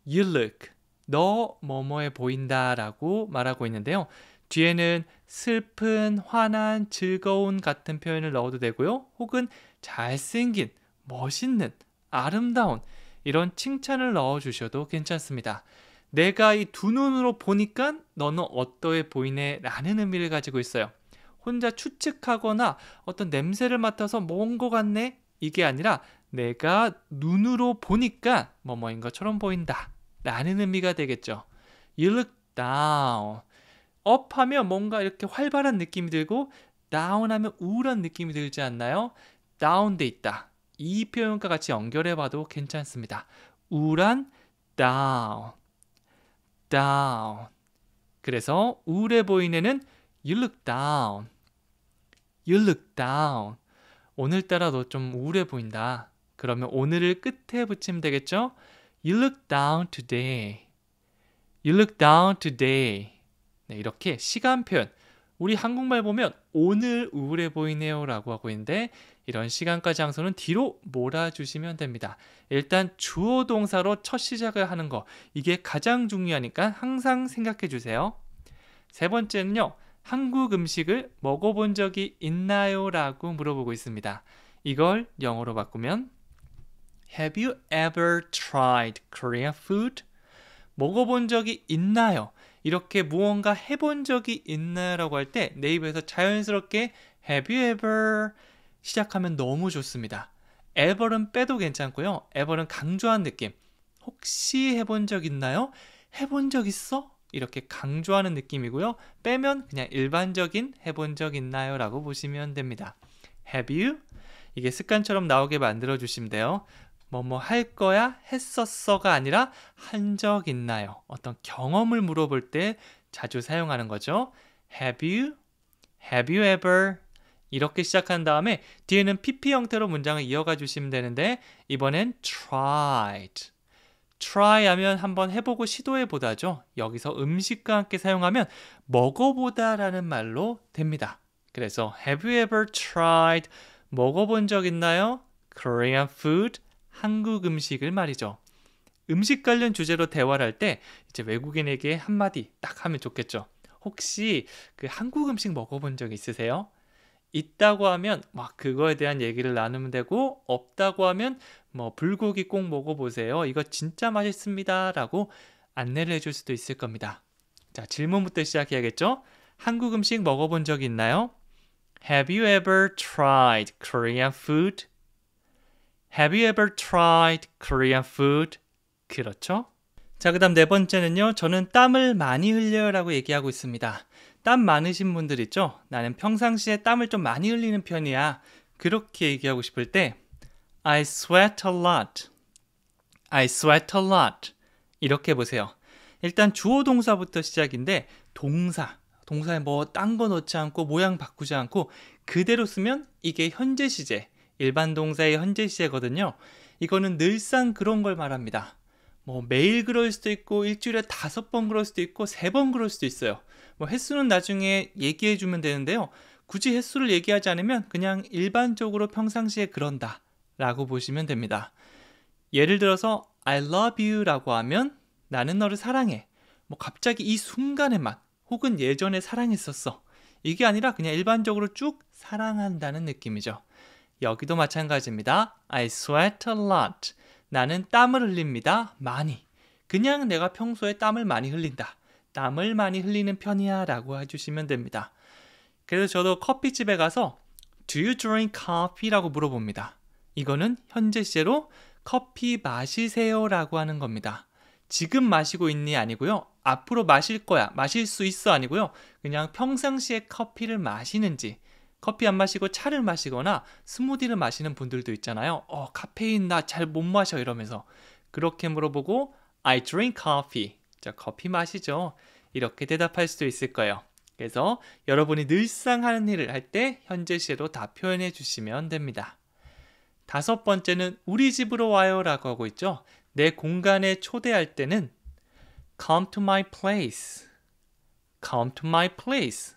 You look. 너 뭐뭐해 보인다 라고 말하고 있는데요. 뒤에는 슬픈, 화난, 즐거운 같은 표현을 넣어도 되고요. 혹은 잘생긴, 멋있는, 아름다운 이런 칭찬을 넣어 주셔도 괜찮습니다. 내가 이 두 눈으로 보니까 너는 어떠해 보이네 라는 의미를 가지고 있어요. 혼자 추측하거나 어떤 냄새를 맡아서 뭔것 같네 이게 아니라 내가 눈으로 보니까 뭐뭐인 것처럼 보인다 라는 의미가 되겠죠. You look down. up 하면 뭔가 이렇게 활발한 느낌이 들고 down 하면 우울한 느낌이 들지 않나요? 다운돼 있다. 이 표현과 같이 연결해 봐도 괜찮습니다. 우울한 down. down. 그래서 우울해 보이는 애는 you look down. you look down. 오늘따라 너 좀 우울해 보인다. 그러면 오늘을 끝에 붙이면 되겠죠? You look down today. You look down today. 네, 이렇게 시간 표현, 우리 한국말 보면 오늘 우울해 보이네요 라고 하고 있는데 이런 시간과 장소는 뒤로 몰아주시면 됩니다. 일단 주어 동사로 첫 시작을 하는 거 이게 가장 중요하니까 항상 생각해 주세요. 세 번째는요. 한국 음식을 먹어본 적이 있나요? 라고 물어보고 있습니다. 이걸 영어로 바꾸면 Have you ever tried Korean food? 먹어본 적이 있나요? 이렇게 무언가 해본 적이 있나라고 할때내 입에서 자연스럽게 Have you ever 시작하면 너무 좋습니다. ever는 빼도 괜찮고요. ever는 강조한 느낌. 혹시 해본 적 있나요? 해본 적 있어? 이렇게 강조하는 느낌이고요. 빼면 그냥 일반적인 해본 적 있나요? 라고 보시면 됩니다. Have you? 이게 습관처럼 나오게 만들어 주시면 돼요. 뭐뭐 뭐 할 거야 했었어가 아니라 한 적 있나요? 어떤 경험을 물어볼 때 자주 사용하는 거죠. Have you? Have you ever? 이렇게 시작한 다음에 뒤에는 PP 형태로 문장을 이어가 주시면 되는데 이번엔 tried. try 하면 한번 해보고 시도해 보다죠. 여기서 음식과 함께 사용하면 먹어보다라는 말로 됩니다. 그래서 have you ever tried 먹어본 적 있나요? Korean food 한국 음식을 말이죠. 음식 관련 주제로 대화를 할때 이제 외국인에게 한마디 딱 하면 좋겠죠. 혹시 그 한국 음식 먹어본 적 있으세요? 있다고 하면 막 그거에 대한 얘기를 나누면 되고 없다고 하면 뭐 불고기 꼭 먹어보세요. 이거 진짜 맛있습니다라고 안내를 해줄 수도 있을 겁니다. 자 질문부터 시작해야겠죠. 한국 음식 먹어본 적 있나요? Have you ever tried Korean food? Have you ever tried Korean food? 그렇죠? 자, 그 다음 네 번째는요. 저는 땀을 많이 흘려요 라고 얘기하고 있습니다. 땀 많으신 분들 있죠? 나는 평상시에 땀을 좀 많이 흘리는 편이야. 그렇게 얘기하고 싶을 때 I sweat a lot. I sweat a lot. 이렇게 보세요. 일단 주어 동사부터 시작인데 동사, 동사에 뭐 딴 거 넣지 않고 모양 바꾸지 않고 그대로 쓰면 이게 현재 시제, 일반 동사의 현재 시제거든요. 이거는 늘상 그런 걸 말합니다. 뭐 매일 그럴 수도 있고 일주일에 다섯 번 그럴 수도 있고 세 번 그럴 수도 있어요. 뭐 횟수는 나중에 얘기해 주면 되는데요. 굳이 횟수를 얘기하지 않으면 그냥 일반적으로 평상시에 그런다 라고 보시면 됩니다. 예를 들어서 I love you 라고 하면 나는 너를 사랑해. 뭐 갑자기 이 순간에만 혹은 예전에 사랑했었어. 이게 아니라 그냥 일반적으로 쭉 사랑한다는 느낌이죠. 여기도 마찬가지입니다. I sweat a lot. 나는 땀을 흘립니다. 많이. 그냥 내가 평소에 땀을 많이 흘린다. 땀을 많이 흘리는 편이야 라고 해주시면 됩니다. 그래서 저도 커피집에 가서 Do you drink coffee? 라고 물어봅니다. 이거는 현재 시제로 커피 마시세요 라고 하는 겁니다. 지금 마시고 있니 아니고요. 앞으로 마실 거야, 마실 수 있어 아니고요. 그냥 평상시에 커피를 마시는지 커피 안 마시고 차를 마시거나 스무디를 마시는 분들도 있잖아요. 어, 카페인 나 잘 못 마셔 이러면서 그렇게 물어보고 I drink coffee. 자, 커피 마시죠. 이렇게 대답할 수도 있을 거예요. 그래서 여러분이 늘상 하는 일을 할 때 현재 시로 다 표현해 주시면 됩니다. 다섯 번째는 우리 집으로 와요라고 하고 있죠. 내 공간에 초대할 때는 come to my place. come to my place.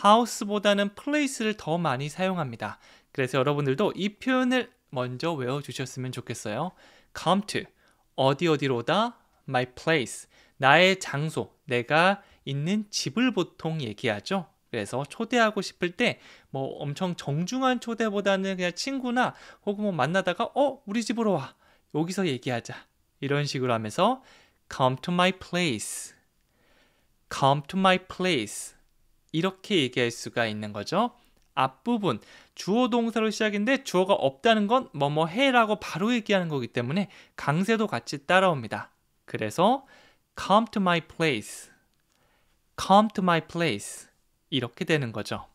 하우스보다는플레이스를더 많이 사용합니다. 그래서 여러분들도 이 표현을 먼저 외워주셨으면 좋겠어요. come to, 어디 어디로다, my place, 나의 장소, 내가 있는 집을 보통 얘기하죠. 그래서 초대하고 싶을 때 뭐 엄청 정중한 초대보다는 그냥 친구나 혹은 뭐 만나다가 어 우리 집으로 와 여기서 얘기하자 이런 식으로 하면서 come to my place, come to my place 이렇게 얘기할 수가 있는 거죠. 앞부분 주어 동사로 시작인데 주어가 없다는 건 뭐뭐 해라고 바로 얘기하는 거기 때문에 강세도 같이 따라옵니다. 그래서 come to my place, come to my place 이렇게 되는 거죠.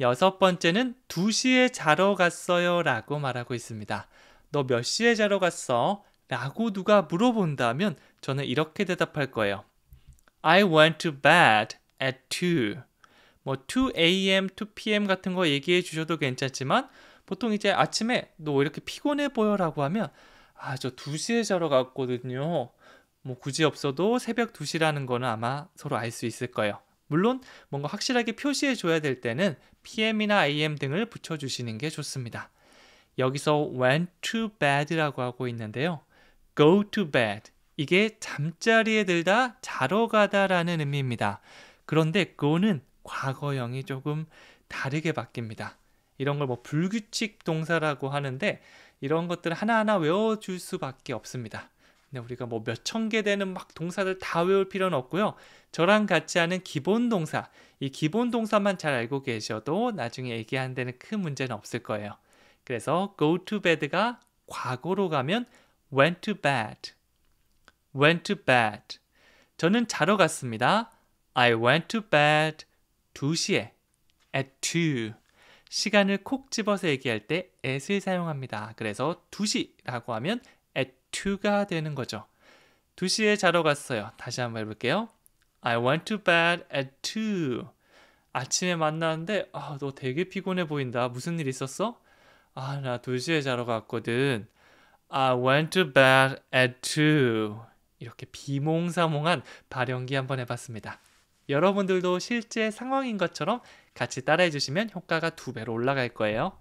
여섯 번째는 2시에 자러 갔어요 라고 말하고 있습니다. 너 몇 시에 자러 갔어? 라고 누가 물어본다면 저는 이렇게 대답할 거예요. I went to bed at 2, 뭐 2am, 2pm 같은 거 얘기해 주셔도 괜찮지만 보통 이제 아침에 너 이렇게 피곤해 보여라고 하면 아, 저 2시에 자러 갔거든요. 뭐 굳이 없어도 새벽 2시라는 거는 아마 서로 알 수 있을 거예요. 물론 뭔가 확실하게 표시해 줘야 될 때는 pm이나 am 등을 붙여 주시는 게 좋습니다. 여기서 went to bed라고 하고 있는데요. go to bed 이게 잠자리에 들다 자러 가다라는 의미입니다. 그런데 그거는 과거형이 조금 다르게 바뀝니다. 이런 걸 뭐 불규칙 동사라고 하는데 이런 것들 하나하나 외워줄 수밖에 없습니다. 근데 우리가 뭐몇천 개 되는 막 동사들 다 외울 필요는 없고요. 저랑 같이 하는 기본 동사, 이 기본 동사만 잘 알고 계셔도 나중에 얘기하는 데는 큰 문제는 없을 거예요. 그래서 go to bed가 과거로 가면 went to bed, went to bed. 저는 자러 갔습니다. I went to bed 2시에 at 2 시간을 콕 집어서 얘기할 때 at을 사용합니다. 그래서 2시라고 하면 at 2가 되는 거죠. 2시에 자러 갔어요. 다시 한번 해볼게요. I went to bed at 2. 아침에 만났는데 아, 너 되게 피곤해 보인다. 무슨 일 있었어? 아, 나 2시에 자러 갔거든. I went to bed at 2. 이렇게 비몽사몽한 발연기 한번 해봤습니다. 여러분들도 실제 상황인 것처럼 같이 따라해 주시면 효과가 두 배로 올라갈 거예요.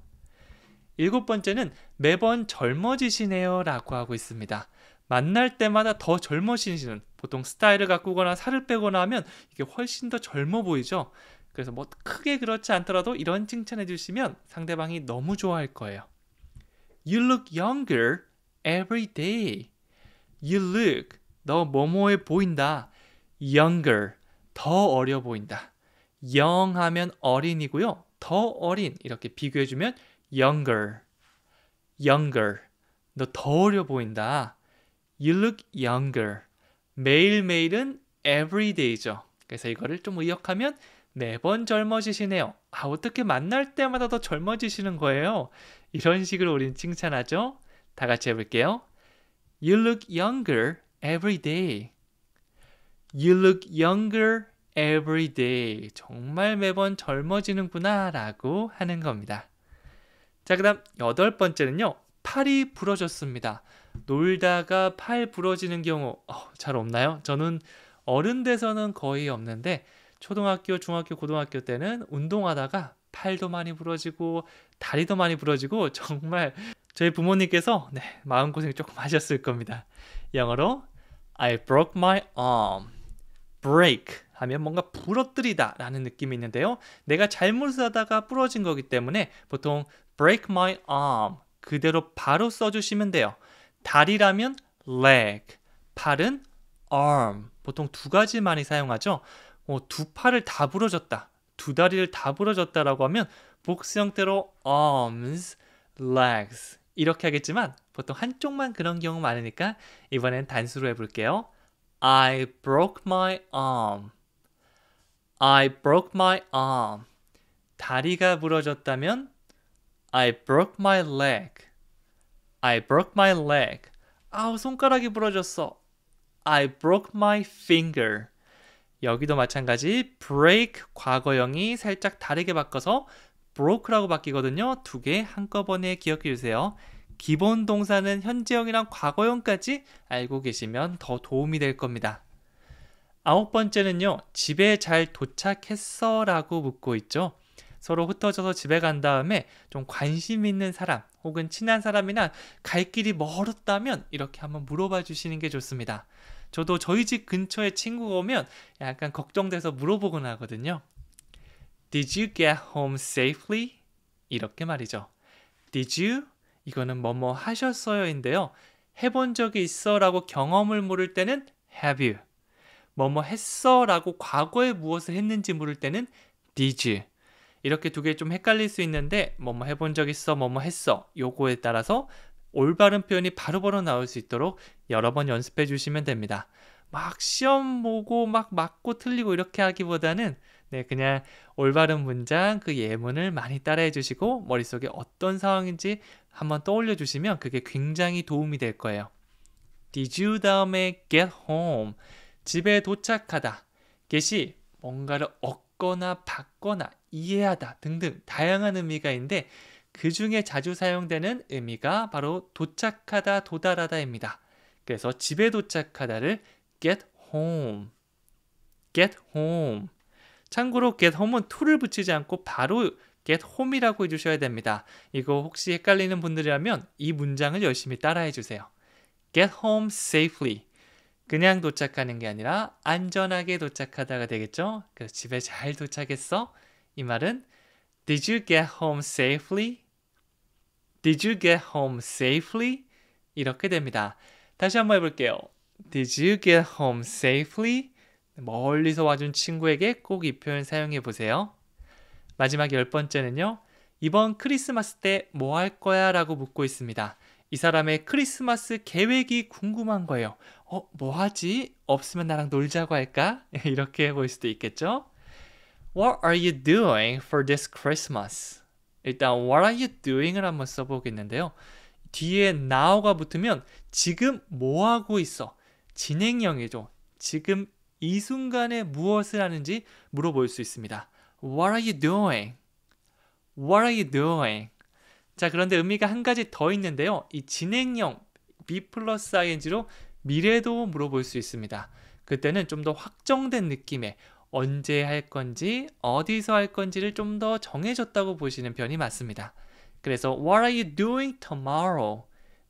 일곱 번째는 매번 젊어지시네요 라고 하고 있습니다. 만날 때마다 더 젊어지시는 보통 스타일을 가꾸거나 살을 빼거나 하면 이게 훨씬 더 젊어 보이죠. 그래서 뭐 크게 그렇지 않더라도 이런 칭찬해 주시면 상대방이 너무 좋아할 거예요. You look younger every day. You look 너 뭐뭐해 보인다. Younger 더 어려 보인다. 영 하면 어린이고요. 더 어린 이렇게 비교해 주면 younger. younger. 너 더 어려 보인다. you look younger. 매일매일은 everyday죠. 그래서 이거를 좀 의역하면 매번 젊어지시네요. 아, 어떻게 만날 때마다 더 젊어지시는 거예요? 이런 식으로 우린 칭찬하죠. 다 같이 해볼게요. You look younger every day. You look younger every day. 정말 매번 젊어지는구나 라고 하는 겁니다. 자, 그 다음 여덟 번째는요. 팔이 부러졌습니다. 놀다가 팔 부러지는 경우 어, 잘 없나요? 저는 어른 돼서는 거의 없는데 초등학교, 중학교, 고등학교 때는 운동하다가 팔도 많이 부러지고 다리도 많이 부러지고 정말 저희 부모님께서 네, 마음고생 조금 하셨을 겁니다. 영어로 I broke my arm. break 하면 뭔가 부러뜨리다 라는 느낌이 있는데요. 내가 잘못을 하다가 부러진 거기 때문에 보통 break my arm 그대로 바로 써주시면 돼요. 다리라면 leg, 팔은 arm 보통 두 가지 많이 사용하죠. 어, 두 팔을 다 부러졌다, 두 다리를 다 부러졌다라고 하면 복수 형태로 arms, legs 이렇게 하겠지만 보통 한쪽만 그런 경우 많으니까 이번엔 단수로 해볼게요. I broke my arm. I broke my arm. 다리가 부러졌다면 I broke my leg. I broke my leg. 아우 손가락이 부러졌어. I broke my finger. 여기도 마찬가지 break 과거형이 살짝 다르게 바꿔서 broke라고 바뀌거든요. 두 개 한꺼번에 기억해 주세요. 기본 동사는 현재형이랑 과거형까지 알고 계시면 더 도움이 될 겁니다. 아홉 번째는요. 집에 잘 도착했어 라고 묻고 있죠. 서로 흩어져서 집에 간 다음에 좀 관심 있는 사람 혹은 친한 사람이나 갈 길이 멀었다면 이렇게 한번 물어봐 주시는 게 좋습니다. 저도 저희 집 근처에 친구가 오면 약간 걱정돼서 물어보곤 하거든요. Did you get home safely? 이렇게 말이죠. Did you 이거는 뭐뭐 하셨어요인데요. 해본 적이 있어라고 경험을 물을 때는 have you. 뭐뭐 했어라고 과거에 무엇을 했는지 물을 때는 did you. 이렇게 두 개 좀 헷갈릴 수 있는데 뭐뭐 해본 적 있어 뭐뭐 했어 요거에 따라서 올바른 표현이 바로바로 바로 나올 수 있도록 여러 번 연습해 주시면 됩니다. 막 시험 보고 막 맞고 틀리고 이렇게 하기보다는 네, 그냥 올바른 문장 그 예문을 많이 따라해 주시고 머릿속에 어떤 상황인지 한번 떠올려 주시면 그게 굉장히 도움이 될 거예요. Did you 다음에 get home 집에 도착하다 get이 뭔가를 얻거나 받거나 이해하다 등등 다양한 의미가 있는데 그 중에 자주 사용되는 의미가 바로 도착하다 도달하다입니다. 그래서 집에 도착하다를 get home get home 참고로 get home은 to를 붙이지 않고 바로 get home이라고 해주셔야 됩니다. 이거 혹시 헷갈리는 분들이라면 이 문장을 열심히 따라해 주세요. get home safely. 그냥 도착하는 게 아니라 안전하게 도착하다가 되겠죠? 그래서 집에 잘 도착했어? 이 말은 Did you get home safely? Did you get home safely? 이렇게 됩니다. 다시 한번 해볼게요. Did you get home safely? 멀리서 와준 친구에게 꼭 이 표현 사용해 보세요. 마지막 열 번째는요. 이번 크리스마스 때 뭐 할 거야? 라고 묻고 있습니다. 이 사람의 크리스마스 계획이 궁금한 거예요. 어, 뭐 하지? 없으면 나랑 놀자고 할까? 이렇게 해볼 수도 있겠죠? What are you doing for this Christmas? 일단 What are you doing을 한번 써보겠는데요. 뒤에 now가 붙으면 지금 뭐 하고 있어? 진행형이죠. 지금 이 순간에 무엇을 하는지 물어볼 수 있습니다. What are you doing? What are you doing? 자, 그런데 의미가 한 가지 더 있는데요. 이 진행형 be 플러스 ing로 미래도 물어볼 수 있습니다. 그때는 좀 더 확정된 느낌의 언제 할 건지 어디서 할 건지를 좀 더 정해졌다고 보시는 편이 맞습니다. 그래서 What are you doing tomorrow?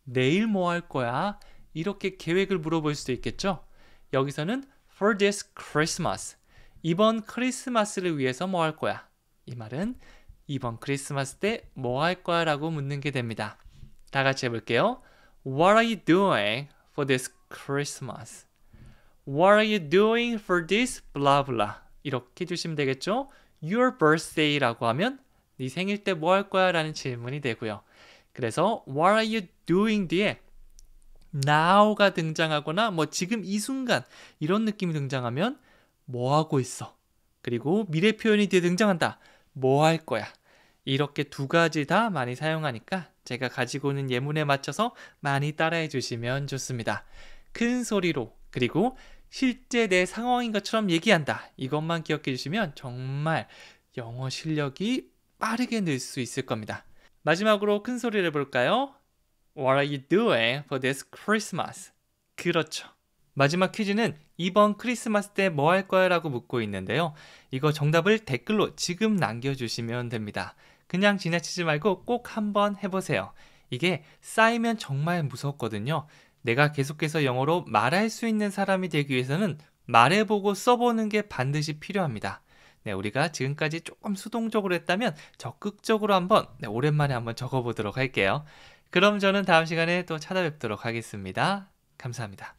내일 뭐 할 거야? 이렇게 계획을 물어볼 수도 있겠죠. 여기서는 For this Christmas 이번 크리스마스를 위해서 뭐 할 거야? 이 말은 이번 크리스마스 때 뭐 할 거야? 라고 묻는 게 됩니다. 다 같이 해볼게요. What are you doing for this Christmas? What are you doing for this blah blah? 이렇게 주시면 되겠죠? Your birthday라고 하면 네 생일 때 뭐 할 거야? 라는 질문이 되고요. 그래서 What are you doing 뒤에 now가 등장하거나 뭐 지금 이 순간 이런 느낌이 등장하면 뭐 하고 있어? 그리고 미래 표현이 뒤에 등장한다. 뭐 할 거야? 이렇게 두 가지 다 많이 사용하니까 제가 가지고 있는 예문에 맞춰서 많이 따라해 주시면 좋습니다. 큰 소리로 그리고 실제 내 상황인 것처럼 얘기한다. 이것만 기억해 주시면 정말 영어 실력이 빠르게 늘 수 있을 겁니다. 마지막으로 큰 소리를 볼까요? What are you doing for this Christmas? 그렇죠. 마지막 퀴즈는 이번 크리스마스 때 뭐 할 거야? 라고 묻고 있는데요. 이거 정답을 댓글로 지금 남겨주시면 됩니다. 그냥 지나치지 말고 꼭 한번 해보세요. 이게 쌓이면 정말 무섭거든요. 내가 계속해서 영어로 말할 수 있는 사람이 되기 위해서는 말해보고 써보는 게 반드시 필요합니다. 네, 우리가 지금까지 조금 수동적으로 했다면 적극적으로 한번 네, 오랜만에 한번 적어보도록 할게요. 그럼 저는 다음 시간에 또 찾아뵙도록 하겠습니다. 감사합니다.